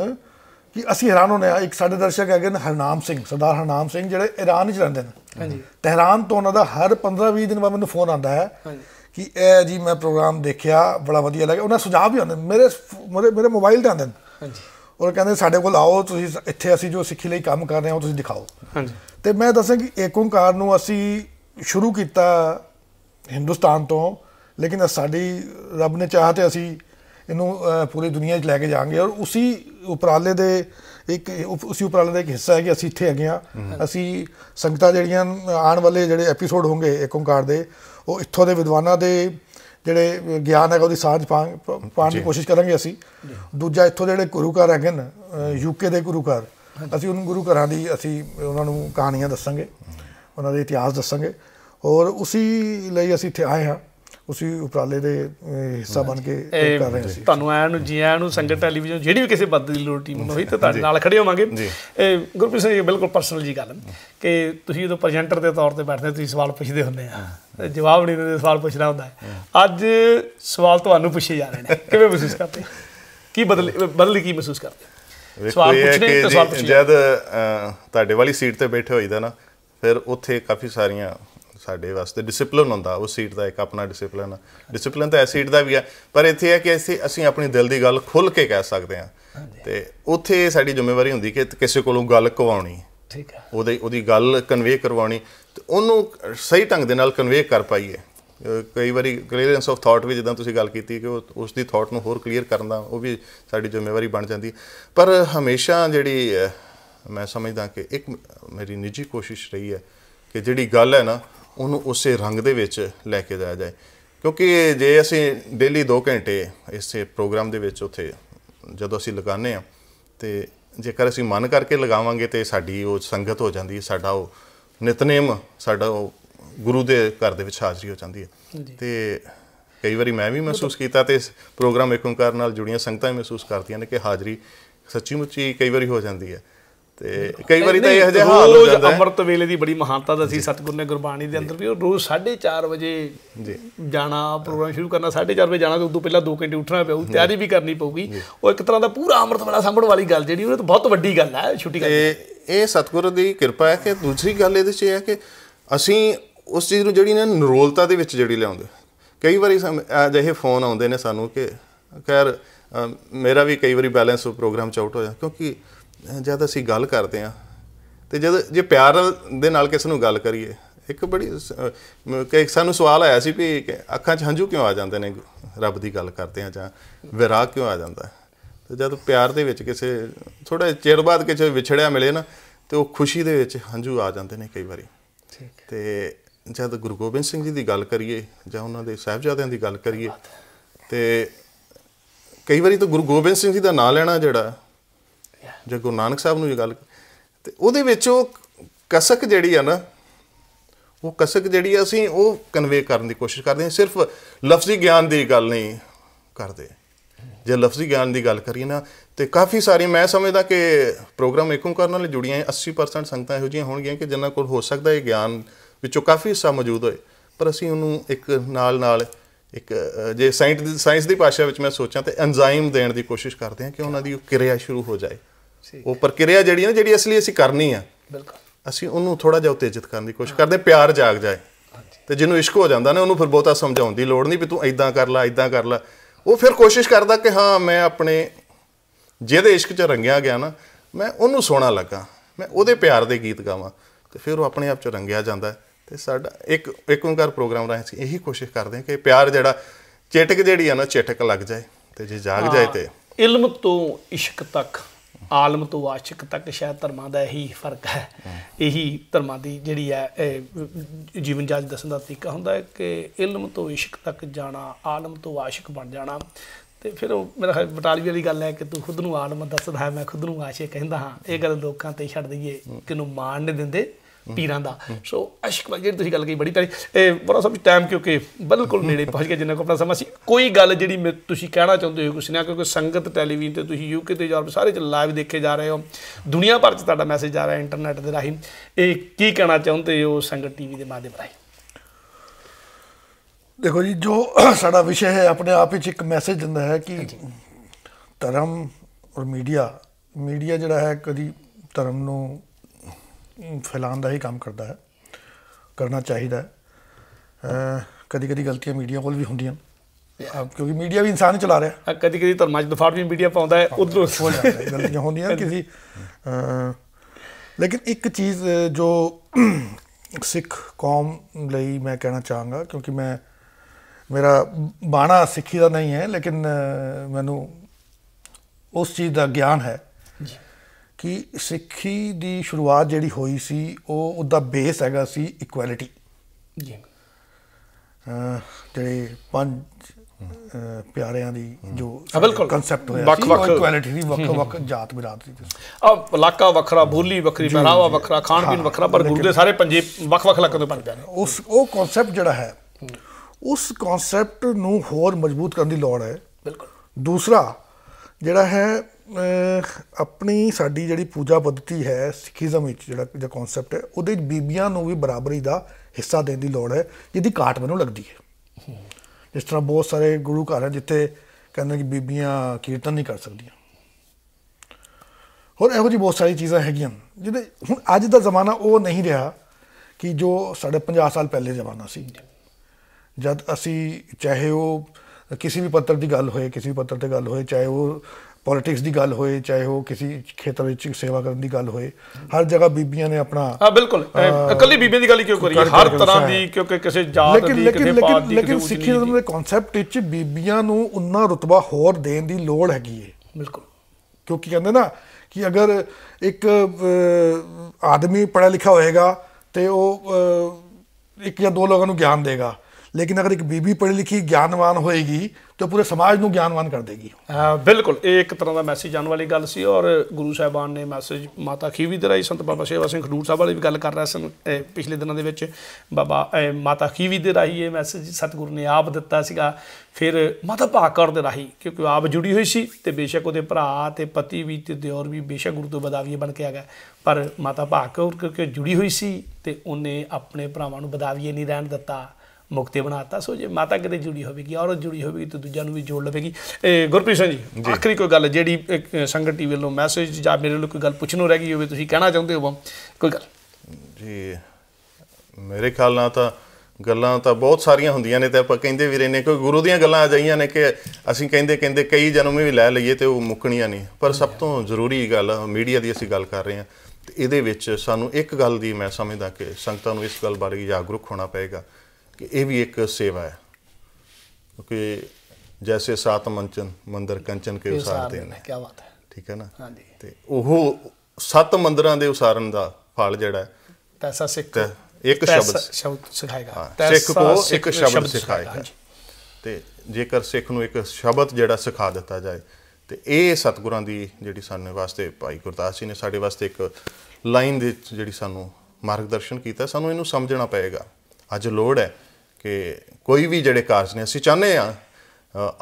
ਕਿ ਅਸੀਂ ਹੈਰਾਨ ਹੋਨੇ ਆ ਇੱਕ ਸਾਡੇ ਦਰਸ਼ਕ ਹੈਗੇ ਨੇ ਹਰਨਾਮ ਸਿੰਘ ਸਰਦਾਰ ਹਰਨਾਮ ਸਿੰਘ ਜਿਹੜੇ ਈਰਾਨ ਵਿੱਚ ਰਹਿੰਦੇ ਨੇ ਹਾਂਜੀ ਤਹਿਰਾਨ ਤੋਂ ਉਹਨਾਂ ਦਾ ਹਰ 15-20 ਦਿਨ ਬਾਅਦ ਮੈਨੂੰ ਫੋਨ ਆਉਂਦਾ ਹੈ ਹਾਂਜੀ ਕਿ ਇਹ ਜੀ ਮੈਂ ਪ੍ਰੋਗਰਾਮ ਦੇਖਿਆ ਬੜਾ ਵਧੀਆ ਲੱਗਿਆ ਉਹਨਾਂ ਸੁਝਾਅ ਵੀ ਆਉਂਦੇ ਮੇਰੇ ਮੇਰੇ ਮੋਬਾਈਲ ਤੇ ਆਉਂਦੇ ਨੇ ਹਾਂਜੀ ਔਰ ਕਹਿੰਦੇ ਸਾਡੇ ਕੋਲ ਆਓ ਤੁਸੀਂ ਇੱਥੇ ਅਸੀਂ ਜੋ ਸਿੱਖੀ ਲਈ ਕੰਮ ਕਰ ਰਹੇ ਹਾਂ ਉਹ ਤੁਸੀਂ ਦਿਖਾਓ ਹਾਂਜੀ ਤੇ ਮੈਂ ਦੱਸਾਂ ਕਿ ਏਕ ਓੰਕਾਰ ਨੂੰ ਅਸੀਂ ਸ਼ੁਰੂ ਕੀਤਾ ਹਿੰਦੁਸਤਾਨ ਤੋਂ ਲੇਕਿਨ ਸਾਡੀ ਰੱਬ ਨੇ ਚਾਹ ਤੇ ਅਸੀਂ ਇਹਨੂੰ ਪੂਰੀ ਦੁਨੀਆ 'ਚ ਲੈ ਕੇ ਜਾਾਂਗੇ ਔਰ ਉਸੇ ਉਪਰਾਲੇ ਦੇ ਇੱਕ ਉਸੇ ਉਪਰਾਲੇ ਦਾ ਇੱਕ ਹਿੱਸਾ ਹੈ ਕਿ ਅਸੀਂ ਇੱਥੇ ਗਏ ਆ ਅਸੀਂ ਸੰਗਤਾਂ ਜਿਹੜੀਆਂ ਆਉਣ ਵਾਲੇ ਜਿਹੜੇ ਐਪੀਸੋਡ ਹੋਣਗੇ ਏਕ ਓੰਕਾਰ ਦੇ ਉਹ ਇੱਥੋਂ ਦੇ ਵਿਦਵਾਨਾਂ ਦੇ ਜਿਹੜੇ ਗਿਆਨ ਹੈਗਾ ਉਹਦੀ ਸਾਂਝ ਪਾਣ ਦੀ ਕੋਸ਼ਿਸ਼ ਕਰਾਂਗੇ ਅਸੀਂ ਦੂਜਾ ਇੱਥੋਂ ਦੇ ਜਿਹੜੇ ਗੁਰੂ ਘਰ ਹੈਗੇ ਨੇ ਯੂਕੇ ਦੇ ਗੁਰੂ ਘਰ ਅਸੀਂ ਉਹਨਾਂ ਗੁਰੂ ਘਰਾਂ ਦੀ ਅਸੀਂ ਉਹਨਾਂ ਨੂੰ ਕਹਾਣੀਆਂ ਦੱਸਾਂਗੇ ਉਹਨਾਂ ਦੇ ਇਤਿਹਾਸ ਦੱਸਾਂਗੇ ਔਰ ਉਸੇ ਲਈ ਅਸੀਂ ਇੱਥੇ ਆਏ ਹਾਂ ਉਸੇ ਉਪਰਾਲੇ ਦੇ ਹਿੱਸਾ ਬਣ ਕੇ ਕਰ ਰਹੇ ਸੀ ਤੁਹਾਨੂੰ ਐਨ ਨੂੰ ਜੀ ਐਨ ਨੂੰ ਸੰਗਤ ਟੈਲੀਵਿਜ਼ਨ ਜਿਹੜੀ ਵੀ ਕਿਸੇ ਬੱਦ ਦੀ ਲੋੜ ਟੀਮ ਨੂੰ ਹੋਈ ਤਾਂ ਤੁਹਾਡੇ ਨਾਲ ਖੜੇ ਹੋਵਾਂਗੇ ਇਹ ਗੁਰਪ੍ਰੀਤ ਸਿੰਘ ਬਿਲਕੁਲ ਪਰਸਨਲ ਜੀ ਗੱਲ ਕਿ ਤੁਸੀਂ ਜਦੋਂ ਪ੍ਰੈਜ਼ੈਂਟਰ ਦੇ ਤੌਰ ਤੇ ਬੈਠਦੇ ਤੁਸੀਂ ਸਵਾਲ ਪੁੱਛਦੇ ਹੁੰਦੇ ਆ ਜਵਾਬ ਨਹੀਂ ਦਿੰਦੇ ਸਵਾਲ ਪੁੱਛਣਾ ਹੁੰਦਾ ਅੱਜ ਸਵਾਲ ਤੁਹਾਨੂੰ ਪੁੱਛੇ ਜਾ ਰਹੇ ਨੇ ਕਿਵੇਂ ਮਹਿਸੂਸ ਕਰਦੇ ਕੀ ਬਦਲ ਬਦਲ ਕੀ ਮਹਿਸੂਸ ਕਰਦੇ ਸਵਾਲ ਪੁੱਛਣੇ ਤੇ ਸਵਾਲ ਪੁੱਛਣੇ ਜਦ ਤੁਹਾਡੇ ਵਾਲੀ ਸੀਟ ਤੇ ਬੈਠੇ ਹੋਈਦਾ ਨਾ ਫਿਰ ਉੱਥੇ ਕਾਫੀ ਸਾਰੀਆਂ ਸਾਡੇ ਵਾਸਤੇ ਡਿਸਪਲਿਨ ਹੁੰਦਾ ਉਹ ਸੀਟ ਦਾ ਇੱਕ ਆਪਣਾ ਡਿਸਪਲਿਨ ਡਿਸਪਲਿਨ ਤਾਂ ਐਸੀਟ ਸੀਟ ਦਾ ਵੀ ਹੈ ਪਰ ਇੱਥੇ ਹੈ ਕਿ ਅਸੀਂ ਅਸੀਂ ਆਪਣੀ ਦਿਲ ਦੀ ਗੱਲ ਖੁੱਲ ਕੇ ਕਹਿ ਸਕਦੇ ਹਾਂ ਤੇ ਉੱਥੇ ਸਾਡੀ ਜ਼ਿੰਮੇਵਾਰੀ ਹੁੰਦੀ ਕਿ ਕਿਸੇ ਕੋਲੋਂ ਗੱਲ ਕਵਾਉਣੀ ਠੀਕ ਹੈ ਉਹਦੀ ਉਹਦੀ ਗੱਲ ਕਨਵੇ ਕਰਵਾਉਣੀ ਤੇ ਉਹਨੂੰ ਸਹੀ ਢੰਗ ਦੇ ਨਾਲ ਕਨਵੇ ਕਰ ਪਾਈਏ ਕਈ ਵਾਰੀ ਕਲੀਅਰੈਂਸ ਆਫ ਥਾਟ ਵੀ ਜਦੋਂ ਤੁਸੀਂ ਗੱਲ ਕੀਤੀ ਕਿ ਉਸ ਦੀ ਥਾਟ ਨੂੰ ਹੋਰ ਕਲੀਅਰ ਕਰਨ ਦਾ ਉਹ ਵੀ ਸਾਡੀ ਜ਼ਿੰਮੇਵਾਰੀ ਬਣ ਜਾਂਦੀ ਪਰ ਹਮੇਸ਼ਾ ਜਿਹੜੀ ਮੈਂ ਸਮਝਦਾ ਕਿ ਇੱਕ ਮੇਰੀ ਨਿੱਜੀ ਕੋਸ਼ਿਸ਼ ਰਹੀ ਹੈ ਕਿ ਜਿਹੜੀ ਗੱਲ ਹੈ ਨਾ ਉਹਨੂੰ ਉਸੇ ਰੰਗ ਦੇ ਵਿੱਚ ਲੈ ਕੇ ਜਾਇਆ ਜਾਏ ਕਿਉਂਕਿ ਜੇ ਅਸੀਂ ਡੇਲੀ 2 ਘੰਟੇ ਇਸੇ ਪ੍ਰੋਗਰਾਮ ਦੇ ਵਿੱਚ ਉੱਥੇ ਜਦੋਂ ਅਸੀਂ ਲਗਾਉਂਦੇ ਆ ਤੇ ਜੇਕਰ ਅਸੀਂ ਮਨ ਕਰਕੇ ਲਗਾਵਾਂਗੇ ਤੇ ਸਾਡੀ ਉਹ ਸੰਗਤ ਹੋ ਜਾਂਦੀ ਹੈ ਸਾਡਾ ਉਹ ਨਿਤਨੇਮ ਸਾਡਾ ਉਹ ਗੁਰੂ ਦੇ ਘਰ ਦੇ ਵਿੱਚ ਹਾਜ਼ਰੀ ਹੋ ਜਾਂਦੀ ਹੈ ਤੇ ਕਈ ਵਾਰੀ ਮੈਂ ਵੀ ਮਹਿਸੂਸ ਕੀਤਾ ਤੇ ਇਸ ਪ੍ਰੋਗਰਾਮ ਏਕੰਕਾਰ ਨਾਲ ਜੁੜੀਆਂ ਸੰਗਤਾਂ ਵੀ ਮਹਿਸੂਸ ਕਰਦੀਆਂ ਨੇ ਕਿ ਹਾਜ਼ਰੀ ਸੱਚੀ ਮੁੱਚੀ ਕਈ ਵਾਰੀ ਹੋ ਜਾਂਦੀ ਹੈ ਤੇ ਕਈ ਵਾਰੀ ਤਾਂ ਇਹ ਜਿਹੇ ਹਾਲ ਹੋ ਜਾਂਦਾ ਹੈ ਅਮਰਤ ਵੇਲੇ ਦੀ ਬੜੀ ਮਹਾਨਤਾ ਦਾ ਸੀ ਸਤਗੁਰ ਨੇ ਗੁਰਬਾਣੀ ਦੇ ਅੰਦਰ ਵੀ ਉਹ ਰੋਜ਼ 4:30 ਵਜੇ ਜੀ ਜਾਣਾ ਪ੍ਰੋਗਰਾਮ ਸ਼ੁਰੂ ਕਰਨਾ 4:30 ਵਜੇ ਜਾਣਾ ਤੇ ਉਦੋਂ ਪਹਿਲਾਂ 2 ਘੰਟੇ ਉੱਠਣਾ ਪਿਆ ਉਹ ਤਿਆਰੀ ਵੀ ਕਰਨੀ ਪਊਗੀ ਉਹ ਇੱਕ ਤਰ੍ਹਾਂ ਦਾ ਪੂਰਾ ਅਮਰਤ ਵਾਲਾ ਸਾਂਭਣ ਵਾਲੀ ਗੱਲ ਜਿਹੜੀ ਉਹ ਤਾਂ ਬਹੁਤ ਵੱਡੀ ਗੱਲ ਹੈ ਛੁੱਟੀ ਕਰਕੇ ਤੇ ਇਹ ਸਤਗੁਰ ਦੀ ਕਿਰਪਾ ਹੈ ਕਿ ਦੂਸਰੀ ਗੱਲ ਇਹਦੇ 'ਚ ਇਹ ਹੈ ਕਿ ਅਸੀਂ ਉਸ ਚੀਜ਼ ਨੂੰ ਜਿਹੜੀ ਨਾ ਨਿਰੋਲਤਾ ਦੇ ਵਿੱਚ ਜਿਹੜੀ ਲਿਆਉਂਦੇ ਕਈ ਵਾਰੀ ਅਜਿਹੇ ਫੋਨ ਆਉਂਦੇ ਨੇ ਸਾਨੂੰ ਕਿ ਖੈਰ ਮੇਰਾ ਵੀ ਕਈ ਵਾਰੀ ਬੈਲੈਂਸ ਪ੍ਰੋਗਰਾਮ ਚ ਆਊਟ ਹੋ ਜਾਂਦਾ ਕਿਉਂਕਿ ਜਦ ਅਸੀਂ ਗੱਲ ਕਰਦੇ ਆ ਤੇ ਜਦ ਜੇ ਪਿਆਰ ਦੇ ਨਾਲ ਕਿਸ ਨੂੰ ਗੱਲ ਕਰੀਏ ਇੱਕ ਬੜੀ ਕਿ ਸਾਨੂੰ ਸਵਾਲ ਆਇਆ ਸੀ ਵੀ ਅੱਖਾਂ 'ਚ ਹੰਝੂ ਕਿਉਂ ਆ ਜਾਂਦੇ ਨੇ ਰੱਬ ਦੀ ਗੱਲ ਕਰਦੇ ਆ ਜਾਂ ਵਿਰਾਗ ਕਿਉਂ ਆ ਜਾਂਦਾ ਤੇ ਜਦ ਪਿਆਰ ਦੇ ਵਿੱਚ ਕਿਸੇ ਥੋੜਾ ਚਿਰ ਬਾਅਦ ਕਿਸੇ ਵਿਛੜਿਆ ਮਿਲੇ ਨਾ ਤੇ ਉਹ ਖੁਸ਼ੀ ਦੇ ਵਿੱਚ ਹੰਝੂ ਆ ਜਾਂਦੇ ਨੇ ਕਈ ਵਾਰੀ ਠੀਕ ਤੇ ਜਦ ਗੁਰੂ ਗੋਬਿੰਦ ਸਿੰਘ ਜੀ ਦੀ ਗੱਲ ਕਰੀਏ ਜਾਂ ਉਹਨਾਂ ਦੇ ਸਹਬਜ਼ਾਦਿਆਂ ਦੀ ਗੱਲ ਕਰੀਏ ਤੇ ਕਈ ਵਾਰੀ ਤਾਂ ਗੁਰੂ ਗੋਬਿੰਦ ਸਿੰਘ ਜੀ ਦਾ ਨਾਮ ਲੈਣਾ ਜਿਹੜਾ ਜੇ ਗੁਰੂ ਨਾਨਕ ਸਾਹਿਬ ਨੂੰ ਇਹ ਗੱਲ ਤੇ ਉਹਦੇ ਵਿੱਚ ਉਹ ਕਸਕ ਜਿਹੜੀ ਆ ਨਾ ਉਹ ਕਸਕ ਜਿਹੜੀ ਆ ਅਸੀਂ ਉਹ ਕਨਵੇ ਕਰਨ ਦੀ ਕੋਸ਼ਿਸ਼ ਕਰਦੇ ਹਾਂ ਸਿਰਫ ਲਫ਼ਜ਼ੀ ਗਿਆਨ ਦੀ ਗੱਲ ਨਹੀਂ ਕਰਦੇ ਜੇ ਲਫ਼ਜ਼ੀ ਗਿਆਨ ਦੀ ਗੱਲ ਕਰੀਏ ਨਾ ਤੇ ਕਾਫੀ ਸਾਰੀ ਮੈਂ ਸਮਝਦਾ ਕਿ ਪ੍ਰੋਗਰਾਮ ਇੱਕੋ ਕਰਨ ਨਾਲ ਜੁੜੀਆਂ 80% ਸੰਗਤਾਂ ਇਹੋ ਜੀਆਂ ਹੋਣਗੀਆਂ ਕਿ ਜਿਨ੍ਹਾਂ ਕੋਲ ਹੋ ਸਕਦਾ ਇਹ ਗਿਆਨ ਵਿੱਚੋਂ ਕਾਫੀ ਹਿੱਸਾ ਮੌਜੂਦ ਹੋਏ ਪਰ ਅਸੀਂ ਉਹਨੂੰ ਇੱਕ ਨਾਲ ਨਾਲ ਇੱਕ ਜੇ ਸਾਇੰਸ ਦੀ ਭਾਸ਼ਾ ਵਿੱਚ ਮੈਂ ਸੋਚਾਂ ਤੇ ਐਂਜ਼ਾਈਮ ਦੇਣ ਦੀ ਕੋਸ਼ਿਸ਼ ਕਰਦੇ ਹਾਂ ਕਿ ਉਹਨਾਂ ਦੀ ਕਿਰਿਆ ਸ਼ੁਰੂ ਹੋ ਜਾਏ ਉਹ ਪ੍ਰਕਿਰਿਆ ਜਿਹੜੀ ਨਾ ਜਿਹੜੀ ਅਸਲੀ ਅਸੀਂ ਕਰਨੀ ਆ ਬਿਲਕੁਲ ਅਸੀਂ ਉਹਨੂੰ ਥੋੜਾ ਜਿਹਾ ਉਤੇਜਿਤ ਕਰਨ ਦੀ ਕੋਸ਼ਿਸ਼ ਕਰਦੇ ਪਿਆਰ ਜਾਗ ਜਾਏ ਤੇ ਜਿਹਨੂੰ ਇਸ਼ਕ ਹੋ ਜਾਂਦਾ ਨਾ ਉਹਨੂੰ ਫਿਰ ਬਹੁਤਾ ਸਮਝਾਉਣ ਦੀ ਲੋੜ ਨਹੀਂ ਵੀ ਤੂੰ ਐਦਾਂ ਕਰ ਲੈ ਐਦਾਂ ਕਰ ਲੈ ਉਹ ਫਿਰ ਕੋਸ਼ਿਸ਼ ਕਰਦਾ ਕਿ ਹਾਂ ਮੈਂ ਆਪਣੇ ਜਿਹਦੇ ਇਸ਼ਕ 'ਚ ਰੰਗਿਆ ਗਿਆ ਨਾ ਮੈਂ ਉਹਨੂੰ ਸੋਹਣਾ ਲੱਗਾ ਮੈਂ ਉਹਦੇ ਪਿਆਰ ਦੇ ਗੀਤ ਗਾਵਾਂ ਤੇ ਫਿਰ ਉਹ ਆਪਣੇ ਆਪ 'ਚ ਰੰਗਿਆ ਜਾਂਦਾ ਤੇ ਸਾਡਾ ਇੱਕ ਇੱਕ ਓੰਕਾਰ ਪ੍ਰੋਗਰਾਮ ਰਾਹੀਂ ਅਸੀਂ ਇਹੀ ਕੋਸ਼ਿਸ਼ ਕਰਦੇ ਹਾਂ ਕਿ ਪਿਆਰ ਜਿਹੜਾ ਚਿਟਕ ਜਿਹੜੀ ਆ ਨਾ ਚਿਟਕ ਲੱਗ ਜਾਏ ਤੇ ਜੇ ਜਾਗ ਜਾਏ ਤੇ ਇਲਮ ਤੋਂ ਇਸ਼ਕ ਤੱਕ ਆਲਮ ਤੋਂ ਆਸ਼ਿਕ ਤੱਕ ਸ਼ਾਇਦ ਧਰਮਾਂ ਦਾ ਇਹੀ ਫਰਕ ਹੈ ਇਹੀ ਧਰਮਾਂ ਦੀ ਜਿਹੜੀ ਹੈ ਜੀਵਨ ਜਾਚ ਦੱਸਣ ਦਾ ਤਰੀਕਾ ਹੁੰਦਾ ਹੈ ਕਿ ਇਲਮ ਤੋਂ ਇਸ਼ਕ ਤੱਕ ਜਾਣਾ ਆਲਮ ਤੋਂ ਆਸ਼ਿਕ ਬਣ ਜਾਣਾ ਤੇ ਫਿਰ ਉਹ ਮੇਰਾ ਬਟਾਲੀ ਵਾਲੀ ਗੱਲ ਹੈ ਕਿ ਤੂੰ ਖੁਦ ਨੂੰ ਆਲਮ ਦੱਸਦਾ ਹੈ ਮੈਂ ਖੁਦ ਨੂੰ ਆਸ਼ਿਕ ਕਹਿੰਦਾ ਹਾਂ ਇਹ ਗੱਲ ਲੋਕਾਂ ਤੇ ਛੱਡ ਦਈਏ ਕਿ ਨੂੰ ਮਾਣ ਨਹੀਂ ਦਿੰਦੇ ਪੀਰਾਂ ਦਾ ਸੋ ਅਸ਼ਕ ਵਾਲੀ ਜਿਹੜੀ ਤੁਸੀਂ ਗੱਲ ਕਹੀ ਬੜੀ ਪਿਆਰੀ ਇਹ ਬੜਾ ਸਮਝ ਟਾਈਮ ਕਿਉਂਕਿ ਬਿਲਕੁਲ ਨੇੜੇ ਪਹੁੰਚ ਗਿਆ ਜਿੰਨਾ ਕੋ ਆਪਣਾ ਸਮਾਂ ਸੀ ਕੋਈ ਗੱਲ ਜਿਹੜੀ ਤੁਸੀਂ ਕਹਿਣਾ ਚਾਹੁੰਦੇ ਹੋ ਕੁਛ ਨਾ ਕਿਉਂਕਿ ਸੰਗਤ ਟੈਲੀਵਿਜ਼ਨ ਤੇ ਤੁਸੀਂ ਯੂਕੇ ਤੇ ਯੂਰਪ ਸਾਰੇ ਚ ਲਾਈਵ ਦੇਖੇ ਜਾ ਰਹੇ ਹੋ ਦੁਨੀਆ ਭਰ ਚ ਤੁਹਾਡਾ ਮੈਸੇਜ ਆ ਰਿਹਾ ਇੰਟਰਨੈਟ ਦੇ ਰਾਹੀਂ ਇਹ ਕੀ ਕਹਿਣਾ ਚਾਹੁੰਦੇ ਹੋ ਸੰਗਤ ਟੀਵੀ ਦੇ ਮਾਧਿਅਮ ਰਾਹੀਂ ਦੇਖੋ ਜੀ ਜੋ ਸਾਡਾ ਵਿਸ਼ਾ ਹੈ ਆਪਣੇ ਆਪ ਵਿੱਚ ਇੱਕ ਮੈਸੇਜ ਦਿੰਦਾ ਹੈ ਕਿ ਧਰਮ ਔਰ ਮੀਡੀਆ ਮੀਡੀਆ ਜਿਹੜਾ ਹੈ ਕਦੀ ਧਰਮ ਨੂੰ ਫੈਲਾਣ ਦਾ ਹੀ ਕੰਮ ਕਰਦਾ ਹੈ ਕਰਨਾ ਚਾਹੀਦਾ ਹੈ ਕਦੀ ਕਦੀ ਗਲਤੀਆਂ ਮੀਡੀਆ ਕੋਲ ਵੀ ਹੁੰਦੀਆਂ ਕਿਉਂਕਿ ਮੀਡੀਆ ਵੀ ਇਨਸਾਨ ਚਲਾ ਰਿਹਾ ਹੈ ਕਦੀ ਕਦੀ ਚ ਦਫਾੜ ਵੀ ਮੀਡੀਆ ਪਾਉਂਦਾ ਹੈ ਉਧਰੋਂ ਹੋ ਜਾਂਦਾ ਗਲਤੀਆਂ ਹੁੰਦੀਆਂ ਕਿਸੇ ਲੇਕਿਨ ਇੱਕ ਚੀਜ਼ ਜੋ ਸਿੱਖ ਕੌਮ ਲਈ ਮੈਂ ਕਹਿਣਾ ਚਾਹਾਂਗਾ ਕਿਉਂਕਿ ਮੈਂ ਮੇਰਾ ਬਾਣਾ ਸਿੱਖੀ ਦਾ ਨਹੀਂ ਹੈ ਲੇਕਿਨ ਮੈਨੂੰ ਉਸ ਚੀਜ਼ ਦਾ ਗਿਆਨ ਹੈ ਕਿ ਸਿੱਖੀ ਦੀ ਸ਼ੁਰੂਆਤ ਜਿਹੜੀ ਹੋਈ ਸੀ ਉਹ ਉਹਦਾ ਬੇਸ ਹੈਗਾ ਸੀ ਇਕੁਐਲਿਟੀ ਜੀ ਜਿਹੜੇ ਪੰਜ ਪਿਆਰਿਆਂ ਦੀ ਜੋ ਕਨਸੈਪਟ ਹੋਇਆ ਸੀ ਉਹ ਇਕੁਐਲਿਟੀ ਦੀ ਵੱਖ-ਵੱਖ ਜਾਤ ਬਰਾਦਰੀ ਦੀ ਆ ਇਲਾਕਾ ਵੱਖਰਾ ਬੋਲੀ ਵੱਖਰੀ ਪਹਿਰਾਵਾ ਵੱਖਰਾ ਖਾਣ ਪੀਣ ਵੱਖਰਾ ਪਰ ਗੁਰੂ ਦੇ ਸਾਰੇ ਪੰਜੇ ਵੱਖ-ਵੱਖ ਲੱਗਦੇ ਤੋਂ ਪੰਜ ਉਸ ਉਹ ਕਨਸੈਪਟ ਜਿਹੜਾ ਹੈ ਉਸ ਕਨਸੈਪਟ ਨੂੰ ਹੋਰ ਮਜ਼ਬੂਤ ਕਰਨ ਦੀ ਲੋੜ ਹੈ ਬਿਲਕੁਲ ਦੂਸਰਾ ਜਿਹੜਾ ਹੈ ਆਪਣੀ ਸਾਡੀ ਜਿਹੜੀ ਪੂਜਾ ਪਦਤੀ ਹੈ ਸਿੱਖੀਜ਼ਮ ਵਿੱਚ ਜਿਹੜਾ ਜਿਹੜਾ ਕਨਸੈਪਟ ਹੈ ਉਹਦੇ ਵਿੱਚ ਬੀਬੀਆਂ ਨੂੰ ਵੀ ਬਰਾਬਰੀ ਦਾ ਹਿੱਸਾ ਦੇਣ ਦੀ ਲੋੜ ਹੈ ਜਿੱਦੀ ਘਾਟ ਮੈਨੂੰ ਲੱਗਦੀ ਹੈ ਜਿਸ ਤਰ੍ਹਾਂ ਬਹੁਤ ਸਾਰੇ ਗੁਰੂ ਘਰ ਹਨ ਜਿੱਥੇ ਕਹਿੰਦੇ ਕਿ ਬੀਬੀਆਂ ਕੀਰਤਨ ਨਹੀਂ ਕਰ ਸਕਦੀਆਂ ਹੋਰ ਇਹੋ ਜੀ ਬਹੁਤ ਸਾਰੀ ਚੀਜ਼ਾਂ ਹੈਗੀਆਂ ਜਿਹਦੇ ਹੁਣ ਅੱਜ ਦਾ ਜ਼ਮਾਨਾ ਉਹ ਨਹੀਂ ਰਿਹਾ ਕਿ ਜੋ ਸਾਡੇ 50 ਸਾਲ ਪਹਿਲੇ ਜ਼ਮਾਨਾ ਸੀ ਜਦ ਅਸੀਂ ਚਾਹੇ ਉਹ ਕਿਸੇ ਵੀ ਪੱਤਰ ਦੀ ਗੱਲ ਹੋਏ ਕਿਸੇ ਵੀ ਪੱਤਰ ਤੇ ਗੱਲ ਹੋਏ ਚਾਹੇ ਉਹ ਪੋਲਿਟਿਕਸ ਦੀ ਗੱਲ ਹੋਏ ਚਾਹੇ ਉਹ ਕਿਸੇ ਖੇਤਰ ਵਿੱਚ ਸੇਵਾ ਕਰਨ ਦੀ ਗੱਲ ਹੋਏ ਹਰ ਜਗ੍ਹਾ ਬੀਬੀਆਂ ਨੇ ਆਪਣਾ ਹਾਂ ਬਿਲਕੁਲ ਇਕੱਲੀ ਬੀਬੀਆਂ ਦੀ ਗੱਲ ਹੀ ਕਿਉਂ ਕਰੀ ਹਰ ਤਰ੍ਹਾਂ ਦੀ ਕਿਉਂਕਿ ਕਿਸੇ ਜਾਤ ਦੀ ਕਿਸੇ ਪਾਰਟੀ ਦੀ ਲੇਕਿਨ ਸਿੱਖੀ ਧਰਮ ਦੇ ਕਨਸੈਪਟ ਵਿੱਚ ਬੀਬੀਆਂ ਨੂੰ ਉਨਾ ਰਤਬਾ ਹੋਰ ਦੇਣ ਦੀ ਲੋੜ ਹੈਗੀ ਹੈ ਬਿਲਕੁਲ ਕਿਉਂਕਿ ਕਹਿੰਦੇ ਨਾ ਕਿ ਅਗਰ ਇੱਕ ਆਦਮੀ ਪੜ੍ਹਿਆ ਲਿਖਿਆ ਹੋਏਗਾ ਤੇ ਉਹ ਇੱਕ ਜਾਂ ਦੋ ਲੋਕਾਂ ਨੂੰ ਗਿਆਨ ਦੇਗਾ ਲੇਕਿਨ ਅਗਰ ਇੱਕ ਬੀਬੀ ਪੜ੍ਹੀ ਲਿਖੀ ਗਿਆਨਵਾਨ ਹੋਏਗੀ ਤਾਂ ਪੂਰੇ ਸਮਾਜ ਨੂੰ ਗਿਆਨਵਾਨ ਕਰ ਦੇਗੀ ਬਿਲਕੁਲ ਇਹ ਇੱਕ ਤਰ੍ਹਾਂ ਦਾ ਮੈਸੇਜ ਆਉਣ ਵਾਲੀ ਗੱਲ ਸੀ ਔਰ ਗੁਰੂ ਸਾਹਿਬਾਨ ਨੇ ਮੈਸੇਜ ਮਾਤਾ ਖੀਵੀ ਦੇ ਰਾਈ ਸੰਤ ਬਾਬਾ ਸ਼ੇਵਾ ਸਿੰਘ ਖਡੂਰ ਸਾਹਿਬ ਵਾਲੀ ਵੀ ਗੱਲ ਕਰ ਰਹੇ ਸਨ ਪਿਛਲੇ ਦਿਨਾਂ ਦੇ ਵਿੱਚ ਬਾਬਾ ਮਾਤਾ ਖੀਵੀ ਦੇ ਰਾਈ ਇਹ ਮੈਸੇਜ ਸਤਿਗੁਰੂ ਨੇ ਆਪ ਦਿੱਤਾ ਸੀਗਾ ਫਿਰ ਮਾਤਾ ਭਾਕਰ ਦੇ ਰਾਈ ਕਿਉਂਕਿ ਆਪ ਜੁੜੀ ਹੋਈ ਸੀ ਤੇ ਬੇਸ਼ੱਕ ਉਹਦੇ ਭਰਾ ਤੇ ਪਤੀ ਵੀ ਤੇ ਦਿਓਰ ਵੀ ਬੇਸ਼ੱਕ ਗੁਰੂ ਤੋਂ ਬਦਾਵੀਏ ਬਣ ਕੇ ਆ ਗਏ ਪਰ ਮਾਤਾ ਭਾਕਰ ਕਿਉਂਕਿ ਜੁੜੀ ਹੋਈ ਸੀ ਤੇ ਉਹਨੇ ਆਪਣੇ ਭਰਾਵਾਂ ਨੂੰ ਬਦਾਵੀਏ ਨਹੀਂ ਰਹਿਣ ਦਿੱਤਾ ਮੁਕਤੇ ਬਣਾਤਾ ਸੋ ਜੇ ਮਾਤਾ ਕਿਤੇ ਜੁੜੀ ਹੋਵੇਗੀ ਔਰਤ ਜੁੜੀ ਹੋਵੇਗੀ ਤਾਂ ਦੂਜਿਆਂ ਨੂੰ ਵੀ ਜੋੜ ਲਵੇਗੀ ਗੁਰਪ੍ਰੀਤ ਸਿੰਘ ਜੀ ਆਖਰੀ ਕੋਈ ਗੱਲ ਜਿਹੜੀ ਸੰਗਤ ਟੀਵੀ ਵੱਲੋਂ ਮੈਸੇਜ ਜਾਂ ਮੇਰੇ ਵੱਲੋਂ ਕੋਈ ਗੱਲ ਪੁੱਛਣੋਂ ਰਹਿ ਗਈ ਹੋਵੇ ਤੁਸੀਂ ਕਹਿਣਾ ਚਾਹੁੰਦੇ ਹੋ ਕੋਈ ਗੱਲ ਜੀ ਮੇਰੇ ਖਿਆਲ ਨਾਲ ਤਾਂ ਗੱਲਾਂ ਤਾਂ ਬਹੁਤ ਸਾਰੀਆਂ ਹੁੰਦੀਆਂ ਨੇ ਤੇ ਆਪਾਂ ਕਹਿੰਦੇ ਵੀ ਰਹਿੰਨੇ ਕੋਈ ਗੁਰੂ ਦੀਆਂ ਗੱਲਾਂ ਆ ਜਾਈਆਂ ਨੇ ਕਿ ਅਸੀਂ ਕਹਿੰਦੇ ਕਹਿੰਦੇ ਕਈ ਜਨਮ ਵੀ ਲੈ ਲਈਏ ਤੇ ਉਹ ਮੁੱਕਣੀਆਂ ਨਹੀਂ ਪਰ ਸਭ ਤੋਂ ਜ਼ਰੂਰੀ ਗੱਲ ਮੀਡੀਆ ਦੀ ਅਸੀਂ ਗੱਲ ਕਰ ਰਹੇ ਹਾਂ ਤੇ ਇਹਦੇ ਵਿੱਚ ਸਾਨੂੰ ਇੱਕ ਗੱਲ ਦੀ ਮੈਂ ਸਮਝਦਾ ਕਿ ਸੰਗਤਾਂ ਨੂੰ ਇਸ ਗੱਲ ਬਾਰੇ ਜਾਗਰੂਕ ਹੋਣਾ ਪਏਗਾ ਕਿ ਇਹ ਵੀ ਇੱਕ ਸੇਵਾ ਹੈ क्योंकि ਜੈਸੇ ਸਾਤ ਮੰਚਨ ਮੰਦਰ ਕੰਚਨ ਕੇ ਉਸਾਰਦੇ ਨੇ ਕੀ ਬਾਤ ਹੈ ਠੀਕ ਹੈ ਨਾ ਹਾਂਜੀ ਤੇ ਉਹ ਸੱਤ ਮੰਦਰਾਂ ਦੇ ਉਸਾਰਨ ਦਾ ਫਲ ਜਿਹੜਾ ਪੈਸਾ ਸਿੱਖ ਇੱਕ ਸ਼ਬਦ ਸ਼ਬਦ ਸਿਖਾਏਗਾ ਸਿੱਖ ਕੋ ਇੱਕ ਸ਼ਬਦ ਸਿਖਾਏਗਾ ਤੇ ਜੇਕਰ ਸਿੱਖ ਨੂੰ ਇੱਕ ਸ਼ਬਦ ਜਿਹੜਾ ਸਿਖਾ ਦਿੱਤਾ ਜਾਏ ਤੇ ਇਹ ਸਤਿਗੁਰਾਂ ਦੀ ਜਿਹੜੀ ਸਾਨੂੰ ਵਾਸਤੇ ਭਾਈ ਗੁਰਦਾਸ ਜੀ ਨੇ ਸਾਡੇ ਵਾਸਤੇ ਇੱਕ ਲਾਈਨ ਦੇ ਜਿਹੜੀ ਸਾਨੂੰ ਮਾਰਗਦਰਸ਼ਨ ਕੀਤਾ ਸਾਨੂੰ ਇਹਨੂੰ ਸਮਝਣਾ ਪਏਗਾ ਅੱਜ ਲੋੜ ਹੈ ਕਿ ਕੋਈ ਵੀ ਜਿਹੜੇ ਕਾਰਜ ਨੇ ਅਸੀਂ ਚਾਹਨੇ ਆ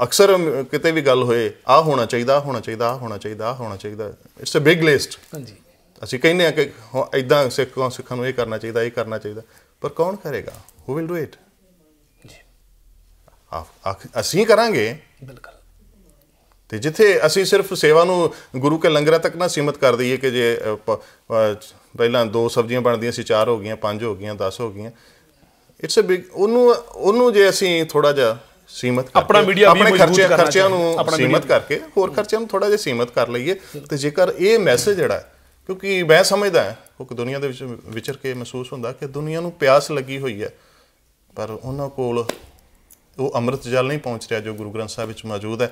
ਅਕਸਰ ਕਿਤੇ ਵੀ ਗੱਲ ਹੋਏ ਆ ਹੋਣਾ ਚਾਹੀਦਾ ਹੋਣਾ ਚਾਹੀਦਾ ਹੋਣਾ ਚਾਹੀਦਾ ਹੋਣਾ ਚਾਹੀਦਾ ਇਟਸ ਅ ਬਿਗ ਲਿਸਟ ਹਾਂਜੀ ਅਸੀਂ ਕਹਿੰਨੇ ਆ ਕਿ ਇਦਾਂ ਸਿੱਖਾਂ ਸਿੱਖਾਂ ਨੂੰ ਇਹ ਕਰਨਾ ਚਾਹੀਦਾ ਇਹ ਕਰਨਾ ਚਾਹੀਦਾ ਪਰ ਕੌਣ ਕਰੇਗਾ ਹੂ ਵਿਲ ਡੂ ਇਟ ਅਸੀਂ ਕਰਾਂਗੇ ਬਿਲਕੁਲ ਤੇ ਜਿੱਥੇ ਅਸੀਂ ਸਿਰਫ ਸੇਵਾ ਨੂੰ ਗੁਰੂ ਕੇ ਲੰਗਰਾਂ ਤੱਕ ਨਾ ਸੀਮਤ ਕਰ ਦਈਏ ਕਿ ਜੇ ਪਹਿਲਾਂ ਦੋ ਸਬਜ਼ੀਆਂ ਬਣਦੀਆਂ ਸੀ ਚਾਰ ਹੋ ਗਈਆਂ ਪੰਜ ਹੋ ਗਈਆਂ 10 ਹੋ ਗਈਆਂ ਇਟਸ ਅ ਬਿਗ ਉਹਨੂੰ ਉਹਨੂੰ ਜੇ ਅਸੀਂ ਥੋੜਾ ਜਿਹਾ ਸੀਮਤ ਕਰਕੇ ਆਪਣਾ ਮੀਡੀਆ ਵੀ ਮਜ਼ਬੂਤ ਕਰਨਾ ਖਰਚਿਆਂ ਨੂੰ ਸੀਮਤ ਕਰਕੇ ਹੋਰ ਖਰਚਿਆਂ ਨੂੰ ਥੋੜਾ ਜਿਹਾ ਸੀਮਤ ਕਰ ਲਈਏ ਤੇ ਜੇਕਰ ਇਹ ਮੈਸੇਜ ਜਿਹੜਾ ਕਿਉਂਕਿ ਮੈਂ ਸਮਝਦਾ ਹਾਂ ਕਿ ਦੁਨੀਆ ਦੇ ਵਿੱਚ ਵਿਚਰ ਕੇ ਮਹਿਸੂਸ ਹੁੰਦਾ ਕਿ ਦੁਨੀਆ ਨੂੰ ਪਿਆਸ ਲੱਗੀ ਹੋਈ ਹੈ ਪਰ ਉਹਨਾਂ ਕੋਲ ਉਹ ਅੰਮ੍ਰਿਤ ਜਲ ਨਹੀਂ ਪਹੁੰਚ ਰਿਹਾ ਜੋ ਗੁਰੂ ਗ੍ਰੰਥ ਸਾਹਿਬ ਵਿੱਚ ਮੌਜੂਦ ਹੈ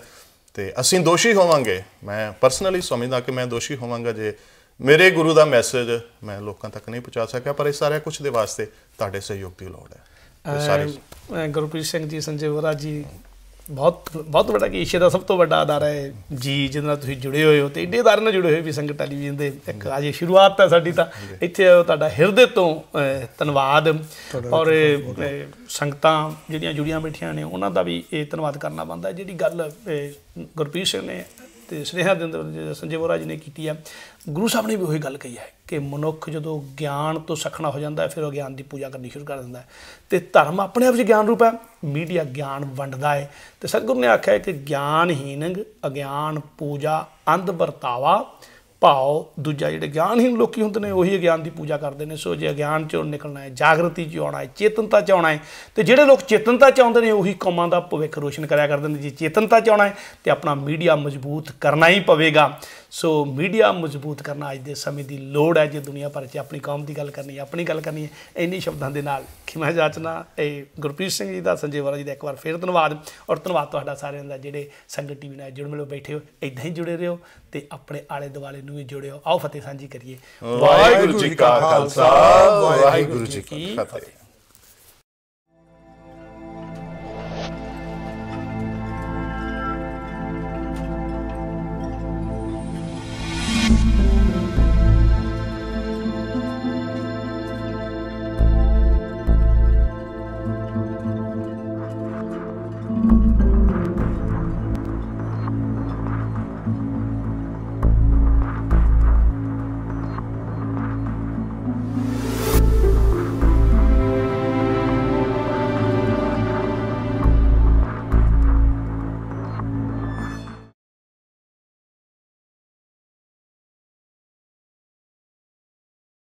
ਤੇ ਅਸੀਂ ਦੋਸ਼ੀ ਹੋਵਾਂਗੇ ਮੈਂ ਪਰਸਨਲੀ ਸਮਝਦਾ ਕਿ ਮੈਂ ਦੋਸ਼ੀ ਹੋਵਾਂਗਾ ਜੇ ਮੇਰੇ ਗੁਰੂ ਦਾ ਮੈਸੇਜ ਮੈਂ ਲੋਕਾਂ ਤੱਕ ਨਹੀਂ ਪਹੁੰਚਾ ਸਕਿਆ ਪਰ ਇਹ ਸਾਰਾ ਕੁਝ ਦੇ ਵਾਸਤੇ ਤੁਹਾਡੇ ਸਹਿਯੋਗ ਦੀ ਲੋੜ ਹੈ ਸਾਰੇ ਗੁਰਪ੍ਰੀਤ ਸਿੰਘ ਜੀ ਸੰਜੇ ਵਰਾ ਜੀ ਬਹੁਤ ਬਹੁਤ ਵੱਡਾ ਕੀ ਏਸ਼ੀਆ ਦਾ ਸਭ ਤੋਂ ਵੱਡਾ ਅਦਾਰਾ ਹੈ ਜੀ ਜਿਹਦੇ ਨਾਲ ਤੁਸੀਂ ਜੁੜੇ ਹੋਏ ਹੋ ਤੇ ਇੰਨੇ ਅਦਾਰੇ ਨਾਲ ਜੁੜੇ ਹੋਏ ਵੀ ਸੰਗਤ ਟੈਲੀਵਿਜ਼ਨ ਦੇ ਇੱਕ ਅਜੇ ਸ਼ੁਰੂਆਤ ਹੈ ਸਾਡੀ ਤਾਂ ਇੱਥੇ ਤੁਹਾਡਾ ਹਿਰਦੇ ਤੋਂ ਧੰਨਵਾਦ ਔਰ ਸੰਗਤਾਂ ਜਿਹੜੀਆਂ ਜੁੜੀਆਂ ਬੈਠੀਆਂ ਨੇ ਉਹਨਾਂ ਦਾ ਵੀ ਇਹ ਧੰਨਵਾਦ ਕਰਨਾ ਬੰਦਾ ਜਿਹੜੀ ਗੱਲ ਗੁਰਪ੍ਰੀਤ ਸਿੰਘ ਨੇ ਤੇ ਸਨੇਹਾ ਦੇ ਅੰਦਰ ਸੰਜੇ ਜੀ ਨੇ ਕੀਤੀ ਹੈ ਗੁਰੂ ਸਾਹਿਬ ਨੇ ਵੀ ਉਹੀ ਗੱਲ ਕਹੀ ਹੈ ਕਿ ਮਨੁੱਖ ਜਦੋਂ ਗਿਆਨ ਤੋਂ ਸਖਣਾ ਹੋ ਜਾਂਦਾ ਹੈ ਫਿਰ ਉਹ ਗਿਆਨ ਦੀ ਪੂਜਾ ਕਰਨੀ ਸ਼ੁਰੂ ਕਰ ਦਿੰਦਾ ਹੈ ਤੇ ਧਰਮ ਆਪਣੇ ਆਪ ਵਿੱਚ ਗਿਆਨ ਰੂਪ ਹੈ ਮੀਡੀਆ ਗਿਆਨ ਵੰਡਦਾ ਹੈ ਤੇ ਸਤਿਗੁਰੂ ਨੇ ਆਖਿਆ ਹੈ ਕਿ ਗਿਆਨਹੀਨ ਅਗਿਆਨ ਪੂਜਾ ਅੰਧ ਵਰਤਾਵਾ ਭਾਉ ਦੂਜਾ ਜਿਹੜੇ ਹੀ ਲੋਕੀ ਹੁੰਦੇ ਨੇ ਉਹੀ ਗਿਆਨ ਦੀ ਪੂਜਾ ਕਰਦੇ ਨੇ ਸੋ ਜੇ ਗਿਆਨ ਚੋਂ ਨਿਕਲਣਾ ਹੈ ਜਾਗਰਤੀ ਚ ਆਉਣਾ ਹੈ ਚੇਤਨਤਾ ਚ ਆਉਣਾ ਹੈ ਤੇ ਜਿਹੜੇ ਲੋਕ ਚੇਤਨਤਾ ਚ ਆਉਂਦੇ ਨੇ ਉਹੀ ਕੌਮਾਂ ਦਾ ਭਵਿੱਖ ਰੋਸ਼ਨ ਕਰਿਆ ਕਰਦੇ ਨੇ ਜੇ ਚੇਤਨਤਾ ਚ ਆਉਣਾ ਹੈ ਤੇ ਆਪਣਾ ਮੀਡੀਆ ਮਜ਼ਬੂਤ ਕਰਨਾ ਹੀ ਪਵੇਗਾ ਸੋ ਮੀਡੀਆ ਮਜ਼ਬੂਤ ਕਰਨਾ ਅੱਜ ਦੇ ਸਮੇਂ ਦੀ ਲੋੜ ਹੈ ਜੇ ਦੁਨੀਆ ਭਰ 'ਚ ਆਪਣੀ ਕੌਮ ਦੀ ਗੱਲ ਕਰਨੀ ਹੈ ਆਪਣੀ ਗੱਲ ਕਰਨੀ ਹੈ ਇੰਨੀ ਸ਼ਬਦਾਂ ਦੇ ਨਾਲ ਖਿਮਾ ਜਾਚਨਾ ਇਹ ਗੁਰਪ੍ਰੀਤ ਸਿੰਘ ਜੀ ਦਾ ਸੰਜੇ ਵਾਲਾ ਜੀ ਦਾ ਇੱਕ ਵਾਰ ਫੇਰ ਧੰਨਵਾਦ ਔਰ ਧੰਨਵਾਦ ਤੁਹਾਡਾ ਸਾਰਿਆਂ ਦਾ ਜਿਹੜੇ ਸੰਗਤ ਟੀਵੀ ਨਾਲ ਜੁੜ ਮਿਲੋ ਬੈਠੇ ਹੋ ਇਦਾਂ ਹੀ ਜੁੜੇ ਰਹੋ ਤੇ ਆਪਣੇ ਆਲੇ ਦੁਆਲੇ ਨੂੰ ਵੀ ਜੁੜਿਓ ਆਓ ਫਤਿਹ ਸਾਂਝੀ ਕਰੀਏ ਵਾਹਿਗੁਰੂ ਜੀ ਕਾ ਖਾਲਸਾ ਵਾਹਿਗੁਰੂ ਜੀ ਕੀ ਫਤਿਹ